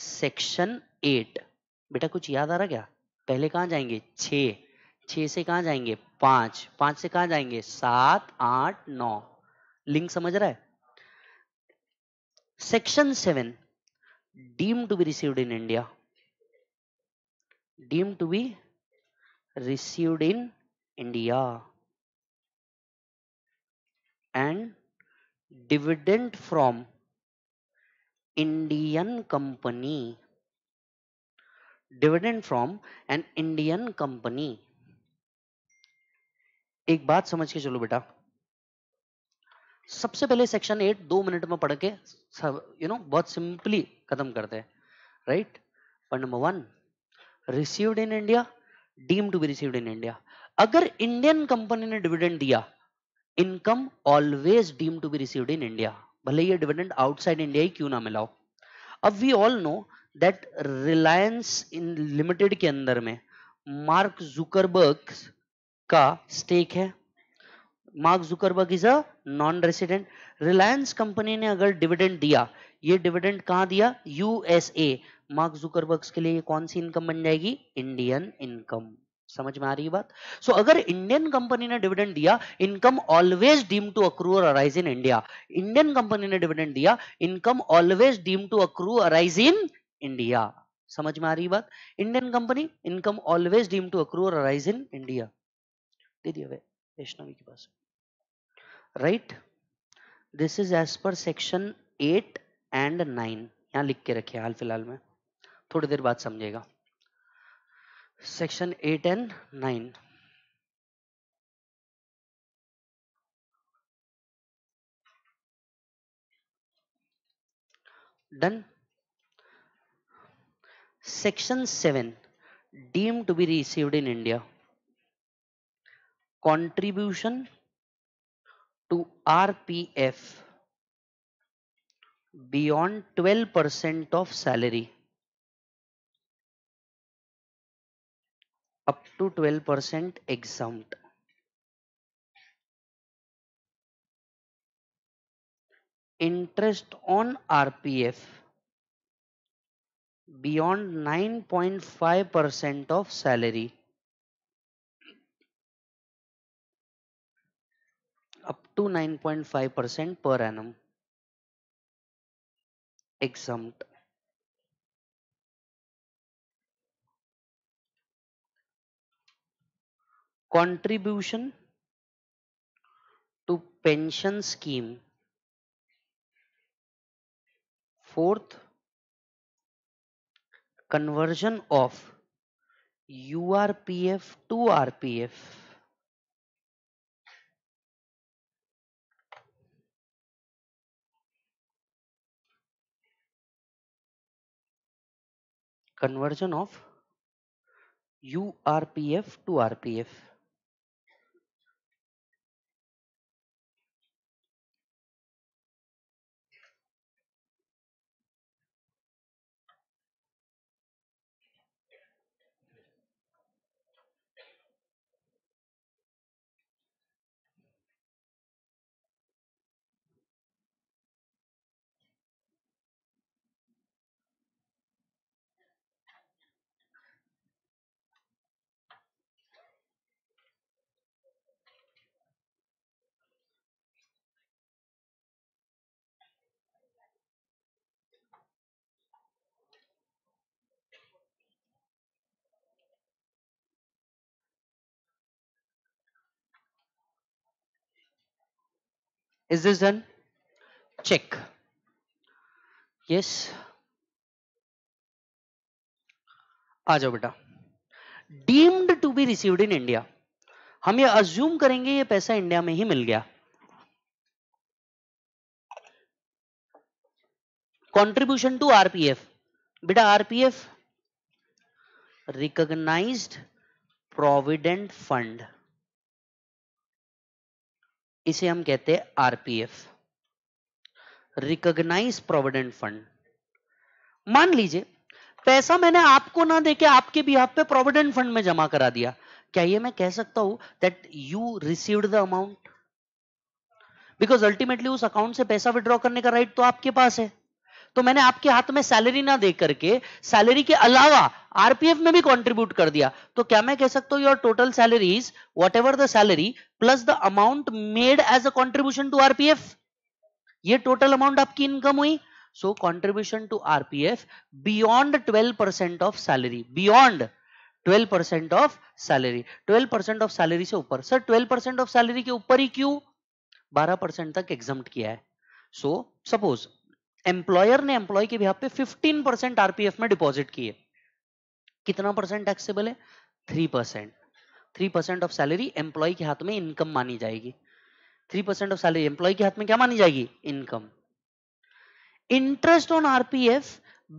सेक्शन एट बेटा कुछ याद आ रहा क्या पहले कहां जाएंगे छ छ से कहां जाएंगे पांच पांच से कहां जाएंगे सात आठ नौ लिंक समझ रहा है section 7 deemed to be received in india deemed to be received in india and dividend from Indian company. Dividend from an Indian company. एक बात समझ के चलो बेटा सबसे पहले सेक्शन एट दो मिनट में पढ़ के सब यू नो बहुत सिंपली खत्म करते हैं right point number one received in India deem to be received in India अगर इंडियन कंपनी ने डिविडेंड दिया income always deem to be received in India भले ये डिविडेंड आउटसाइड इंडिया ही क्यों ना मिलाओ अब we all know that Reliance in limited के अंदर में मार्क जुकरबर्ग का स्टेक है Mark Zuckerberg is a non resident Reliance company ने अगर डिविडेंड दिया ये डिविडेंड कहाँ दिया यूएसए मार्क जुकरबर्ग के लिए कौन सी इनकम बन जाएगी इंडियन इनकम समझ में आ रही है बात सो so, अगर इंडियन कंपनी ने डिविडेंड दिया income always deem to accrue arise in India Indian company ने डिविडेंड दिया income always deem to accrue arise in India समझ में आ रही बात Indian company income always deem to accrue arise in India दे दिया वैष्णवी के पास right this is as per section eight and nine यहां लिख के रखे हाल फिलहाल में थोड़ी देर बाद समझेगा section eight and nine done section seven deem to be received in India contribution to RPF beyond 12% of salary. Up to 12% exempt. Interest on RPF beyond 9.5% of salary to 9.5% per annum. Exempt. Contribution to pension scheme. Fourth, conversion of URPF to RPF. conversion of URPF to RPF is this done check yes आ जाओ बेटा deemed to be received in India हम ये assume करेंगे ये पैसा India में ही मिल गया कॉन्ट्रीब्यूशन टू आरपीएफ बेटा आरपीएफ रिकॉग्नाइज्ड प्रोविडेंट फंड इसे हम कहते हैं आरपीएफ रिकॉग्नाइज प्रोविडेंट फंड मान लीजिए पैसा मैंने आपको ना देके आपके भी आप पे प्रोविडेंट फंड में जमा करा दिया क्या ये मैं कह सकता हूं that you received the amount because ultimately उस अकाउंट से पैसा विड्रॉ करने का राइट तो आपके पास है तो मैंने आपके हाथ में सैलरी ना दे करके सैलरी के अलावा आरपीएफ में भी कंट्रीब्यूट कर दिया तो क्या मैं कह सकता हूं your total salary is whatever the salary plus the amount made as a contribution to RPF ये टोटल अमाउंट आपकी इनकम हुई so contribution to RPF beyond twelve percent of salary beyond 12 percent of salary twelve percent of salary से ऊपर sir 12 percent of salary के ऊपर ही क्यों 12 percent तक exam किया है सो सपोज एम्प्लॉयर ने एम्प्लॉय के बिहार पे 15 परसेंट आरपीएफ में डिपॉजिट किए कितना परसेंट टैक्सेबल है three percent three percent of salary employee के हाथ में इनकम मानी जाएगी three percent of salary employee के हाथ में क्या मानी जाएगी income interest on RPF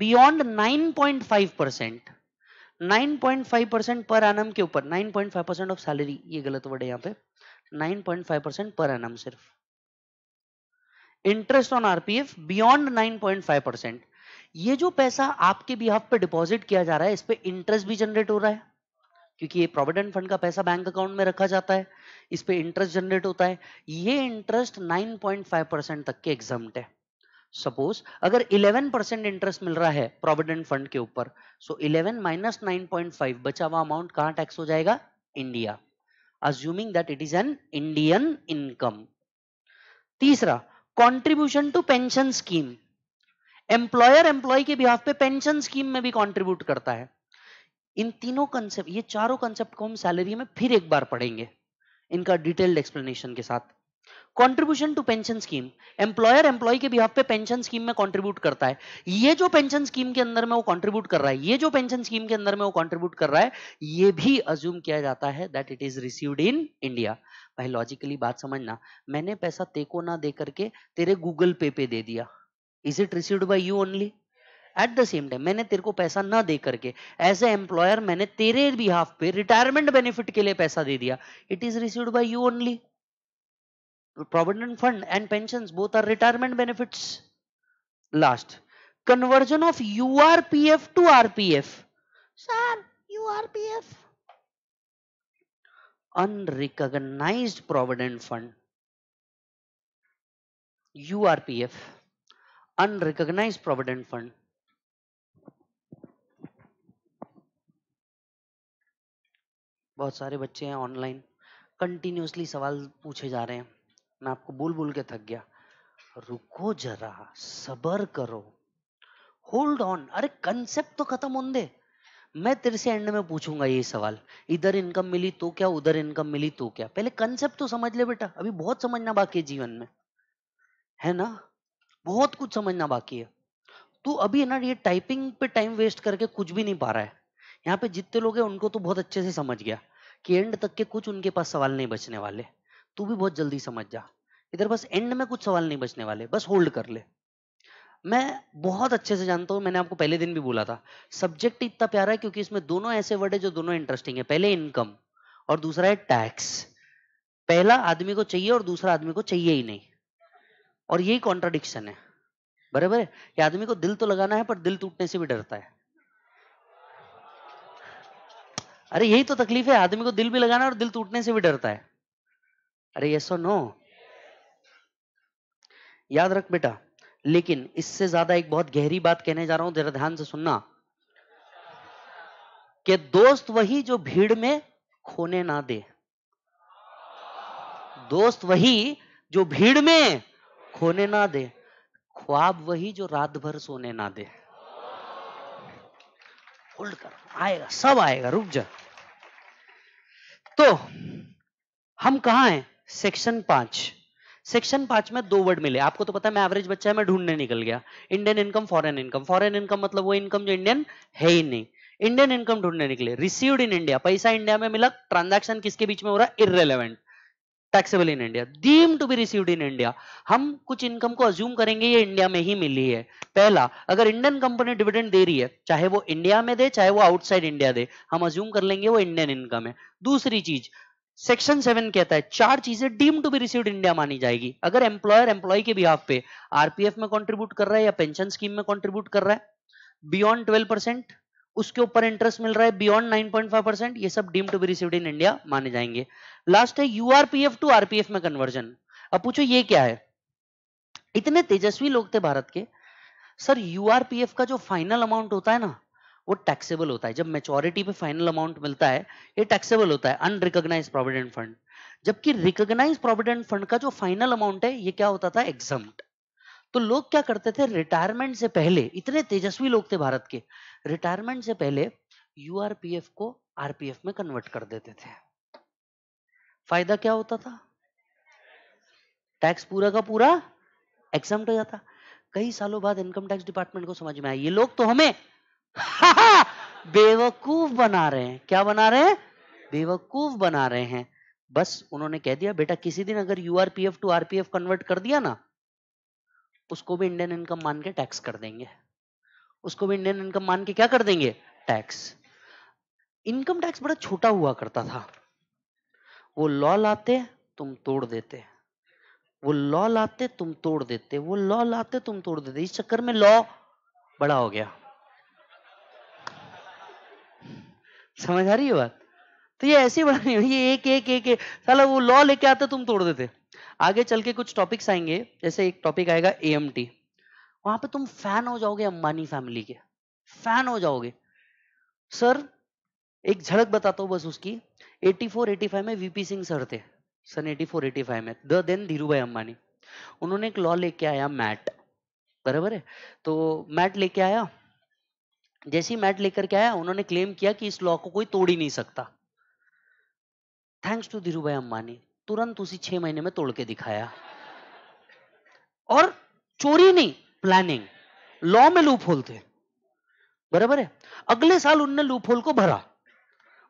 beyond 9.5 percent 9.5 percent per annum के ऊपर 9.5 परसेंट ऑफ सैलरी ये गलत वर्ड है यहाँ पे 9.5 परसेंट पर एनम सिर्फ interest on RPF beyond 9.5 percent ये जो पैसा आपके बिहाफ पे डिपॉजिट किया जा रहा है इस पर इंटरेस्ट भी जनरेट हो रहा है क्योंकि ये प्रोविडेंट फंड का पैसा बैंक अकाउंट में रखा जाता है इस पर इंटरेस्ट जनरेट होता है ये इंटरेस्ट 9.5 परसेंट तक के एग्जाम है सपोज अगर 11 परसेंट इंटरेस्ट मिल रहा है प्रोविडेंट फंड के ऊपर सो 11 माइनस 9.5 बचा हुआ अमाउंट कहां टैक्स हो जाएगा India assuming that it is an Indian income तीसरा contribution to pension scheme employer employee के बिहाफ पे पेंशन स्कीम में भी कॉन्ट्रीब्यूट करता है इन तीनों कंसेप्ट ये चारों कंसेप्ट को हम सैलरी में फिर एक बार पढ़ेंगे इनका डिटेल्ड एक्सप्लेनेशन के साथ contribution to pension scheme employer employee के बिहाफ पे पेंशन स्कीम में कंट्रीब्यूट करता है ये जो पेंशन स्कीम के अंदर में वो कंट्रीब्यूट कर रहा है ये जो पेंशन स्कीम के अंदर में वो कंट्रीब्यूट कर रहा है ये भी अज्यूम किया जाता है that it is received in India भाई लॉजिकली बात समझना मैंने पैसा तेको ना दे करके तेरे गूगल पे पे दे दिया is it received by you only at the same time मैंने तेरे को पैसा ना दे करके एज ए एम्प्लॉयर मैंने तेरे बिहाफ पे रिटायरमेंट बेनिफिट के लिए पैसा दे दिया it is received by you only provident fund and pensions both are retirement benefits last conversion of urpf to rpf sir urpf unrecognized provident fund urpf unrecognized provident fund बहुत सारे बच्चे हैं online continuously सवाल पूछे जा रहे हैं मैं आपको बोल बोल के थक गया रुको जरा सबर करो होल्ड ऑन अरे कंसेप्ट तो खत्म होने दे मैं तेरे से एंड में पूछूंगा ये सवाल इधर इनकम मिली तो क्या उधर इनकम मिली तो क्या पहले कंसेप्ट तो समझ ले बेटा अभी बहुत समझना बाकी है जीवन में है ना बहुत कुछ समझना बाकी है तू अभी है ना ये टाइपिंग पे टाइम वेस्ट करके कुछ भी नहीं पा रहा है यहाँ पे जितने लोग हैं उनको तो बहुत अच्छे से समझ गया कि एंड तक के कुछ उनके पास सवाल नहीं बचने वाले तू भी बहुत जल्दी समझ जा इधर बस एंड में कुछ सवाल नहीं बचने वाले बस होल्ड कर ले मैं बहुत अच्छे से जानता हूं मैंने आपको पहले दिन भी बोला था सब्जेक्ट इतना प्यारा है क्योंकि इसमें दोनों ऐसे वर्ड है जो दोनों इंटरेस्टिंग है पहले इनकम और दूसरा है टैक्स पहला आदमी को चाहिए और दूसरा आदमी को चाहिए ही नहीं और यही कॉन्ट्राडिक्शन है बराबर है आदमी को दिल तो लगाना है पर दिल टूटने से भी डरता है अरे यही तो तकलीफ है आदमी को दिल भी लगाना और दिल टूटने से भी डरता है अरे ये सो नो याद रख बेटा लेकिन इससे ज्यादा एक बहुत गहरी बात कहने जा रहा हूं जरा ध्यान से सुनना कि दोस्त वही जो भीड़ में खोने ना दे दोस्त वही जो भीड़ में खोने ना दे ख्वाब वही जो रात भर सोने ना दे होल्ड कर आएगा सब आएगा रुक जा तो हम कहा हैं सेक्शन पांच सेक्शन पांच में दो वर्ड मिले आपको तो पता है मैं एवरेज बच्चा है मैं ढूंढने निकल गया Indian income foreign income foreign income मतलब वो इनकम जो इंडियन है ही नहीं इंडियन इनकम ढूंढने निकले रिसीव्ड इन इंडिया पैसा इंडिया में मिला ट्रांजैक्शन किसके बीच में हो रहा है irrelevant taxable in India deem to be received in India हम कुछ इनकम को अज्यूम करेंगे ये इंडिया में ही मिली है पहला अगर इंडियन कंपनी डिविडेंड दे रही है चाहे वो इंडिया में दे चाहे वो आउटसाइड इंडिया दे हम अज्यूम कर लेंगे वो इंडियन इनकम है दूसरी चीज सेक्शन सेवन कहता है चार चीजें deem to be received India मानी जाएगी अगर एम्प्लॉयर एम्प्लॉय के बिहाफ पे आरपीएफ में कंट्रीब्यूट कर रहा है या पेंशन स्कीम में कंट्रीब्यूट कर रहा है बियॉन्ड ट्वेल्व परसेंट उसके ऊपर इंटरेस्ट मिल रहा है beyond nine point five percent ये सब deem to be received in India माने जाएंगे लास्ट है यूआरपीएफ टू आरपीएफ में कन्वर्जन अब पूछो ये क्या है इतने तेजस्वी लोग थे भारत के सर यूआरपीएफ का जो फाइनल अमाउंट होता है ना वो टैक्सेबल होता है जब मेचोरिटी पे फाइनल अमाउंट मिलता है ये टैक्सेबल होता है अनरिकग्नाइज प्रोविडेंट फंड जबकि रिकग्नाइज प्रोविडेंट फंड का जो फाइनल अमाउंट है ये क्या होता था एग्जाम तो लोग क्या करते थे रिटायरमेंट से पहले इतने तेजस्वी लोग थे भारत के रिटायरमेंट से पहले यूआरपीएफ को आरपीएफ में कन्वर्ट कर देते थे फायदा क्या होता था टैक्स पूरा का पूरा एग्जाम हो जाता कई सालों बाद इनकम टैक्स डिपार्टमेंट को समझ में आया ये लोग तो हमें बेवकूफ बना रहे हैं क्या बना रहे हैं बेवकूफ बना रहे हैं बस उन्होंने कह दिया बेटा किसी दिन अगर U RPF to RPF convert कर दिया ना उसको भी इंडियन इनकम मान के टैक्स कर देंगे उसको भी इंडियन इनकम मान के क्या कर देंगे टैक्स इनकम टैक्स बड़ा छोटा हुआ करता था वो लॉ लाते तुम तोड़ देते वो लॉ लाते तुम तोड़ देते वो लॉ लाते तुम तोड़ देते इस चक्कर में लॉ बड़ा हो गया समझ आ रही है बात तो ये ऐसी बड़ा नहीं ये एक एक एक, साला वो लॉ लेके आते तुम तोड़ देते आगे चल के कुछ टॉपिक्स आएंगे जैसे एक टॉपिक आएगा ए एम टी वहां पर तुम फैन हो जाओगे अंबानी फैमिली के फैन हो जाओगे सर एक झलक बताता हूं बस उसकी 84 85 में वीपी सिंह सर थे सन 84 85 में द देन धीरू भाई अंबानी उन्होंने एक लॉ लेके आया मैट बराबर है तो मैट लेके आया जैसी मैट लेकर के आया उन्होंने क्लेम किया कि इस लॉ को कोई तोड़ ही नहीं सकता थैंक्स टू धीरू भाई अंबानी तुरंत उसी छह महीने में तोड़ के दिखाया और चोरी नहीं प्लानिंग लॉ में लूप होल थे बराबर है अगले साल उनने लूप होल को भरा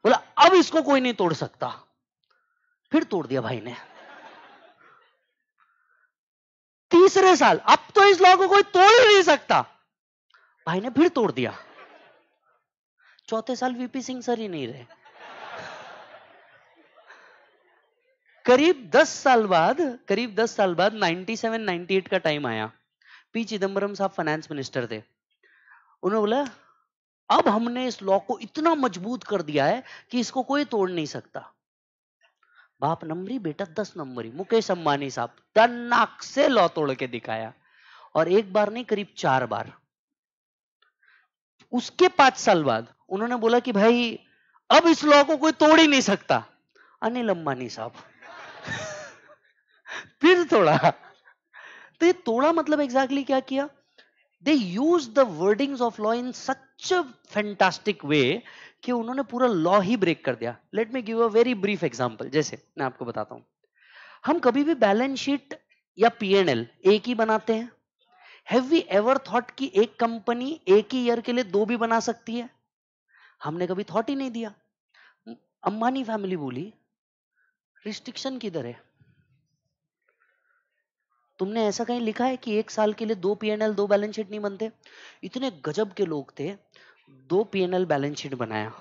बोला अब इसको कोई नहीं तोड़ सकता फिर तोड़ दिया भाई ने तीसरे साल अब तो इस लॉ को कोई तोड़ ही नहीं सकता भाई ने फिर तोड़ दिया चौथे साल वीपी सिंह सर ही नहीं रहे करीब दस साल बाद करीब दस साल बाद 97 98 का टाइम आया पी चिदम्बरम साहब फाइनेंस मिनिस्टर थे उन्होंने बोला अब हमने इस लॉ को इतना मजबूत कर दिया है कि इसको कोई तोड़ नहीं सकता बाप नंबरी बेटा दस नंबरी मुकेश अंबानी साहब तन्नाक से लॉ तोड़ के दिखाया और एक बार नहीं करीब चार बार उसके पांच साल बाद उन्होंने बोला कि भाई अब इस लॉ को कोई तोड़ ही नहीं सकता अनिल अंबानी साहब फिर तोड़ा तो ये तोड़ा मतलब एग्जैक्टली exactly क्या किया they use the wordings of law in such fantastic way कि उन्होंने पूरा लॉ ही ब्रेक कर दिया let me give a very brief example जैसे मैं आपको बताता हूं हम कभी भी बैलेंस शीट या पीएनएल एक ही बनाते हैं हैव वी एवर थॉट कि एक कंपनी एक ही ईयर के लिए दो भी बना सकती है हमने कभी थॉट ही नहीं दिया अंबानी फैमिली बोली रिस्ट्रिक्शन किधर है तुमने ऐसा कहीं लिखा है कि एक साल के लिए दो पीएनएल दो बैलेंस शीट नहीं बनते इतने गजब के लोग थे दो पीएनएल बैलेंस शीट बनाया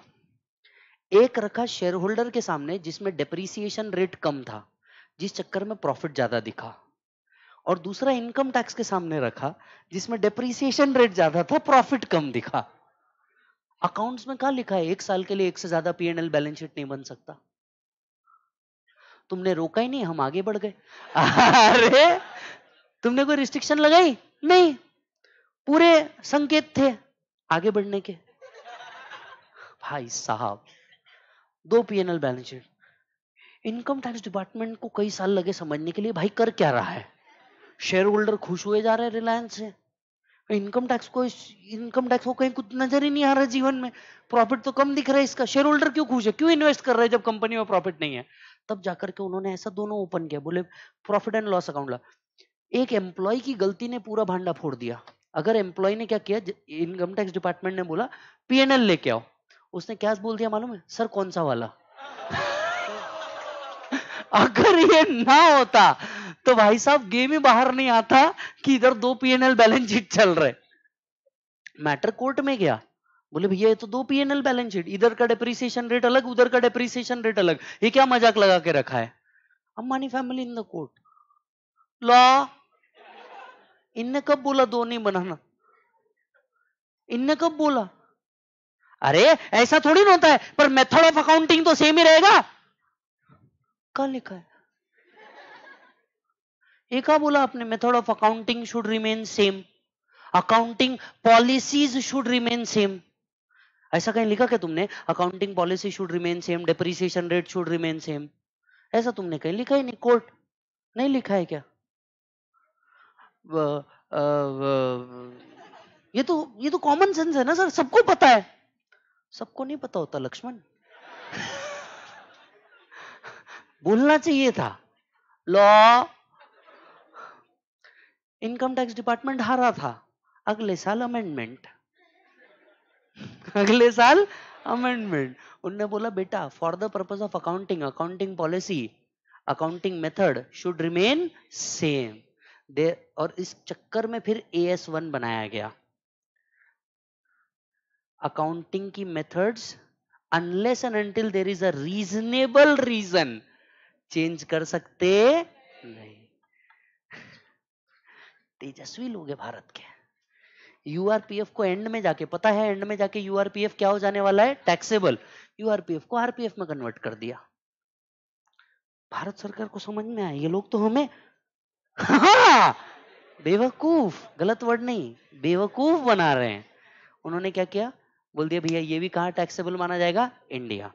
एक रखा शेयर होल्डर के सामने जिसमें डेप्रिसिएशन रेट कम था जिस चक्कर में प्रॉफिट ज्यादा दिखा और दूसरा इनकम टैक्स के सामने रखा जिसमें डेप्रिसिएशन रेट ज्यादा था प्रॉफिट कम दिखा अकाउंट्स में कहा लिखा है एक साल के लिए एक से ज्यादा पीएनएल बैलेंस शीट नहीं बन सकता तुमने रोका ही नहीं हम आगे बढ़ गए अरे तुमने कोई रिस्ट्रिक्शन लगाई नहीं पूरे संकेत थे आगे बढ़ने के भाई साहब दो PNL balance sheet income tax department को कई साल लगे समझने के लिए भाई कर क्या रहा है शेयर होल्डर खुश हुए जा रहे हैं रिलायंस से इनकम टैक्स को इनकम टैक्स को कहीं कुछ नजर ही नहीं आ रहा जीवन में प्रॉफिट तो कम दिख रहा है इसका शेयर होल्डर क्यों खुश है क्यों इन्वेस्ट कर रहे हैं जब कंपनी में प्रॉफिट नहीं है तब जाकर के उन्होंने ऐसा दोनों ओपन किया बोले प्रॉफिट एंड लॉस अकाउंट ला एक एम्प्लॉय की गलती ने पूरा भांडा फोड़ दिया अगर एम्प्लॉय ने क्या किया इनकम टैक्स डिपार्टमेंट ने बोला पीएनएल लेके आओ उसने क्या बोल दिया मालूम है सर कौन सा वाला अगर ये ना होता तो भाई साहब गेम ही बाहर नहीं आता कि इधर दो पीएनएल बैलेंस शीट चल रहे मैटर कोर्ट में गया बोले भैया ये तो दो पीएनएल बैलेंस शीट इधर का डेप्रिसिएशन रेट अलग उधर का डेप्रिसिएशन रेट अलग ये क्या मजाक लगा के रखा है Ambani family in the court law इनने कब बोला दो नहीं बनाना इनने कब बोला अरे ऐसा थोड़ी ना होता है पर मेथड ऑफ अकाउंटिंग तो सेम ही रहेगा कहा लिखा है एक बोला आपने method of accounting should remain same accounting policies should remain same ऐसा कहीं लिखा क्या तुमने accounting policy should remain same depreciation rate should remain same ऐसा तुमने कहीं लिखा ही नहीं कोर्ट नहीं लिखा है क्या ये तो ये तो कॉमन सेंस है ना सर सबको पता है सबको नहीं पता होता लक्ष्मण बोलना चाहिए था लॉ इनकम टैक्स डिपार्टमेंट हारा था अगले साल अमेंडमेंट अगले साल अमेंडमेंट उनने बोला बेटा for the purpose of accounting accounting policy accounting method should remain same दे और इस चक्कर में फिर ए एस वन बनाया गया अकाउंटिंग की methods unless and until there is a reasonable reason change कर सकते नहीं तेजस्वी लोग है भारत के यूआरपीएफ को एंड में जाके पता है एंड में जाके यूआरपीएफ क्या हो जाने वाला है टैक्सेबल यूआरपीएफ को आरपीएफ में कन्वर्ट कर दिया भारत सरकार को समझ में आया ये लोग तो हमें हाँ! बेवकूफ गलत वर्ड नहीं बेवकूफ बना रहे हैं उन्होंने क्या किया बोल दिया भैया ये भी कहा टैक्सेबल माना जाएगा इंडिया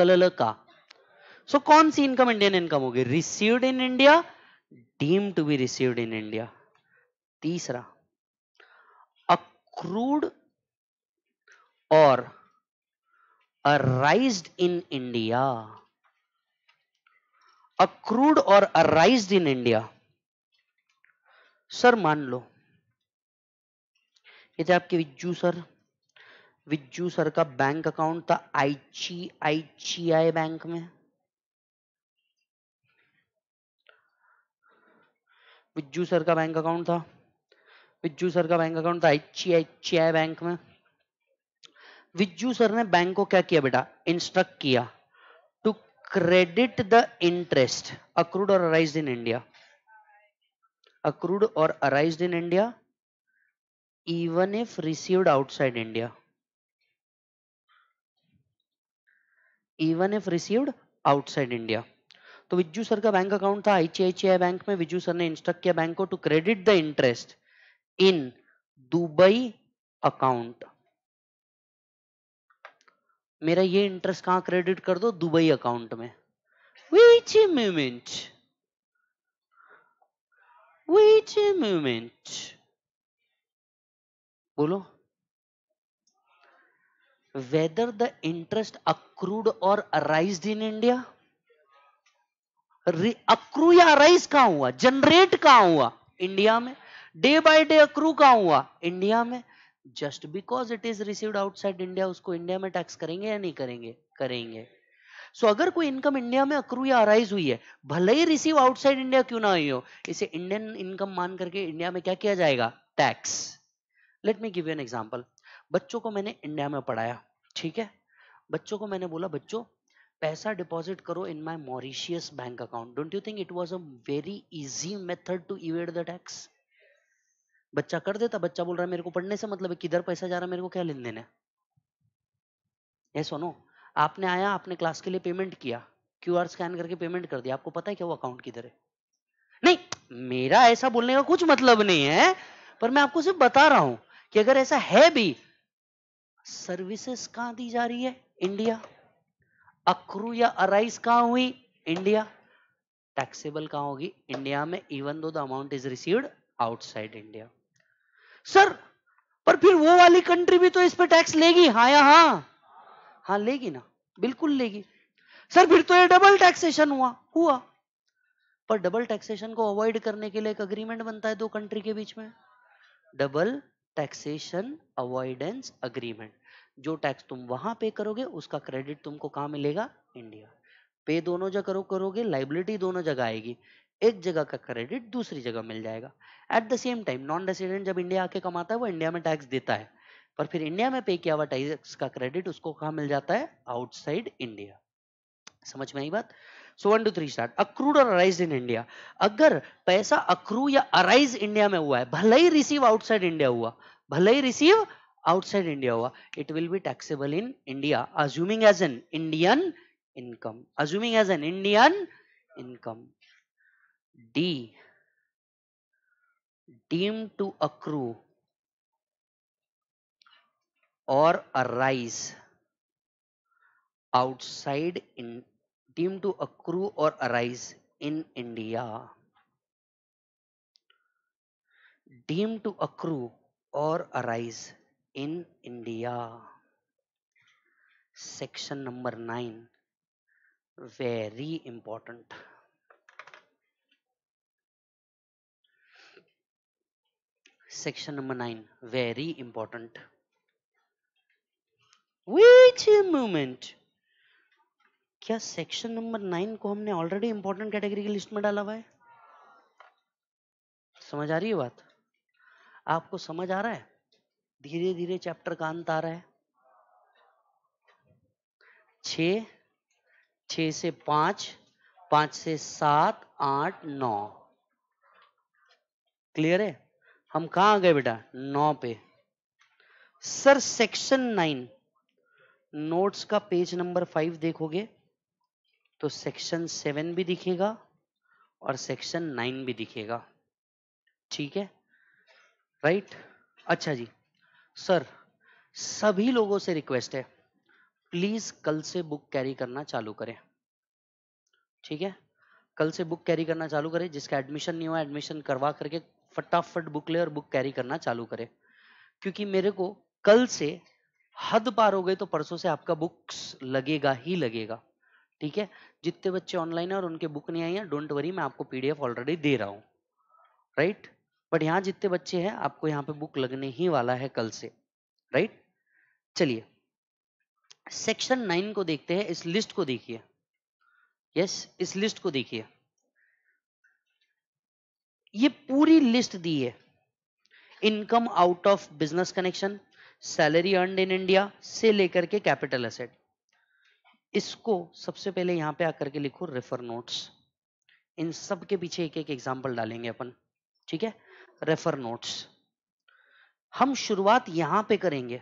कलल का सो so, कौन सी इनकम इंडियन इनकम होगी received in India deem to be receive in India तीसरा अक्रूड और अराइज इन इंडिया अक्रूड और अराइज इन इंडिया सर मान लो ये थे आपके विज्जू सर विज्जू सर का बैंक अकाउंट था आईची आईचीआई बैंक में बिज्जू सर का बैंक अकाउंट था बिज्जू सर का बैंक अकाउंट था एच बैंक में विज्जू सर ने बैंक को क्या किया बेटा इंस्ट्रक्ट किया to credit the interest accrued और अराइज इन इंडिया अक्रूड और arise in India even if receive outside India even if receive outside India तो विज्जू सर का बैंक अकाउंट था आईसीआईसीआई बैंक में विज्जू सर ने इंस्ट्रक्ट किया बैंक को to credit the interest in Dubai account मेरा ये इंटरेस्ट कहां क्रेडिट कर दो दुबई अकाउंट में विच मूवमेंट विच मूवमेंट बोलो whether the interest accrued or arised in India accrue या राइस कहा हुआ जनरेट कहा हुआ इंडिया में डे बाय डे अक्रू कहा हुआ इंडिया में just because it is received outside India उसको इंडिया में टैक्स करेंगे या नहीं करेंगे करेंगे सो so, अगर कोई इनकम इंडिया में अक्रू या अराइज हुई है भले ही रिसीव आउटसाइड इंडिया क्यों ना हुई हो इसे इंडियन इनकम मान करके इंडिया में क्या किया जाएगा tax let me give an example बच्चों को मैंने इंडिया में पढ़ाया ठीक है बच्चों को मैंने बोला बच्चों पैसा डिपॉजिट करो in my Mauritius bank account don't you think it was a very easy method to evade the tax बच्चा कर देता बच्चा बोल रहा है मेरे को पढ़ने से मतलब है किधर पैसा जा रहा है मेरे को क्या लेन देना है ये सुनो आपने आया आपने क्लास के लिए पेमेंट किया क्यूआर स्कैन करके पेमेंट कर दिया आपको पता है क्या वो अकाउंट किधर है नहीं मेरा ऐसा बोलने का कुछ मतलब नहीं है पर मैं आपको सिर्फ बता रहा हूं कि अगर ऐसा है भी सर्विसेस कहां दी जा रही है इंडिया अक्रू या अराइज कहा हुई इंडिया टैक्सेबल कहां होगी इंडिया में even though the amount is received outside India sir पर फिर वो वाली कंट्री भी तो इस पर टैक्स लेगी हाँ या हाँ हाँ लेगी ना बिल्कुल लेगी सर फिर तो ये डबल टैक्सेशन हुआ हुआ पर डबल टैक्सेशन को अवॉइड करने के लिए एक अग्रीमेंट बनता है दो कंट्री के बीच में डबल टैक्सेशन अवॉइडेंस अग्रीमेंट जो टैक्स तुम वहां पे करोगे उसका क्रेडिट तुमको कहाँ मिलेगा इंडिया पे दोनों जगह करो करोगे लाइबिलिटी दोनों जगह आएगी एक जगह का क्रेडिट दूसरी जगह मिल जाएगा at the same time non resident जब इंडिया आके कमाता है वो इंडिया में टैक्स देता है पर फिर इंडिया में पे किया हुआ टैक्स का क्रेडिट उसको कहाँ मिल जाता है आउटसाइड इंडिया समझ में आई बात so one two three start accrued और अराइज इन इंडिया अगर पैसा अक्रू या अराइज इंडिया में हुआ है भले ही रिसीव आउटसाइड इंडिया हुआ भले ही receive outside India, it will be taxable in India, assuming as an Indian income. Assuming as an Indian income. D. Deemed to accrue or arise outside in deemed to accrue or arise in India. Deemed to accrue or arise in India. Section number 9 very important. Section number 9 very important. Wait a moment. क्या section number nine को हमने already important category की list में डाला हुआ है समझ आ रही है बात आपको समझ आ रहा है धीरे धीरे चैप्टर का अंत आ रहा है छ छ से पांच पांच से सात आठ नौ क्लियर है हम कहा गए बेटा नौ पे सर सेक्शन नाइन नोट्स का पेज नंबर फाइव देखोगे तो सेक्शन सेवन भी दिखेगा और सेक्शन नाइन भी दिखेगा ठीक है राइट अच्छा जी सर सभी लोगों से रिक्वेस्ट है प्लीज कल से बुक कैरी करना चालू करें ठीक है कल से बुक कैरी करना चालू करें जिसका एडमिशन नहीं हुआ एडमिशन करवा करके फटाफट बुक ले और बुक कैरी करना चालू करें क्योंकि मेरे को कल से हद पार हो गई तो परसों से आपका बुक्स लगेगा ही लगेगा ठीक है जितने बच्चे ऑनलाइन है और उनके बुक नहीं आई है डोंट वरी मैं आपको पीडीएफ ऑलरेडी दे रहा हूँ राइट right? बट यहां जितने बच्चे हैं आपको यहां पे बुक लगने ही वाला है कल से राइट चलिए सेक्शन नाइन को देखते हैं इस लिस्ट को देखिए यस इस लिस्ट को देखिए ये पूरी लिस्ट दी है income out of business connection salary earn in India से लेकर के कैपिटल असेट इसको सबसे पहले यहां पे आकर के लिखो रेफर नोट्स इन सब के पीछे एक एक एग्जाम्पल डालेंगे अपन ठीक है रेफर नोट्स हम शुरुआत यहां पे करेंगे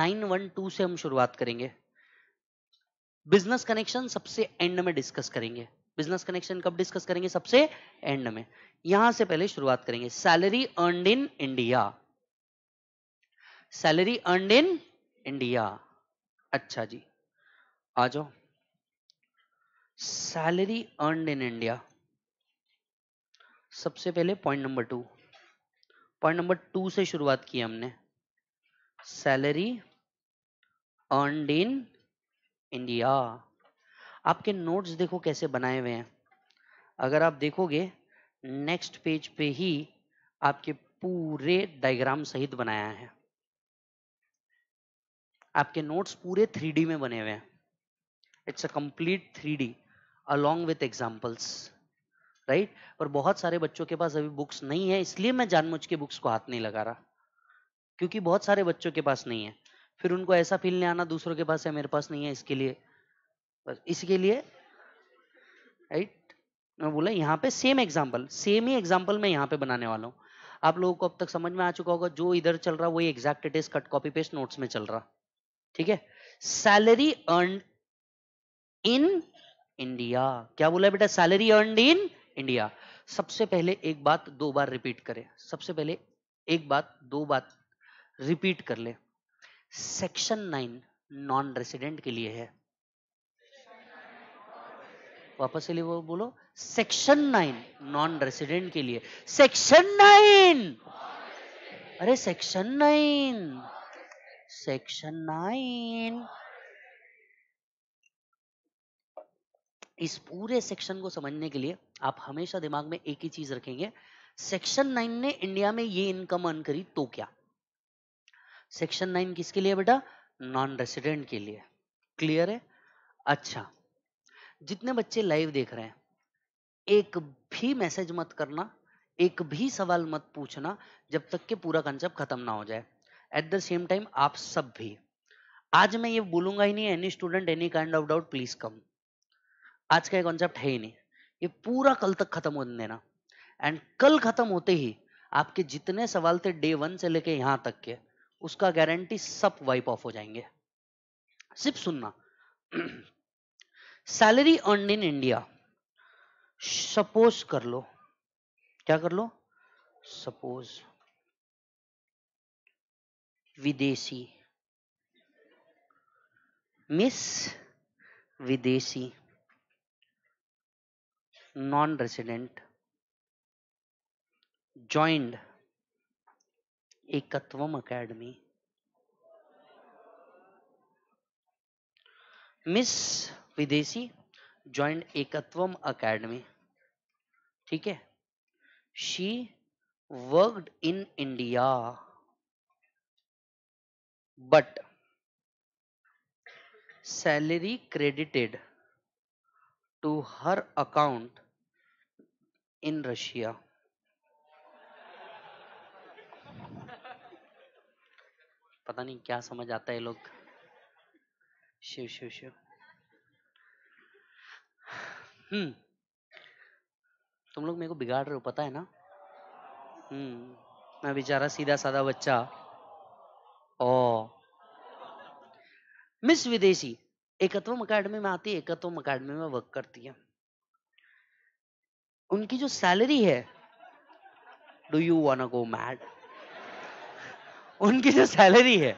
912 से हम शुरुआत करेंगे बिजनेस कनेक्शन सबसे एंड में डिस्कस करेंगे बिजनेस कनेक्शन कब डिस्कस करेंगे सबसे एंड में यहां से पहले शुरुआत करेंगे salary earned in India salary earned in India अच्छा जी आ जाओ सैलरी अर्नड इन इंडिया सबसे पहले point number two point number two से शुरुआत की हमने सैलरी अर्नड इन इंडिया आपके नोट्स देखो कैसे बनाए हुए हैं अगर आप देखोगे नेक्स्ट पेज पे ही आपके पूरे डायग्राम सहित बनाया है आपके नोट्स पूरे थ्री में बने हुए हैं it's a complete three D along with examples right पर बहुत सारे बच्चों के पास अभी बुक्स नहीं है इसलिए मैं मुझ के बुक्स को हाथ नहीं लगा रहा क्योंकि बहुत सारे बच्चों के पास नहीं है फिर उनको ऐसा फील नहीं आना दूसरों के पास है मेरे पास नहीं है इसके लिए बस इसके लिए राइट मैं बोला यहाँ पे सेम एग्जाम्पल सेम ही एग्जाम्पल मैं यहाँ पे बनाने वाला हूँ आप लोगों को अब तक समझ में आ चुका होगा जो इधर चल रहा वही exact it is cut copy paste notes में चल रहा ठीक है सैलरी अर्न इन इंडिया क्या बोला बेटा सैलरी अर्न इन इंडिया सबसे पहले एक बात दो बार रिपीट करें सबसे पहले एक बात दो बात रिपीट कर ले सेक्शन नाइन नॉन रेसिडेंट के लिए है वापस से लिए वो बोलो सेक्शन नाइन नॉन रेसिडेंट के लिए सेक्शन नाइन अरे सेक्शन नाइन सेक्शन नाइन इस पूरे सेक्शन को समझने के लिए आप हमेशा दिमाग में एक ही चीज रखेंगे सेक्शन नाइन ने इंडिया में ये इनकम अर्न करी तो क्या सेक्शन नाइन किसके लिए बेटा नॉन रेसिडेंट के लिए क्लियर है अच्छा जितने बच्चे लाइव देख रहे हैं एक भी मैसेज मत करना एक भी सवाल मत पूछना जब तक के पूरा कंसेप्ट खत्म ना हो जाए एट द सेम टाइम आप सब भी आज मैं ये बोलूंगा ही नहीं any student any kind of doubt please come आज का ये कॉन्सेप्ट है ही नहीं ये पूरा कल तक खत्म होने देना एंड कल खत्म होते ही आपके जितने सवाल थे डे वन से लेके यहां तक के उसका गारंटी सब वाइप ऑफ हो जाएंगे सिर्फ सुनना salary earn in India suppose कर लो क्या कर लो सपोज विदेशी मिस विदेशी non resident joined ekatvam academy miss videsi joined ekatvam academy ठीक है she worked in india but salary credited to her account in Russia. पता नहीं क्या समझ आता है लोग शिव शिव शिव हम्म तुम लोग मेरे को बिगाड़ रहे हो पता है ना हम्म मैं बेचारा सीधा साधा बच्चा ओ मिस विदेशी एकत्वम अकेडमी में आती है एकत्वम अकेडमी में वर्क करती है उनकी जो सैलरी है do you want go mad उनकी जो सैलरी है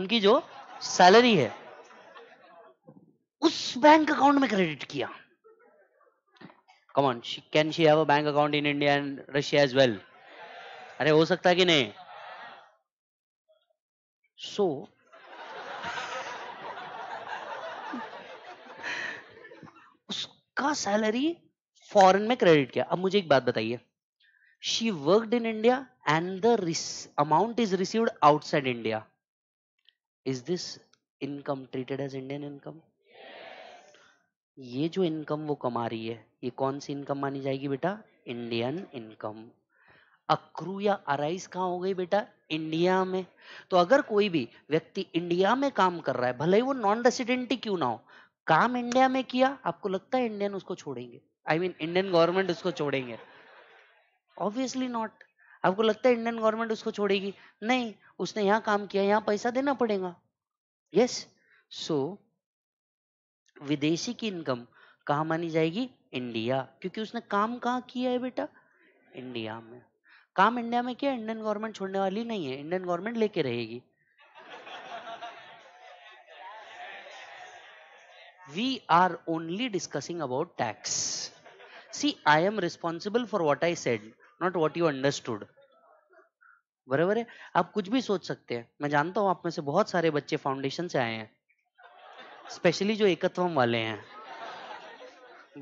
उनकी जो सैलरी है उस बैंक अकाउंट में क्रेडिट किया come on can she have a bank account in India and Russia as well अरे हो सकता कि नहीं सो so, उसका सैलरी फॉरेन में क्रेडिट किया अब मुझे एक बात बताइए she worked in India and the amount is received outside India is this income treated as Indian income ये जो इनकम वो कमा रही है ये कौन सी इनकम मानी जाएगी बेटा इंडियन इनकम अक्रू या अराइज कहा हो गई बेटा इंडिया में तो अगर कोई भी व्यक्ति इंडिया में काम कर रहा है भले ही वो नॉन रेसिडेंट ही क्यों ना हो काम इंडिया में किया आपको लगता है इंडियन उसको छोड़ेंगे आई मीन इंडियन गवर्नमेंट उसको छोड़ेंगे ऑब्वियसली नॉट आपको लगता है इंडियन गवर्नमेंट उसको छोड़ेगी नहीं उसने यहाँ काम किया यहाँ पैसा देना पड़ेगा यस सो विदेशी की इनकम कहा मानी जाएगी इंडिया क्योंकि उसने काम कहाँ किया है बेटा इंडिया में काम इंडिया में किया इंडियन गवर्नमेंट छोड़ने वाली नहीं है इंडियन गवर्नमेंट लेके रहेगी we are only discussing about tax. See, I am responsible for what I said, not what you understood. बराबर है आप कुछ भी सोच सकते हैं मैं जानता हूं आप में से बहुत सारे बच्चे फाउंडेशन से आए हैं स्पेशली जो एकत्वम वाले हैं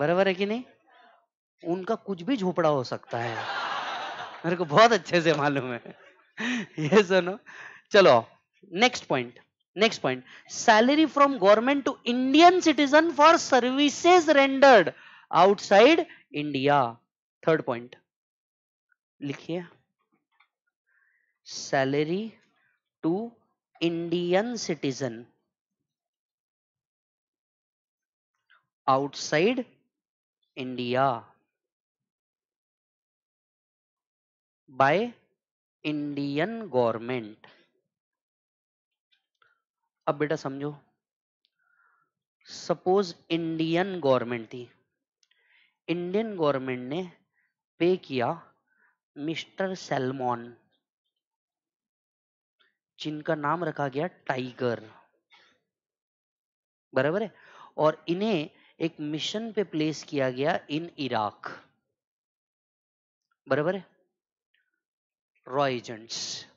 बराबर है कि नहीं उनका कुछ भी झोपड़ा हो सकता है मेरे को बहुत अच्छे से मालूम है ये सुनो चलो next point next point salary from government to indian citizen for services rendered outside india third point likhiye salary to indian citizen outside india by indian government अब बेटा समझो सपोज इंडियन गवर्नमेंट थी इंडियन गवर्नमेंट ने pay किया mister सेलमोन जिनका नाम रखा गया टाइगर बराबर है और इन्हें एक मिशन पे प्लेस किया गया इन इराक बराबर है रॉयजेंट्स एजेंट्स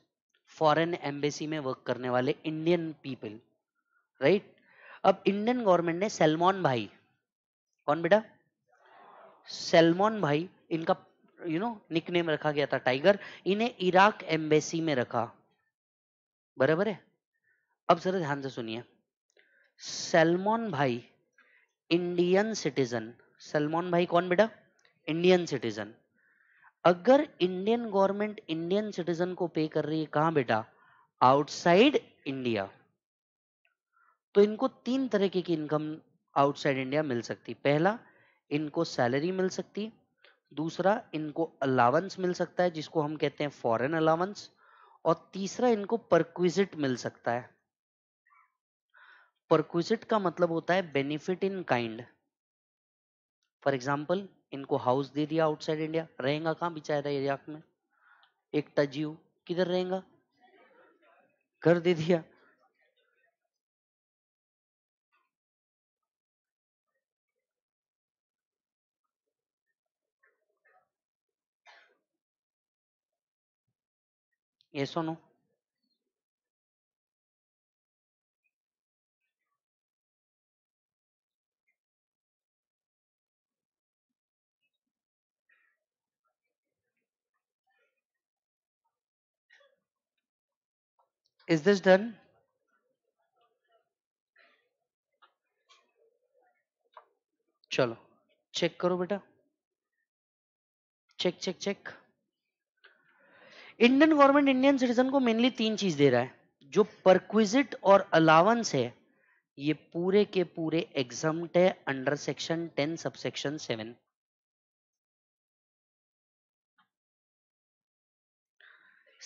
फॉरेन एम्बेसी में वर्क करने वाले इंडियन पीपल राइट अब इंडियन गवर्नमेंट ने सलमान भाई कौन बेटा सलमान भाई इनका यू नो निकनेम रखा गया था टाइगर इन्हें इराक एम्बेसी में रखा बराबर है अब सर ध्यान से सुनिए सलमान भाई इंडियन सिटीजन सलमान भाई कौन बेटा इंडियन सिटीजन अगर इंडियन गवर्नमेंट इंडियन सिटीजन को पे कर रही है कहां बेटा आउटसाइड इंडिया तो इनको तीन तरीके की इनकम आउटसाइड इंडिया मिल सकती पहला इनको सैलरी मिल सकती दूसरा इनको अलावेंस मिल सकता है जिसको हम कहते हैं फॉरेन अलावेंस और तीसरा इनको परक्विजिट मिल सकता है परक्विजिट का मतलब होता है benefit in kind for example इनको हाउस दे दिया आउटसाइड इंडिया रहेगा कहाँ बेचारा इराक में एक तजीव किधर रहेगा घर दे दिया ये सुनो Is this done? चलो चेक करो बेटा check check check Indian government Indian citizen को मेनली तीन चीज दे रहा है जो परक्विजिट और अलावेंस है ये पूरे के पूरे एग्जाम है under section ten subsection seven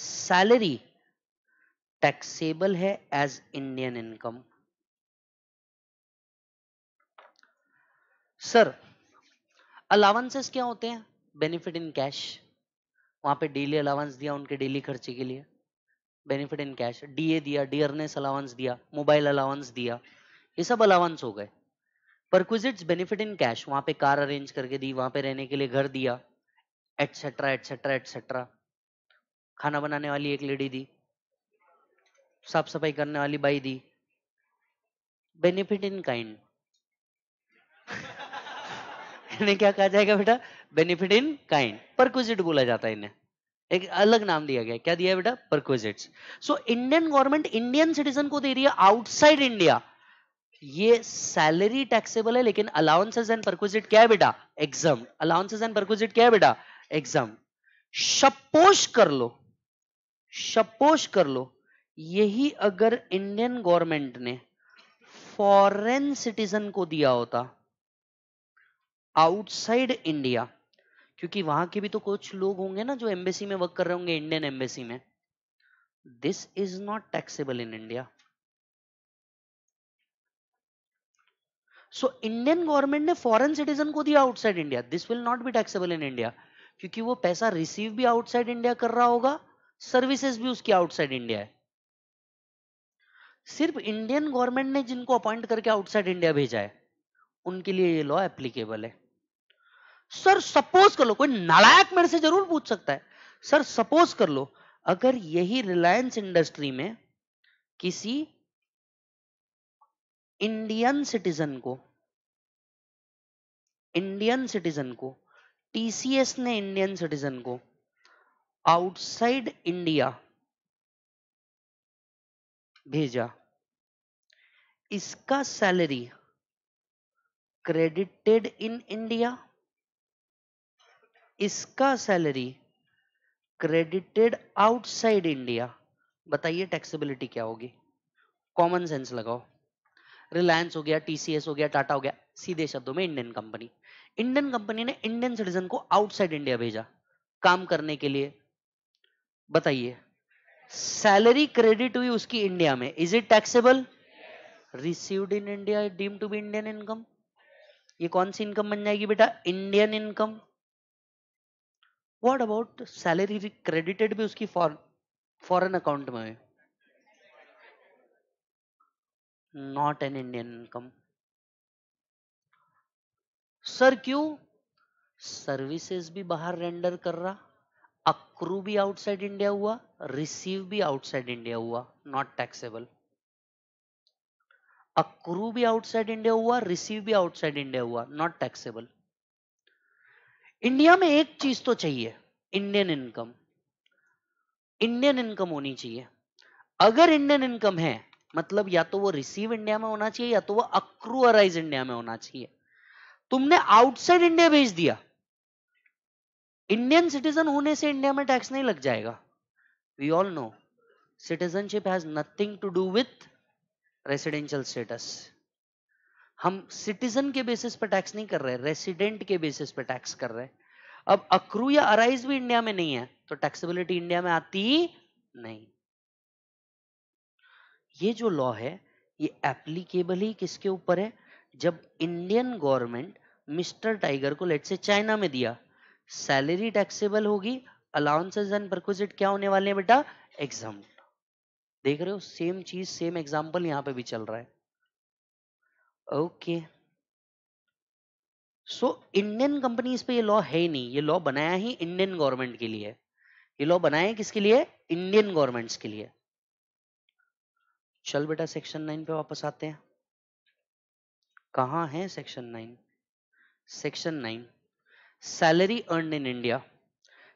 salary taxable है as Indian income sir allowances क्या होते हैं बेनिफिट इन कैश वहां पे डेली अलावेंस दिया उनके डेली खर्चे के लिए बेनिफिट इन कैश डीए दिया डियरनेस अलावेंस दिया मोबाइल अलावेंस दिया ये सब अलावेंस हो गए परक्विजिट्स बेनिफिट इन कैश वहां पे कार अरेंज करके दी वहां पे रहने के लिए घर दिया एटसेट्रा एटसेट्रा एटसेट्रा खाना बनाने वाली एक लेडी दी साफ सफाई करने वाली बाई दी बेनिफिट इन काइंड इन्हें क्या कहा जाएगा बेटा बेनिफिट इन काइंड परक्विजिट बोला जाता है इन्हें एक अलग नाम दिया गया क्या दिया बेटा perquisite so Indian government Indian citizen को दे रही है आउटसाइड इंडिया ये सैलरी टैक्सेबल है लेकिन अलाउंसेज एंड परक्विजिट क्या है बेटा एग्जाम अलाउंसेज एंड परक्विजिट क्या है बेटा एग्जाम सपोज कर लो सपोज कर लो यही अगर इंडियन गवर्नमेंट ने फॉरेन सिटीजन को दिया होता आउटसाइड इंडिया क्योंकि वहां के भी तो कुछ लोग होंगे ना जो एम्बेसी में वर्क कर रहे होंगे इंडियन एम्बेसी में this is not taxable in India so Indian government ने फॉरेन सिटीजन को दिया outside India this will not be taxable in India क्योंकि वो पैसा रिसीव भी आउटसाइड इंडिया कर रहा होगा सर्विसेज भी उसकी आउटसाइड इंडिया है सिर्फ इंडियन गवर्नमेंट ने जिनको अपॉइंट करके आउटसाइड इंडिया भेजा है उनके लिए ये लॉ एप्लीकेबल है सर सपोज कर लो कोई नालायक मेरे से जरूर पूछ सकता है सर सपोज कर लो अगर यही रिलायंस इंडस्ट्री में किसी इंडियन सिटीजन को इंडियन सिटीजन को टीसीएस ने इंडियन सिटीजन को आउटसाइड इंडिया भेजा इसका सैलरी क्रेडिटेड इन इंडिया इसका सैलरी क्रेडिटेड आउटसाइड इंडिया बताइए टैक्सेबिलिटी क्या होगी कॉमन सेंस लगाओ रिलायंस हो गया टीसीएस हो गया टाटा हो गया सीधे शब्दों में इंडियन कंपनी इंडियन कंपनी ने इंडियन सिटीजन को आउटसाइड इंडिया भेजा काम करने के लिए बताइए सैलरी क्रेडिट हुई उसकी इंडिया में is it taxable received in India deem to be Indian income ये कौन सी इनकम बन जाएगी बेटा Indian income what about salary credited भी उसकी फॉरेन अकाउंट में है not an Indian income sir क्यों सर्विसेज भी बाहर रेंडर कर रहा अक्रू भी आउटसाइड इंडिया हुआ रिसीव भी आउटसाइड इंडिया हुआ नॉट टैक्सेबल अक्रू भी आउटसाइड इंडिया हुआ रिसीव भी आउटसाइड इंडिया हुआ नॉट टैक्सेबल इंडिया में एक चीज तो चाहिए इंडियन इनकम इंडियन इनकम होनी चाहिए अगर इंडियन इनकम है मतलब या तो वो रिसीव इंडिया में होना चाहिए या तो वो अक्रूअराइज इंडिया में होना चाहिए तुमने आउटसाइड इंडिया भेज दिया इंडियन सिटीजन होने से इंडिया में टैक्स नहीं लग जाएगा we all know citizenship has nothing to do with residential status हम सिटीजन के बेसिस पर टैक्स नहीं कर रहे रेसिडेंट के बेसिस पर टैक्स कर रहे अब अक्रू या अराइज भी इंडिया में नहीं है तो टैक्सेबिलिटी इंडिया में आती नहीं ये जो लॉ है ये एप्लीकेबल ही किसके ऊपर है जब इंडियन गवर्नमेंट मिस्टर टाइगर को लेट से चाइना में दिया सैलरी टैक्सेबल होगी अलाउंसेज एंड प्रक्विजिट क्या होने वाले हैं बेटा एग्जाम देख रहे हो सेम चीज सेम एग्जाम्पल यहां पे भी चल रहा है ओके सो इंडियन कंपनीज पे ये लॉ है ही नहीं ये लॉ बनाया ही इंडियन गवर्नमेंट के लिए ये लॉ बनाया किसके लिए इंडियन गवर्नमेंट के लिए चल बेटा सेक्शन नाइन पे वापस आते हैं कहा है section nine section nine salary earned in India,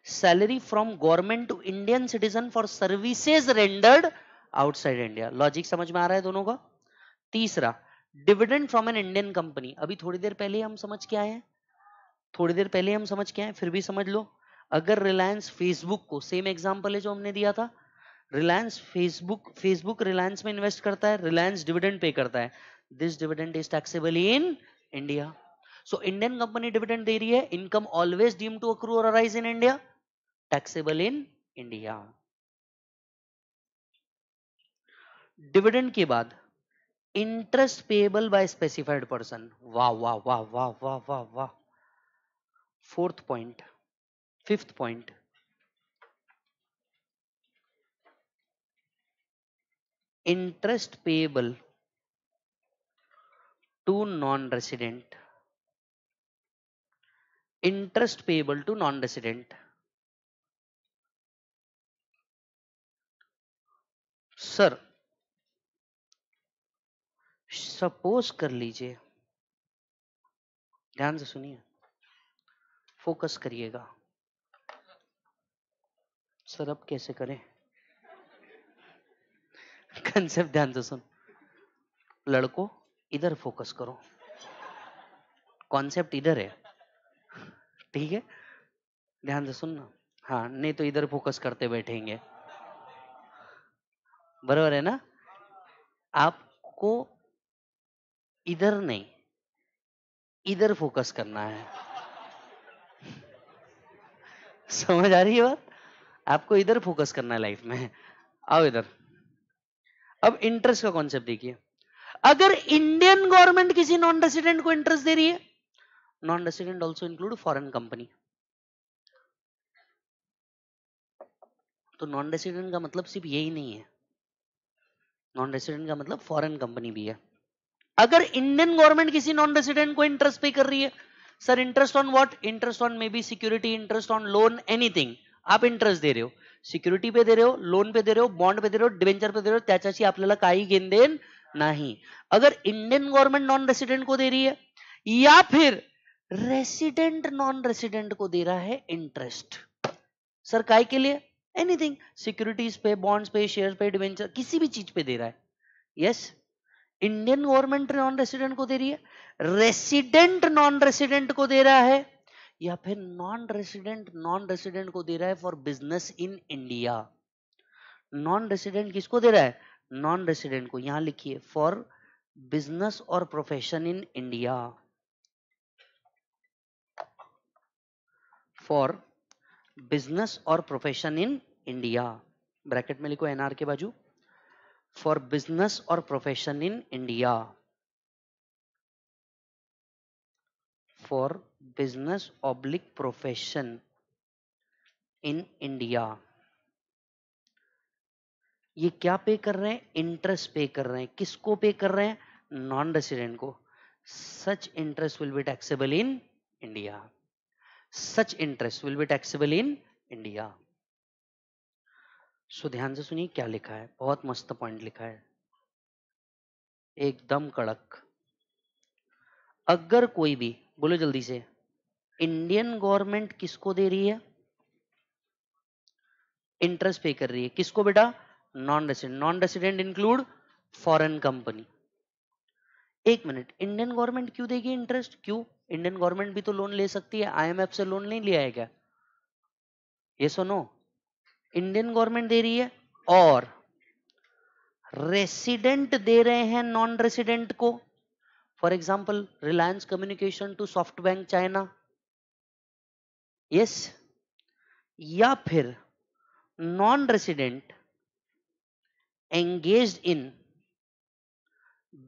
salary from government to Indian citizen for services rendered outside India. Logic समझ में आ रहा है दोनों का तीसरा dividend from an Indian company अभी थोड़ी देर पहले हम समझ के आए हैं थोड़ी देर पहले हम समझ के आए फिर भी समझ लो अगर रिलायंस फेसबुक को सेम एग्जाम्पल है जो हमने दिया था रिलायंस फेसबुक फेसबुक रिलायंस में इन्वेस्ट करता है रिलायंस डिविडेंड पे करता है this dividend is taxable in India so Indian company dividend दे रही है income always deem to accrue or arise in India taxable in India dividend के बाद interest payable by specified person वाह वाह वाह वाह वाह वाह वाह fourth point fifth point interest payable to non resident interest payable to non resident sir suppose कर लीजिए ध्यान से सुनिए फोकस करिएगा सर अब कैसे करें कंसेप्ट ध्यान से सुन लड़को इधर फोकस करो कॉन्सेप्ट इधर है ठीक है ध्यान से सुनना हाँ नहीं तो इधर फोकस करते बैठेंगे बराबर है ना आपको इधर नहीं इधर फोकस करना है समझ आ रही है बात आपको इधर फोकस करना है लाइफ में आओ इधर अब इंटरेस्ट का कॉन्सेप्ट देखिए अगर इंडियन गवर्नमेंट किसी नॉन रेसिडेंट को इंटरेस्ट दे रही है non-resident also include foreign company तो नॉन रेसिडेंट का मतलब सिर्फ यही नहीं है नॉन रेसिडेंट का मतलब फॉरेन कंपनी भी है अगर इंडियन गवर्नमेंट किसी नॉन रेसिडेंट को इंटरेस्ट पे कर रही है sir interest on what interest on maybe security interest on loan anything आप इंटरेस्ट दे रहे हो सिक्योरिटी पे दे रहे हो लोन पे दे रहे हो बॉन्ड पे दे रहे हो डिवेंचर पे दे रहे हो त्याच्याशी आपल्याला काही घेणदेन नाही अगर इंडियन गवर्नमेंट नॉन रेसिडेंट को दे रही है या फिर रेसिडेंट नॉन रेसिडेंट को दे रहा है इंटरेस्ट सर काय के लिए एनीथिंग सिक्योरिटीज पे बॉन्ड्स पे शेयर पे डिवेंचर किसी भी चीज पे दे रहा है yes yes? Indian government non resident को दे रही है रेसिडेंट नॉन रेसिडेंट को दे रहा है या फिर नॉन रेसिडेंट नॉन रेसिडेंट को दे रहा है for business in India non resident किसको दे रहा है नॉन रेसिडेंट को यहां लिखिए फॉर बिजनेस और profession in India for business और प्रोफेशन इन इंडिया ब्रैकेट में लिखो एनआर के बाजू फॉर बिजनेस और profession in India for business oblique profession in India ये क्या पे कर रहे हैं इंटरेस्ट पे कर रहे हैं किसको पे कर रहे हैं नॉन रेसिडेंट को such interest will be taxable in India such interest will be taxable in India. So so, ध्यान से सुनिए क्या लिखा है बहुत मस्त पॉइंट लिखा है एकदम कड़क अगर कोई भी बोलो जल्दी से इंडियन गवर्नमेंट किसको दे रही है इंटरेस्ट पे कर रही है किसको बेटा non resident non resident include foreign company एक मिनट इंडियन गवर्नमेंट क्यों देगी इंटरेस्ट क्यों इंडियन गवर्नमेंट भी तो लोन ले सकती है आईएमएफ से लोन नहीं लिया है क्या ये सुनो इंडियन गवर्नमेंट दे रही है और रेसिडेंट दे रहे हैं नॉन रेसिडेंट को for example Reliance Communication to SoftBank China yes या फिर non resident engage in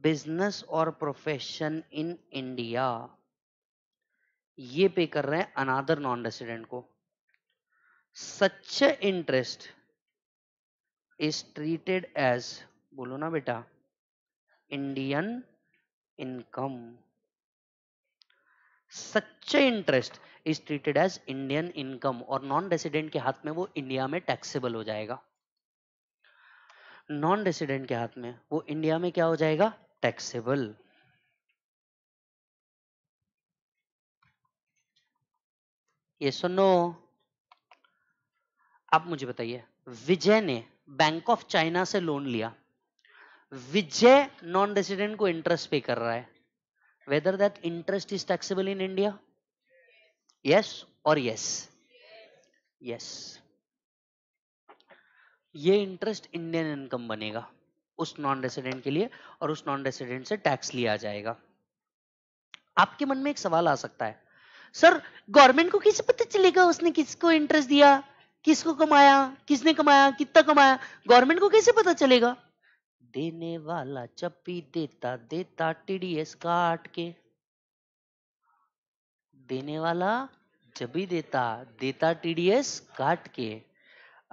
business और प्रोफेशन इन इंडिया ये पे कर रहे हैं अनादर नॉन रेसिडेंट को such interest is treated as बोलो ना बेटा Indian income such interest is treated as Indian income और नॉन रेसिडेंट के हाथ में वो इंडिया में टैक्सेबल हो जाएगा नॉन रेसिडेंट के हाथ में वो इंडिया में क्या हो जाएगा टैक्सेबल yes or आप मुझे बताइए विजय ने बैंक ऑफ चाइना से लोन लिया विजय नॉन रेसिडेंट को इंटरेस्ट पे कर रहा है whether that interest is taxable in India yes और यस यस ये इंटरेस्ट इंडियन इनकम बनेगा उस नॉन रेसिडेंट के लिए और उस नॉन रेसिडेंट से टैक्स लिया जाएगा आपके मन में एक सवाल आ सकता है सर गवर्नमेंट को कैसे पता चलेगा उसने किसको इंटरेस्ट दिया किसको कमाया किसने कमाया कितना कमाया गवर्नमेंट को कैसे पता चलेगा देने वाला चप्पी देता देता टीडीएस काट के देने वाला जब भी देता देता टीडीएस काट के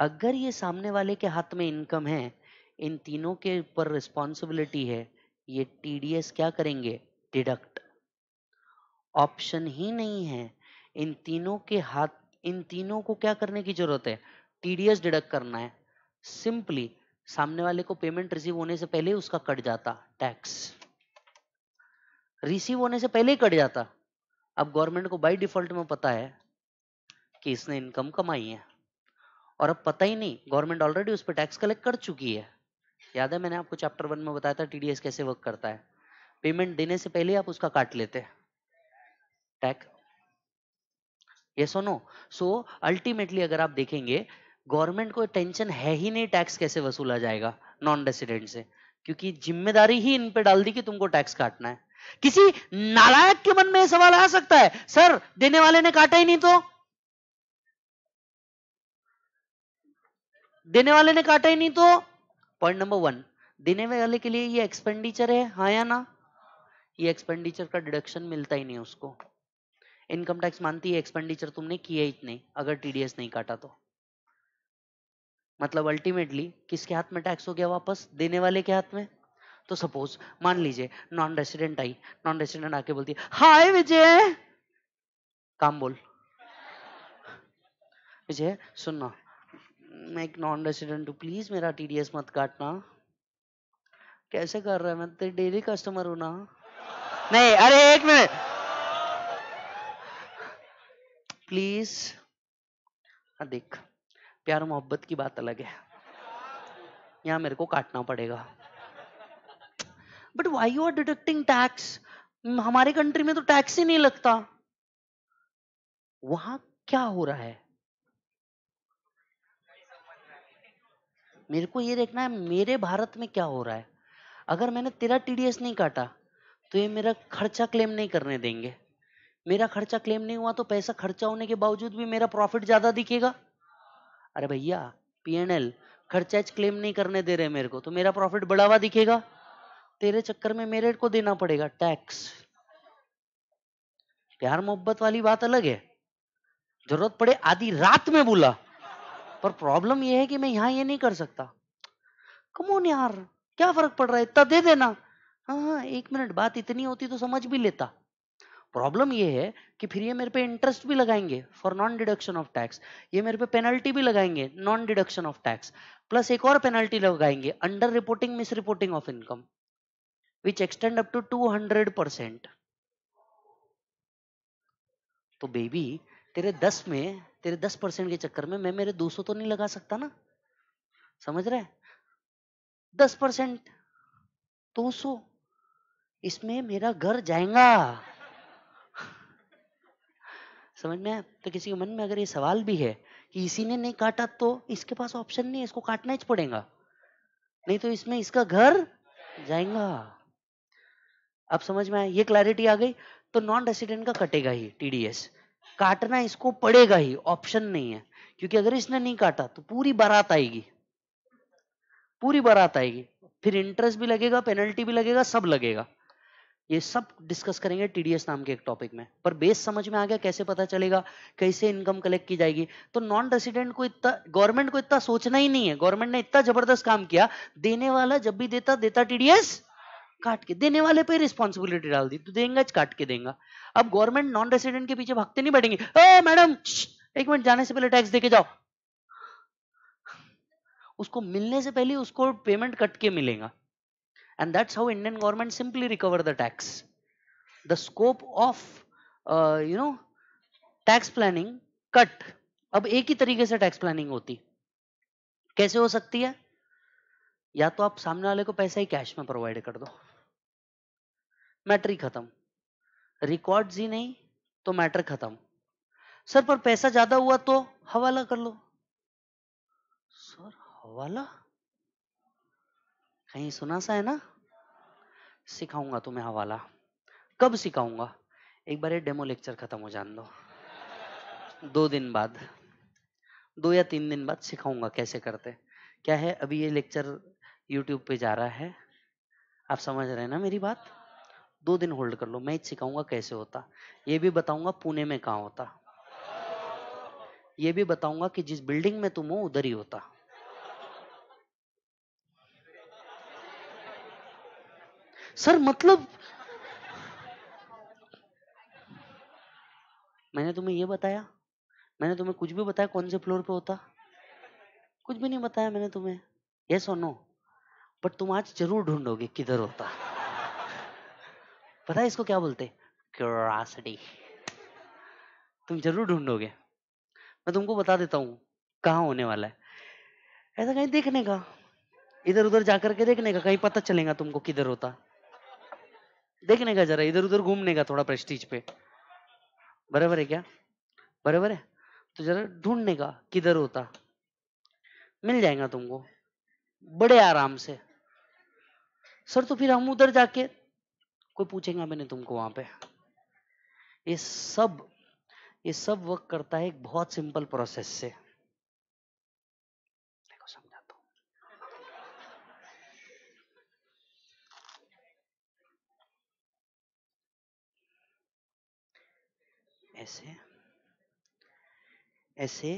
अगर ये सामने वाले के हाथ में इनकम है इन तीनों के ऊपर रिस्पॉन्सिबिलिटी है ये टीडीएस क्या करेंगे डिडक्ट ऑप्शन ही नहीं है इन तीनों के हाथ इन तीनों को क्या करने की जरूरत है टीडीएस डिडक्ट करना है सिंपली सामने वाले को पेमेंट रिसीव होने से पहले उसका कट जाता टैक्स रिसीव होने से पहले ही कट जाता अब गवर्नमेंट को बाय डिफॉल्ट में पता है कि इसने इनकम कमाई है और अब पता ही नहीं गवर्नमेंट ऑलरेडी उस पर टैक्स कलेक्ट कर चुकी है याद है मैंने आपको चैप्टर वन में बताया था टीडीएस कैसे वर्क करता है पेमेंट देने से पहले आप उसका काट लेते हैं टैक यस और नो सो अल्टीमेटली अगर आप देखेंगे गवर्नमेंट को टेंशन है ही नहीं टैक्स कैसे वसूला जाएगा नॉन रेसिडेंट से क्योंकि जिम्मेदारी ही इन पे डाल दी कि तुमको टैक्स काटना है किसी नालायक के मन में सवाल आ सकता है सर देने वाले ने काटा ही नहीं तो देने वाले ने काटा ही नहीं तो पॉइंट नंबर वन देने वाले के लिए ये एक्सपेंडिचर है हाँ या ना ये एक्सपेंडिचर का डिडक्शन मिलता ही नहीं उसको इनकम टैक्स मानती है एक्सपेंडिचर तुमने किया ही नहीं अगर टीडीएस नहीं काटा तो मतलब अल्टीमेटली किसके हाथ में टैक्स हो गया वापस देने वाले के हाथ में तो सपोज मान लीजिए नॉन रेसिडेंट आई नॉन रेसिडेंट आके बोलती हाय विजय काम बोल विजय सुनना मैं एक नॉन रेसिडेंट हूँ प्लीज मेरा टीडीएस मत काटना कैसे कर रहा है मैं तेरे डेली कस्टमर हूं ना नहीं अरे एक मिनट प्लीज हाँ, देख प्यार मोहब्बत की बात अलग है यहां मेरे को काटना पड़ेगा but why you are deducting tax हमारे कंट्री में तो टैक्स ही नहीं लगता वहां क्या हो रहा है मेरे को ये देखना है मेरे भारत में क्या हो रहा है अगर मैंने तेरा टीडीएस नहीं काटा तो ये मेरा खर्चा क्लेम नहीं करने देंगे मेरा खर्चा क्लेम नहीं हुआ तो पैसा खर्चा होने के बावजूद भी मेरा प्रॉफिट ज्यादा दिखेगा अरे भैया पीएनएल खर्चा क्लेम नहीं करने दे रहे मेरे को तो मेरा प्रॉफिट बढ़ावा दिखेगा तेरे चक्कर में मेरे को देना पड़ेगा टैक्स प्यार मोहब्बत वाली बात अलग है जरूरत पड़े आधी रात में बोला पर प्रॉब्लम यह है कि मैं यहां ये नहीं कर सकता कमोन यार क्या फर्क पड़ रहा है इतना दे देना हाँ हाँ एक मिनट बात इतनी होती तो समझ भी लेता प्रॉब्लम ये है कि फिर ये मेरे पे इंटरेस्ट भी लगाएंगे for non deduction of tax ये मेरे पे पेनल्टी भी लगाएंगे non deduction of tax plus एक और पेनल्टी लगाएंगे under reporting misreporting of income which extend up to two hundred percent तो बेबी तेरे दस में तेरे दस परसेंट के चक्कर में मैं मेरे दो तो नहीं लगा सकता ना समझ रहे दस परसेंट दो इसमें मेरा घर जाएगा समझ में आया तो किसी के मन में अगर ये सवाल भी है कि इसी ने नहीं काटा तो इसके पास ऑप्शन नहीं है इसको काटना ही पड़ेगा नहीं तो इसमें इसका घर जाएगा अब समझ में आया ये क्लैरिटी आ गई तो नॉन रेसिडेंट का कटेगा ही टीडीएस काटना इसको पड़ेगा ही ऑप्शन नहीं है क्योंकि अगर इसने नहीं काटा तो पूरी बारात आएगी पूरी बारात आएगी फिर इंटरेस्ट भी लगेगा पेनल्टी भी लगेगा सब लगेगा ये सब डिस्कस करेंगे टीडीएस नाम के एक टॉपिक में पर बेस समझ में आ गया कैसे पता चलेगा कैसे इनकम कलेक्ट की जाएगी तो नॉन रेसिडेंट को इतना गवर्नमेंट को इतना सोचना ही नहीं है गवर्नमेंट ने इतना जबरदस्त काम किया देने वाला जब भी देता देता टीडीएस काट के देने वाले पे रिस्पॉन्सिबिलिटी डाल दी तो देंगे काट के देगा अब गवर्नमेंट नॉन रेसिडेंट के पीछे भागते नहीं बैठेंगे मैडम एक मिनट जाने से पहले टैक्स देके जाओ उसको मिलने से पहले उसको पेमेंट कट के मिलेगा and that's how indian government simply recover the tax the scope of uh, you know tax planning cut अब एक ही तरीके से टैक्स प्लानिंग होती कैसे हो सकती है या तो आप सामने वाले को पैसा ही कैश में प्रोवाइड कर दो मैटर ही खत्म रिकॉर्ड ही नहीं तो मैटर खत्म सर पर पैसा ज्यादा हुआ तो हवाला कर लो सर हवाला कहीं सुना सा है ना सिखाऊंगा तुम्हें हवाला कब सिखाऊंगा एक बार ये डेमो लेक्चर खत्म हो जान दो दो दिन बाद दो या तीन दिन बाद सिखाऊंगा कैसे करते क्या है अभी ये लेक्चर यूट्यूब पे जा रहा है आप समझ रहे हैं ना मेरी बात दो दिन होल्ड कर लो मैं सिखाऊंगा कैसे होता ये भी बताऊंगा पुणे में कहा होता ये भी बताऊंगा कि जिस बिल्डिंग में तुम हो उधर ही होता सर मतलब मैंने तुम्हें ये बताया मैंने तुम्हें कुछ भी बताया कौन से फ्लोर पे होता कुछ भी नहीं बताया मैंने तुम्हें ये और नो बट तुम आज जरूर ढूंढोगे किधर होता पता है इसको क्या बोलते क्यूरासिटी तुम जरूर ढूंढोगे मैं तुमको बता देता हूँ कहाँ होने वाला है ऐसा कहीं देखने का इधर उधर जाकर के देखने का कहीं पता चलेगा तुमको किधर होता देखने का जरा इधर उधर घूमने का थोड़ा प्रेस्टीज पे बराबर है क्या बराबर है तो जरा ढूंढने का किधर होता मिल जाएगा तुमको बड़े आराम से सर तो फिर हम उधर जाके कोई पूछेगा मैंने तुमको वहां पे ये सब ये सब वर्क करता है एक बहुत सिंपल प्रोसेस से ऐसे ऐसे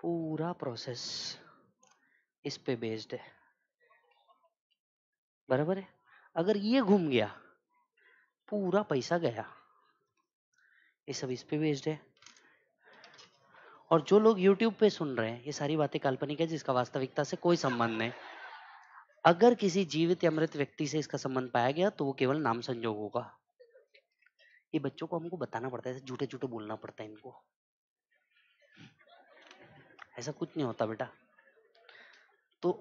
पूरा प्रोसेस इस पे बेस्ड है बराबर है अगर ये घूम गया पूरा पैसा गया ये सब इस पे बेस्ड है और जो लोग YouTube पे सुन रहे हैं ये सारी बातें काल्पनिक है जिसका वास्तविकता से कोई संबंध नहीं अगर किसी जीवित या मृत व्यक्ति से इसका संबंध पाया गया तो वो केवल नाम संजोग होगा ये बच्चों को हमको बताना पड़ता है झूठे झूठे बोलना पड़ता है इनको ऐसा कुछ नहीं होता बेटा तो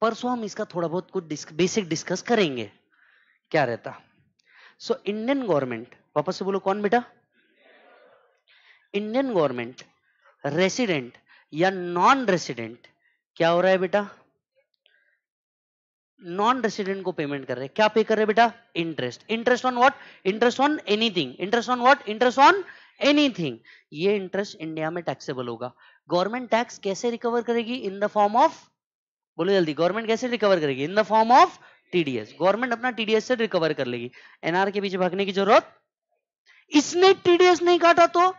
परसों हम इसका थोड़ा बहुत कुछ डिस्क, बेसिक डिस्कस करेंगे क्या रहता सो इंडियन गवर्नमेंट वापस से बोलो कौन बेटा इंडियन गवर्नमेंट रेसिडेंट या नॉन रेसिडेंट क्या हो रहा है बेटा नॉन रेसिडेंट को पेमेंट कर रहे हैं क्या पे कर रहे बेटा interest interest on what interest on anything interest on what interest on anything ये इंटरेस्ट इंडिया में टैक्सेबल होगा गवर्नमेंट टैक्स कैसे रिकवर करेगी इन द फॉर्म ऑफ बोलो जल्दी गवर्नमेंट कैसे रिकवर करेगी in the form of TDS government अपना टीडीएस से रिकवर कर लेगी एनआर के पीछे भागने की जरूरत इसने टीडीएस नहीं काटा तो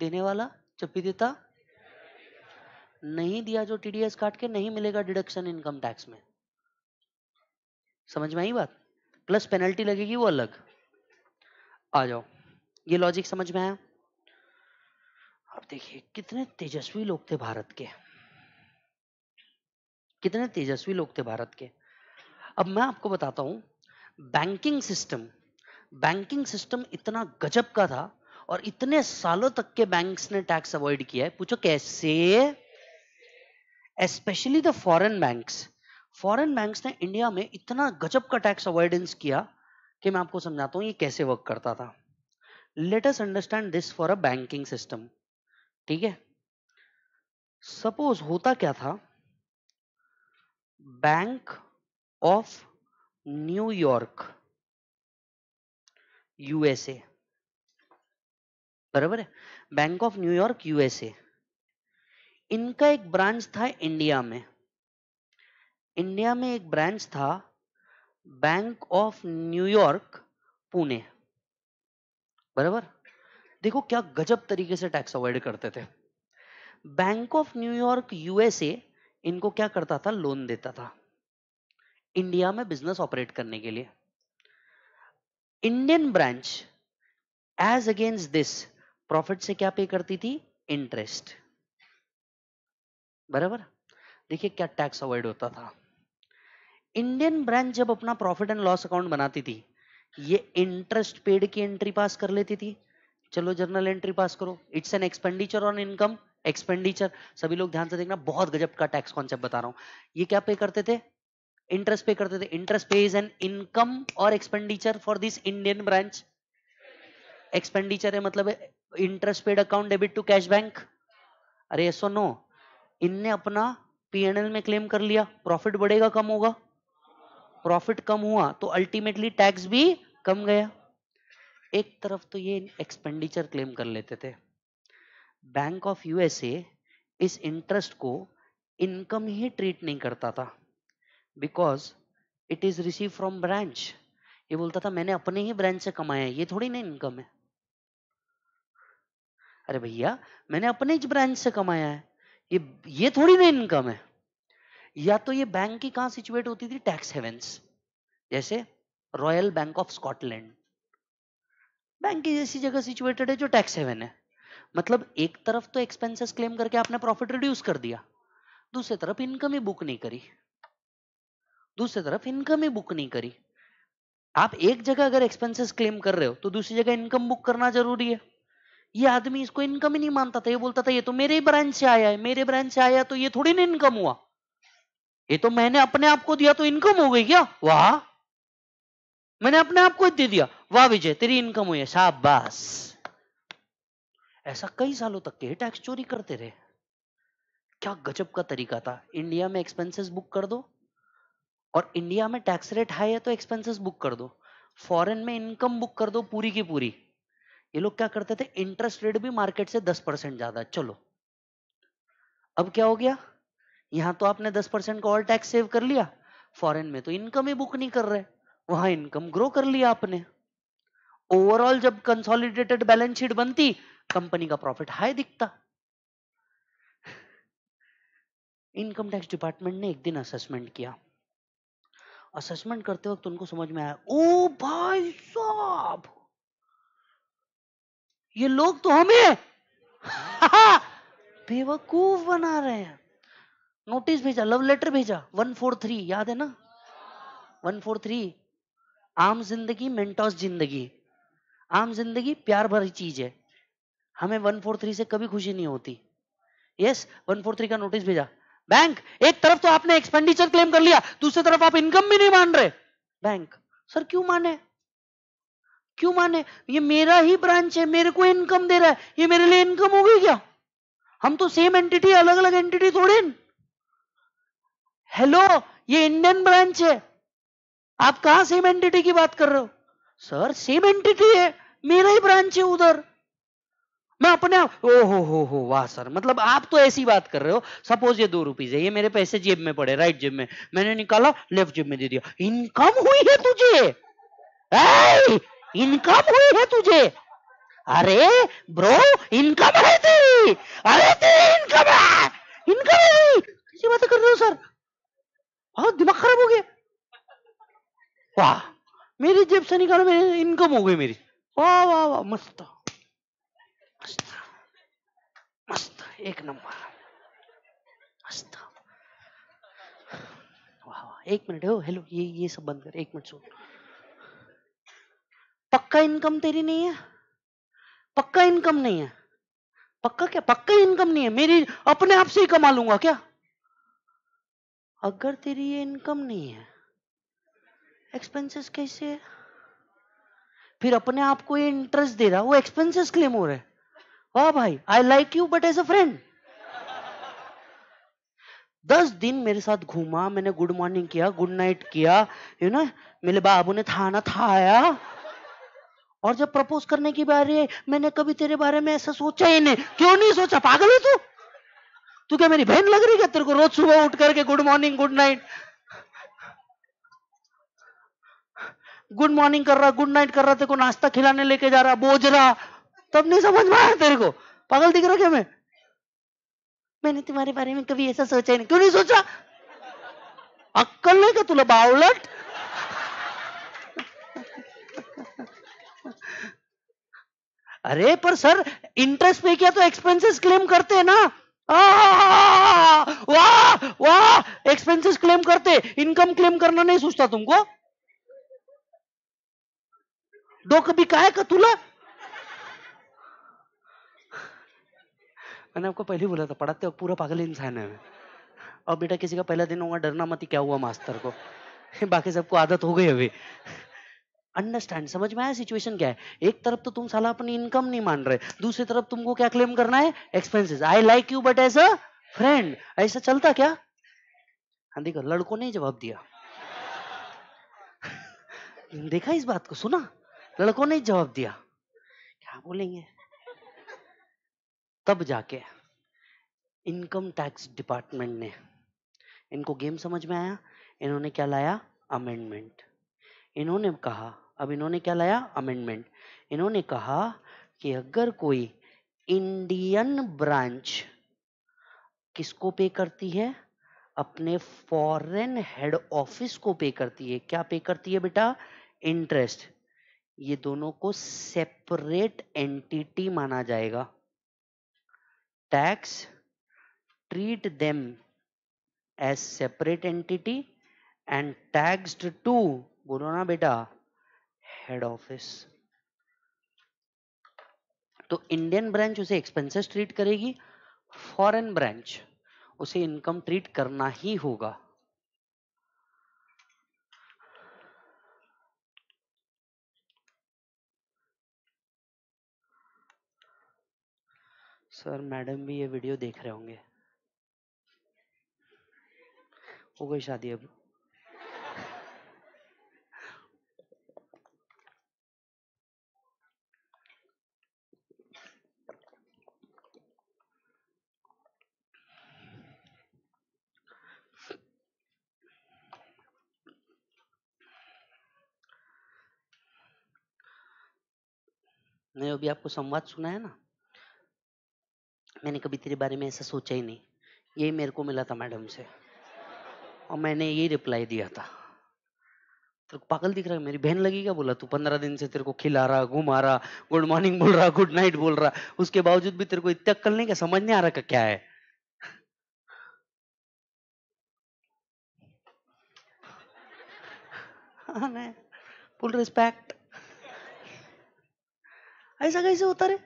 देने वाला चप्पी देता नहीं दिया जो टीडीएस काट के नहीं मिलेगा डिडक्शन इनकम टैक्स में समझ में आई बात प्लस पेनल्टी लगेगी वो अलग आ जाओ ये लॉजिक समझ में आया अब देखिए कितने तेजस्वी लोग थे भारत के कितने तेजस्वी लोग थे भारत के अब मैं आपको बताता हूं बैंकिंग सिस्टम बैंकिंग सिस्टम इतना गजब का था और इतने सालों तक के बैंक्स ने टैक्स अवॉइड किया है पूछो कैसे specially the foreign banks foreign banks ने इंडिया में इतना गजब का टैक्स अवॉइडेंस किया कि मैं आपको समझाता हूँ ये कैसे वर्क करता था latest understand this for a banking system ठीक है सपोज होता क्या था बैंक ऑफ न्यूयॉर्क यूएसए बराबर है बैंक ऑफ न्यूयॉर्क यूएसए इनका एक ब्रांच था इंडिया में इंडिया में एक ब्रांच था बैंक ऑफ न्यूयॉर्क पुणे बराबर देखो क्या गजब तरीके से टैक्स अवॉइड करते थे बैंक ऑफ न्यूयॉर्क यूएसए इनको क्या करता था लोन देता था इंडिया में बिजनेस ऑपरेट करने के लिए Indian branch as against this profit से क्या पे करती थी इंटरेस्ट बराबर देखिए क्या टैक्स अवॉइड होता था इंडियन ब्रांच जब अपना प्रॉफिट एंड लॉस अकाउंट बनाती थी ये इंटरेस्ट पेड की एंट्री पास कर लेती थी चलो जर्नल एंट्री पास करो it's an expenditure on income expenditure सभी लोग ध्यान से देखना बहुत गजब का टैक्स कॉन्सेप्ट बता रहा हूं ये क्या पे करते थे इंटरेस्ट पे करते थे interest pay is an income और expenditure for this Indian branch expenditure है मतलब interest paid account debit to cash bank अरे सो नो इनने अपना पीएनएल में क्लेम कर लिया प्रॉफिट बढ़ेगा कम होगा प्रॉफिट कम हुआ तो अल्टीमेटली टैक्स भी कम गया एक तरफ तो ये एक्सपेंडिचर क्लेम कर लेते थे बैंक ऑफ यूएसए इस इंटरेस्ट को इनकम ही ट्रीट नहीं करता था because it is receive from branch ये बोलता था मैंने अपने ही ब्रांच से कमाया है ये थोड़ी ना इनकम है अरे भैया मैंने अपने ही ब्रांच से कमाया है ये ये थोड़ी ना इनकम है या तो ये बैंक की कहा सिचुएट होती थी टैक्स हेवेंस जैसे Royal Bank of Scotland bank की जैसी जगह सिचुएटेड है जो टैक्स हेवन है मतलब एक तरफ तो एक्सपेंसेस क्लेम करके आपने प्रॉफिट रिड्यूस कर दिया दूसरी तरफ इनकम ही बुक नहीं करी दूसरी तरफ इनकम ही बुक नहीं करी आप एक जगह अगर एक्सपेंसेस क्लेम कर रहे हो तो दूसरी जगह इनकम बुक करना जरूरी है ये आदमी इसको इनकम ही नहीं मानता था ये बोलता था ये तो मेरे ही ब्रांच से आया है मेरे ब्रांच से आया तो ये थोड़ी ना इनकम हुआ ये तो मैंने अपने आप को दिया तो इनकम हो गई क्या वाह मैंने अपने आप को दे दिया वाह विजय तेरी इनकम हुई है शाबाश ऐसा कई सालों तक के टैक्स चोरी करते रहे क्या गजब का तरीका था इंडिया में एक्सपेंसेस बुक कर दो और इंडिया में टैक्स रेट हाई है तो एक्सपेंसेस बुक कर दो फॉरेन में इनकम बुक कर दो पूरी की पूरी ये लोग क्या करते थे इंटरेस्ट रेट भी मार्केट से दस परसेंट ज्यादा चलो अब क्या हो गया यहां तो आपने दस परसेंट का ऑल टैक्स सेव कर लिया फॉरेन में तो इनकम ही बुक नहीं कर रहे वहां इनकम ग्रो कर लिया आपने ओवरऑल जब कंसोलिडेटेड बैलेंस शीट बनती कंपनी का प्रॉफिट हाई दिखता इनकम टैक्स डिपार्टमेंट ने एक दिन असेसमेंट किया असेसमेंट करते वक्त उनको समझ में आया ओ भाई साहब ये लोग तो हमें बेवकूफ बना रहे हैं नोटिस भेजा लव लेटर भेजा वन फोर थ्री याद है ना वन फोर थ्री आम जिंदगी मेंटोस जिंदगी आम जिंदगी प्यार भरी चीज है हमें वन फोर थ्री से कभी खुशी नहीं होती यस वन फोर थ्री का नोटिस भेजा बैंक एक तरफ तो आपने एक्सपेंडिचर क्लेम कर लिया दूसरी तरफ आप इनकम भी नहीं मान रहे बैंक सर क्यों माने क्यों माने ये मेरा ही ब्रांच है मेरे को इनकम दे रहा है ये मेरे लिए इनकम होगी क्या हम तो सेम एंटिटी अलग अलग एंटिटी थोड़े हेलो ये इंडियन ब्रांच है आप कहा सेम एंटिटी की बात कर रहे हो सर सेम एंटिटी है मेरा ही ब्रांच है उधर मैं अपने आप ओ हो हो हो वाह सर मतलब आप तो ऐसी बात कर रहे हो सपोज ये दो रुपीज है ये मेरे पैसे जेब में पड़े राइट जेब में मैंने निकाला लेफ्ट जेब में दे दिया इनकम हुई है तुझे इनकम हुई है तुझे अरे ब्रो इनकम है तेरी अरे तेरी इनकम है इनकम है कैसी बात कर रहे हो सर हाँ दिमाग खराब हो गया वाह मेरी जेब से निकालो मेरी इनकम हो गई मेरी वाह वाह वाह मस्त मस्त मस्त एक नंबर मस्त वाह वाह एक मिनट हो हेलो ये ये सब बंद कर एक मिनट सुन पक्का इनकम तेरी नहीं है पक्का इनकम नहीं है पक्का क्या पक्का इनकम नहीं है मेरी अपने आप से ही कमा लूंगा क्या अगर तेरी ये इनकम नहीं है एक्सपेंसेस कैसे है फिर अपने आप को ये इंटरेस्ट दे रहा वो एक्सपेंसेस क्लेम हो रहे वाह भाई I like you but as a friend दस दिन मेरे साथ घूमा मैंने गुड मॉर्निंग किया गुड नाइट किया यू ना मेरे बाबू ने थाना थाया और जब प्रपोज करने की बारी है मैंने कभी तेरे बारे में ऐसा सोचा ही नहीं क्यों नहीं सोचा पागल है तू तू क्या मेरी बहन लग रही क्या तेरे को रोज सुबह उठ करके good morning good night good morning कर रहा गुड नाइट कर रहा तेरे को नाश्ता खिलाने लेके जा रहा बोझ रहा तब नहीं समझ में तेरे को पागल दिख रहा क्या मैं मैंने तुम्हारे बारे में कभी ऐसा सोचा ही नहीं क्यों नहीं सोचा अक्कल नहीं का तुला बावलट अरे पर सर इंटरेस्ट पे किया तो एक्सपेंसेस क्लेम करते हैं ना वाह वाह एक्सपेंसेस क्लेम करते इनकम क्लेम करना नहीं सोचता तुमको कभी बी है का तुला मैंने आपको पहले बोला था पढ़ाते हो पूरा पागल इंसान है मैं और बेटा किसी का पहला दिन होगा डरना मत क्या हुआ मास्टर को बाकी सबको आदत हो गई अभी अंडरस्टैंड समझ में आया सिचुएशन क्या है एक तरफ तो तुम साला अपनी इनकम नहीं मान रहे दूसरी तरफ तुमको क्या क्लेम करना है expenses I like you but as a friend ऐसा चलता क्या हाँ देखो लड़कों ने जवाब दिया देखा इस बात को सुना लड़कों ने जवाब दिया क्या बोलेंगे तब जाके इनकम टैक्स डिपार्टमेंट ने इनको गेम समझ में आया इन्होंने क्या लाया अमेंडमेंट इन्होंने कहा अब इन्होंने क्या लाया अमेंडमेंट इन्होंने कहा कि अगर कोई इंडियन ब्रांच किसको पे करती है अपने फॉरेन हेड ऑफिस को पे करती है क्या पे करती है बेटा इंटरेस्ट ये दोनों को सेपरेट एंटिटी माना जाएगा tax treat them as separate entity and taxed too बोलो ना बेटा हेड ऑफिस तो इंडियन ब्रांच उसे एक्सपेंसेस ट्रीट करेगी फॉरेन ब्रांच उसे इनकम ट्रीट करना ही होगा सर मैडम भी ये वीडियो देख रहे होंगे हो गई शादी अब मैंने अभी आपको संवाद सुना है ना मैंने कभी तेरे बारे में ऐसा सोचा ही नहीं ये मेरे को मिला था मैडम से और मैंने ये रिप्लाई दिया था तेरे को पागल दिख रहा है मेरी बहन लगी क्या बोला तू पंद्रह दिन से तेरे को खिला रहा घुमा रहा गुड मॉर्निंग बोल रहा गुड नाइट बोल रहा उसके बावजूद भी तेरे को इतना कल नहीं क्या समझ नहीं आ रहा क्या है फुल हाँ, रिस्पेक्ट ऐसा कैसे होता रे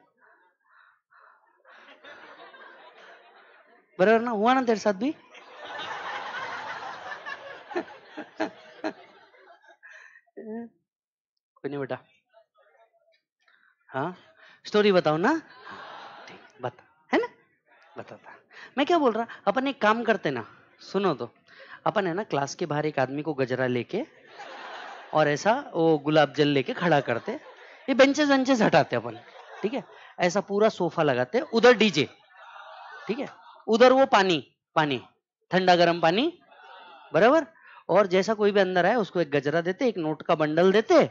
बराबर ना हुआ ना तेरे साथ भी कोई नहीं बेटा हाँ स्टोरी बताओ ना बता है ना बताता मैं क्या बोल रहा अपन एक काम करते ना सुनो तो अपन है ना क्लास के बाहर एक आदमी को गजरा लेके और ऐसा वो गुलाब जल लेके खड़ा करते ये बेंचेस वेंचेस हटाते अपन ठीक है ऐसा पूरा सोफा लगाते हैं उधर डीजे ठीक है उधर वो पानी पानी ठंडा गर्म पानी बराबर और जैसा कोई भी अंदर आए उसको एक गजरा देते एक नोट का बंडल देते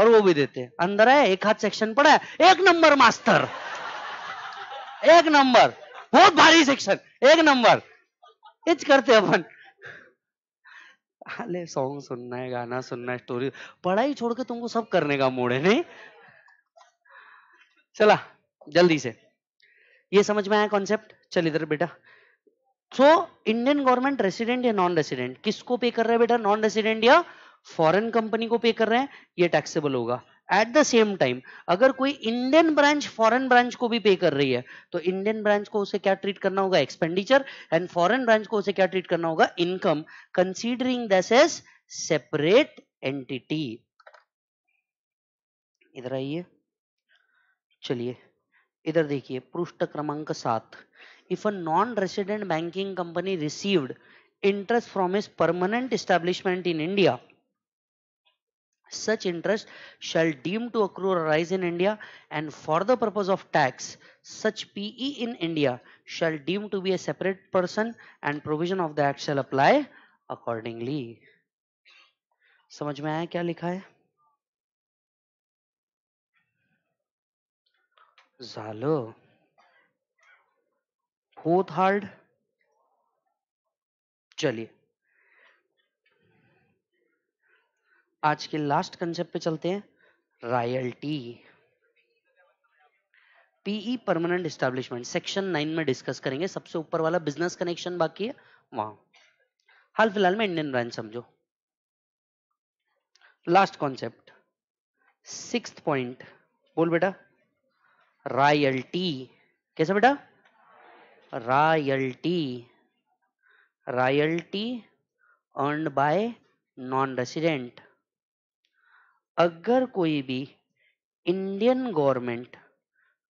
और वो भी देते अंदर आए एक हाथ सेक्शन पड़ा है एक नंबर मास्टर एक नंबर बहुत भारी सेक्शन एक नंबर इच करते अपन हाले सॉन्ग सुनना है गाना सुनना है स्टोरी पढ़ाई छोड़ के तुमको सब करने का मूड है नहीं चला जल्दी से ये समझ में आया कॉन्सेप्ट चल इधर बेटा सो इंडियन गवर्नमेंट रेसिडेंट या नॉन रेसिडेंट किसको पे कर रहा है बेटा नॉन रेसिडेंट या फॉरेन कंपनी को पे कर रहे हैं ये टैक्सेबल होगा एट द सेम टाइम अगर कोई इंडियन ब्रांच फॉरेन ब्रांच को भी पे कर रही है तो इंडियन ब्रांच को उसे क्या ट्रीट करना होगा एक्सपेंडिचर एंड फॉरेन ब्रांच को उसे क्या ट्रीट करना होगा इनकम कंसीडरिंग दस एज सेपरेट एंटिटी इधर आइए चलिए इधर देखिए पृष्ठ क्रमांक सात if a non resident banking company received interest from इस परमानेंट establishment इन India such interest shall deem to accrue or arise in India and for the purpose of tax such PE in India shall deem to be a separate person and provision of the act shall apply accordingly. समझ में आया क्या लिखा है झालो fourth hard चलिए आज के लास्ट कंसेप्ट पे चलते हैं royalty PE permanent establishment section nine में डिस्कस करेंगे सबसे ऊपर वाला बिजनेस कनेक्शन बाकी है वहां हाल फिलहाल में इंडियन ब्रांच समझो लास्ट कॉन्सेप्ट सिक्स पॉइंट बोल बेटा रॉयल्टी कैसा बेटा royalty royalty earn by non resident अगर कोई भी इंडियन गवर्नमेंट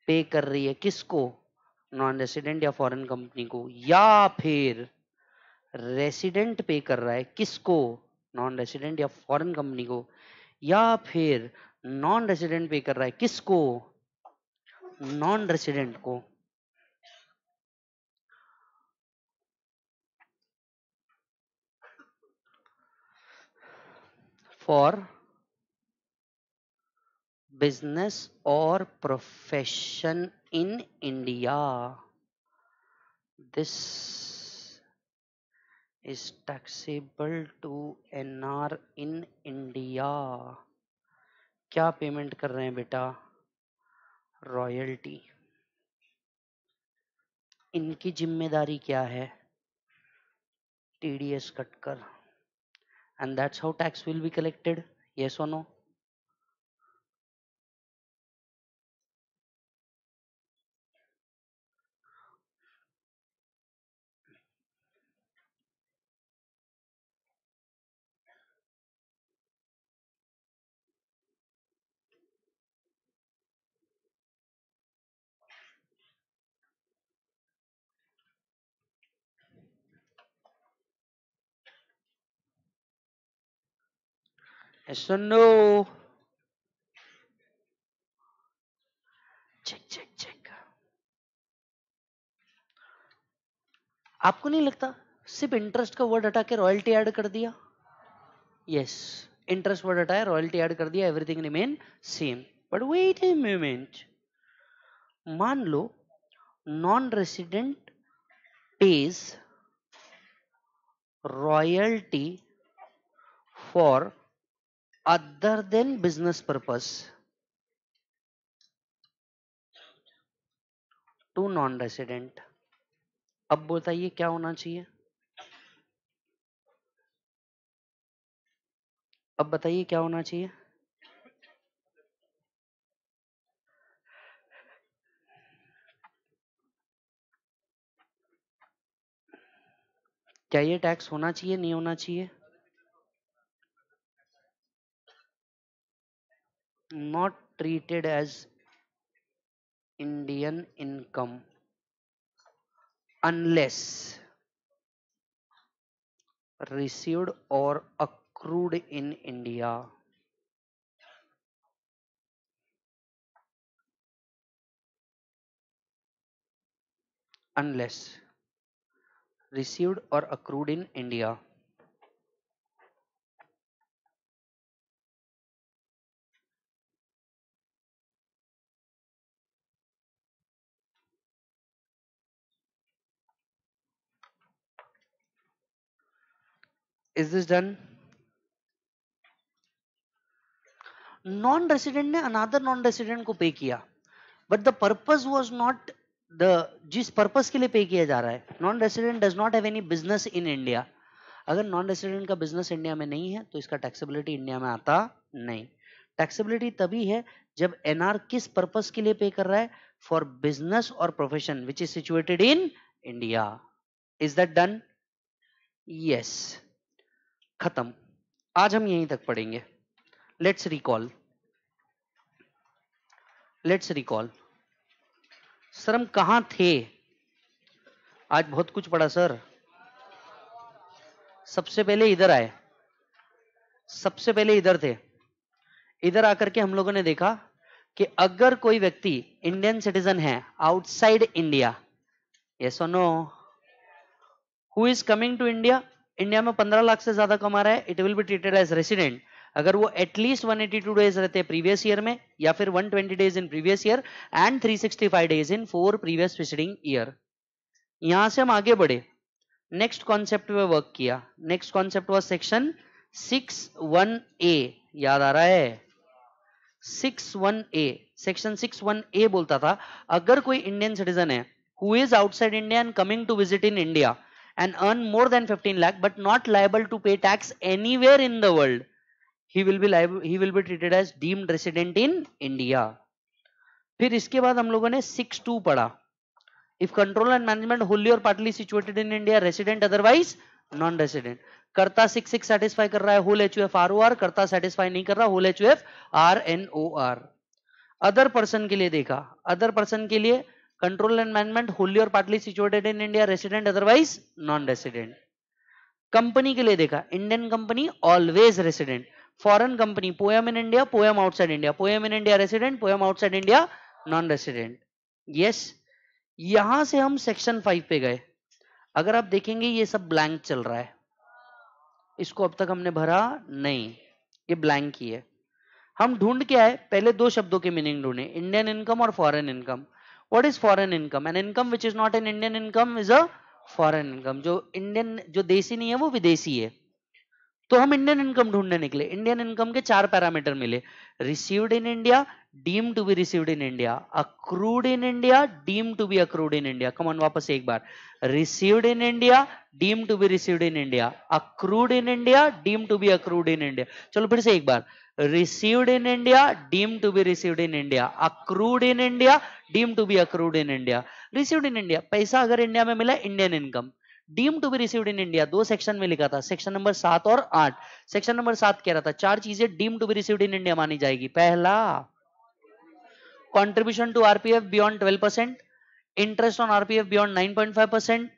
पे कर रही है किसको नॉन रेसिडेंट या फॉरेन कंपनी को या फिर रेसिडेंट पे कर रहा है किसको नॉन रेसिडेंट या फॉरेन कंपनी को या फिर नॉन रेसिडेंट पे कर रहा है किसको नॉन रेसिडेंट को फॉर बिजनेस और profession in India this is taxable to N R in India क्या पेमेंट कर रहे हैं बेटा रॉयल्टी इनकी जिम्मेदारी क्या है टी डी कट कर and that's how tax will be collected yes और no It's a no. Check check check आपको नहीं लगता सिर्फ इंटरेस्ट का वर्ड हटा के रॉयल्टी ऐड कर दिया यस इंटरेस्ट वर्ड हटाया रॉयल्टी ऐड कर दिया everything remain same but wait a moment मान लो non resident pays royalty for other than business purpose to non resident अब बताइए क्या होना चाहिए अब बताइए क्या होना चाहिए क्या ये टैक्स होना चाहिए नहीं होना चाहिए not treated as Indian income unless received or accrued in India. unless received or accrued in India. Is this done non resident ने अनादर नॉन रेसिडेंट को पे किया but the purpose was not the जिस purpose के लिए pay किया जा रहा है non resident does not have any business in India अगर नॉन रेसिडेंट का बिजनेस इंडिया में नहीं है तो इसका टैक्सेबिलिटी इंडिया में आता नहीं टैक्सेबिलिटी तभी है जब एनआर किस पर्पज के लिए पे कर रहा है फॉर बिजनेस और profession which is situated in India is that done yes खत्म आज हम यहीं तक पढ़ेंगे let's recall let's recall sir हम थे आज बहुत कुछ पढ़ा सर सबसे पहले इधर आए सबसे पहले इधर थे इधर आकर के हम लोगों ने देखा कि अगर कोई व्यक्ति इंडियन सिटीजन है आउटसाइड इंडिया यस और no who is coming to India India में 15 लाख से ज्यादा कमा रहा है it will be treated as resident अगर वो एटलीस्ट 182 डेज रहते हैं प्रीवियस ईयर में या फिर 120 days in previous year and 365 days in four previous preceding year यहां से हम आगे बढ़े नेक्स्ट कॉन्सेप्ट में वर्क किया next concept was section six one A याद आ रहा है six one A section six one A बोलता था अगर कोई इंडियन सिटीजन है who is outside India and coming to visit in India and earn more than 15 lakh but not liable to pay tax anywhere in the world he will be liable he will be treated as deemed resident in india फिर इसके बाद हम लोगों ने six two पढ़ा if control and management wholly और partly situated in India resident otherwise non resident करता six six satisfy कर रहा है whole H F R O R करता सेटिस्फाई नहीं कर रहा whole H F R N O R other person के लिए देखा अदर पर्सन के लिए control and management wholly or partly situated in india resident otherwise non resident company के लिए देखा Indian company always resident foreign company POEM in India POEM outside India POEM in India resident POEM outside India non resident yes यहां से हम section five पे गए अगर आप देखेंगे ये सब ब्लैंक चल रहा है इसको अब तक हमने भरा नहीं ये ब्लैंक ही है हम ढूंढ के आए पहले दो शब्दों के मीनिंग ढूंढे इंडियन इनकम और foreign income what is foreign income an income which is not an indian income is a foreign income जो indian जो देसी नहीं है वो विदेशी है तो हम इंडियन इनकम ढूंढने निकले इंडियन इनकम के चार पैरामीटर मिले received in India deem to be received in India accrued in India deem to be accrued in India come on वापस एक बार received in India deem to be received in India accrued in India deem to be accrued in India चलो फिर से एक बार received in India, deemed to be received in India, accrued in India, deemed to be accrued in India, received in India. पैसा अगर India में मिला Indian income deem to be received in India दो सेक्शन में लिखा था सेक्शन नंबर सात और आठ सेक्शन नंबर सात कह रहा था चार चीजें deem to be received in India मानी जाएगी पहला contribution to RPF beyond twelve percent interest on RPF beyond nine point five percent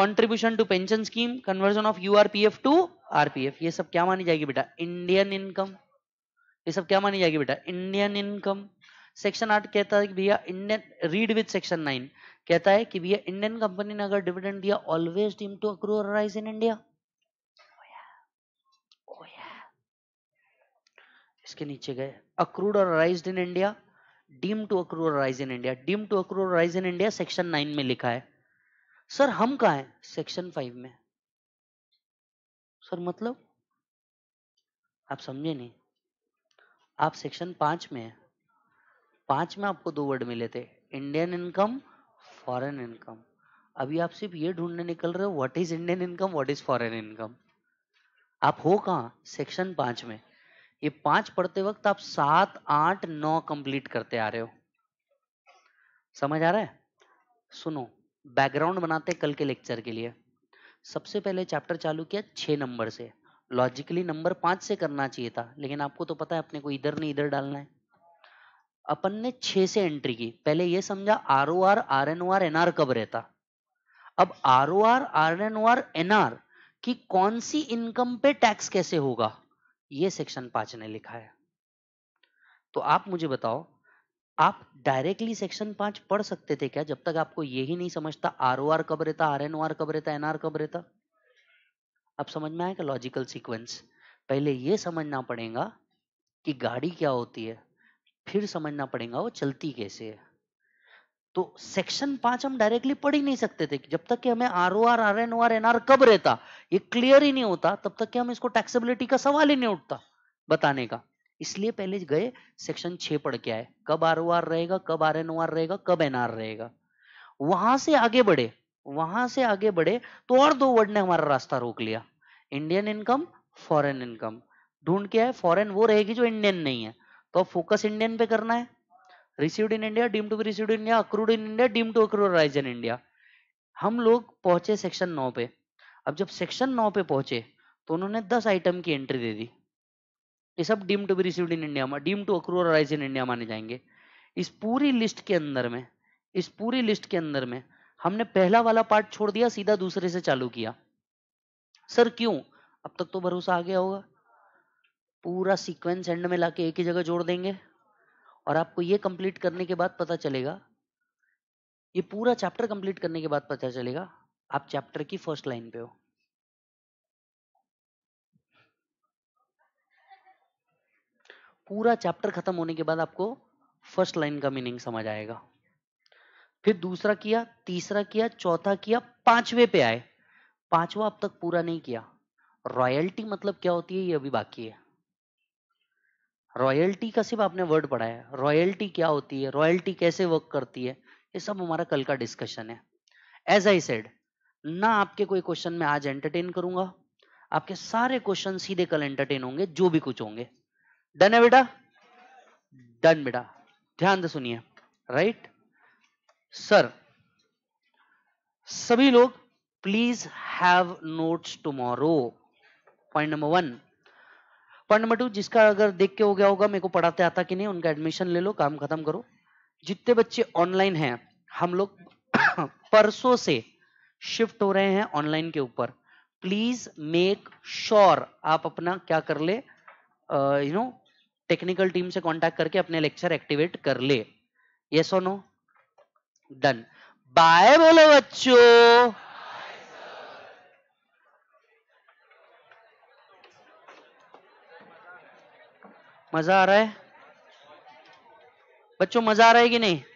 contribution to pension scheme conversion of URPF to RPF ये सब क्या मानी जाएगी बेटा इंडियन इनकम ये सब क्या मानी जाएगी बेटा इंडियन इनकम सेक्शन आठ कहता है कि भैया Indian read with section nine कहता है कि भैया इंडियन कंपनी ने अगर डिविडेंड दिया always deem to accrue arise in India इसके नीचे गए अक्रूड और arise in India deem to accrue और arise in India deem to accrue और arise in India section nine में लिखा है सर हम कहा है सेक्शन फाइव में सर मतलब आप समझे नहीं आप सेक्शन पांच में है पांच में आपको दो वर्ड मिले थे इंडियन इनकम फॉरेन इनकम अभी आप सिर्फ ये ढूंढने निकल रहे हो what is Indian income what is foreign income आप हो कहा सेक्शन पांच में ये पांच पढ़ते वक्त आप सात आठ नौ कंप्लीट करते आ रहे हो समझ आ रहा है सुनो बैकग्राउंड बनाते कल के लेक्चर के लिए सबसे पहले चैप्टर चालू किया छः नंबर से लॉजिकली नंबर पांच से करना चाहिए था लेकिन आपको तो पता है अपने को इधर नहीं इधर डालना है अपन ने छह से एंट्री की पहले ये समझा R O R R N O R N R कब रहता अब R O R R N O R N R की कौन सी इनकम पे टैक्स कैसे होगा ये सेक्शन पांच ने लिखा है तो आप मुझे बताओ आप डायरेक्टली सेक्शन पांच पढ़ सकते थे क्या जब तक आपको ये ही नहीं समझता आर ओ आर कब रहता आर एन ओ आर कब रहता एनआर कब रहता अब समझ में आएगा लॉजिकल सीक्वेंस पहले ये समझना पड़ेगा कि गाड़ी क्या होती है फिर समझना पड़ेगा वो चलती कैसे है तो सेक्शन पांच हम डायरेक्टली पढ़ ही नहीं सकते थे जब तक कि हमें R O R R N O R N R कब रहता ये क्लियर ही नहीं होता तब तक कि हम इसको टैक्सेबिलिटी का सवाल ही नहीं उठता बताने का इसलिए पहले गए सेक्शन छह पढ़ के आए कब आर ओ आर रहेगा कब आर एन ओ आर रहेगा कब एन आर रहेगा वहां से आगे बढ़े वहां से आगे बढ़े तो और दो वर्ड ने हमारा रास्ता रोक लिया इंडियन इनकम फॉरेन इनकम ढूंढ के आए फॉरेन वो रहेगी जो इंडियन नहीं है तो अब फोकस इंडियन पे करना है received in India deem to be received in India accrued in India deem to accrued arise in India हम लोग पहुंचे सेक्शन नौ पे अब जब सेक्शन नौ पे पहुंचे तो उन्होंने दस आइटम की एंट्री दे दी ये सब deem to be received in India deem to accrued arise in India माने जाएंगे इस पूरी लिस्ट के अंदर में इस पूरी लिस्ट के अंदर में हमने पहला वाला पार्ट छोड़ दिया सीधा दूसरे से चालू किया सर क्यों अब तक तो भरोसा आ गया होगा पूरा सीक्वेंस एंड में लाके एक ही जगह जोड़ देंगे और आपको ये कंप्लीट करने के बाद पता चलेगा ये पूरा चैप्टर कंप्लीट करने के बाद पता चलेगा आप चैप्टर की फर्स्ट लाइन पे हो पूरा चैप्टर खत्म होने के बाद आपको फर्स्ट लाइन का मीनिंग समझ आएगा फिर दूसरा किया तीसरा किया चौथा किया पांचवे पे आए पांचवा अब तक पूरा नहीं किया रॉयल्टी मतलब क्या होती है ये अभी बाकी है रॉयल्टी का सिर्फ आपने वर्ड पढ़ा है रॉयल्टी क्या होती है रॉयल्टी कैसे वर्क करती है ये सब हमारा कल का डिस्कशन है एज आई सेड ना आपके कोई क्वेश्चन में आज एंटरटेन करूंगा आपके सारे क्वेश्चन सीधे कल एंटरटेन होंगे जो भी कुछ होंगे डन है बेटा डन बेटा ध्यान से सुनिए राइट सर सभी लोग please have notes tomorrow point number one point number two जिसका अगर देख के हो गया होगा मेरे को पढ़ाते आता कि नहीं उनका एडमिशन ले लो काम खत्म करो जितने बच्चे ऑनलाइन हैं हम लोग परसों से शिफ्ट हो रहे हैं ऑनलाइन के ऊपर प्लीज मेक श्योर आप अपना क्या कर ले यू नो टेक्निकल टीम से कांटेक्ट करके अपने लेक्चर एक्टिवेट कर ले यस और नो डन बाय बोलो बच्चों मजा आ रहा है बच्चों मजा आ रहा है कि नहीं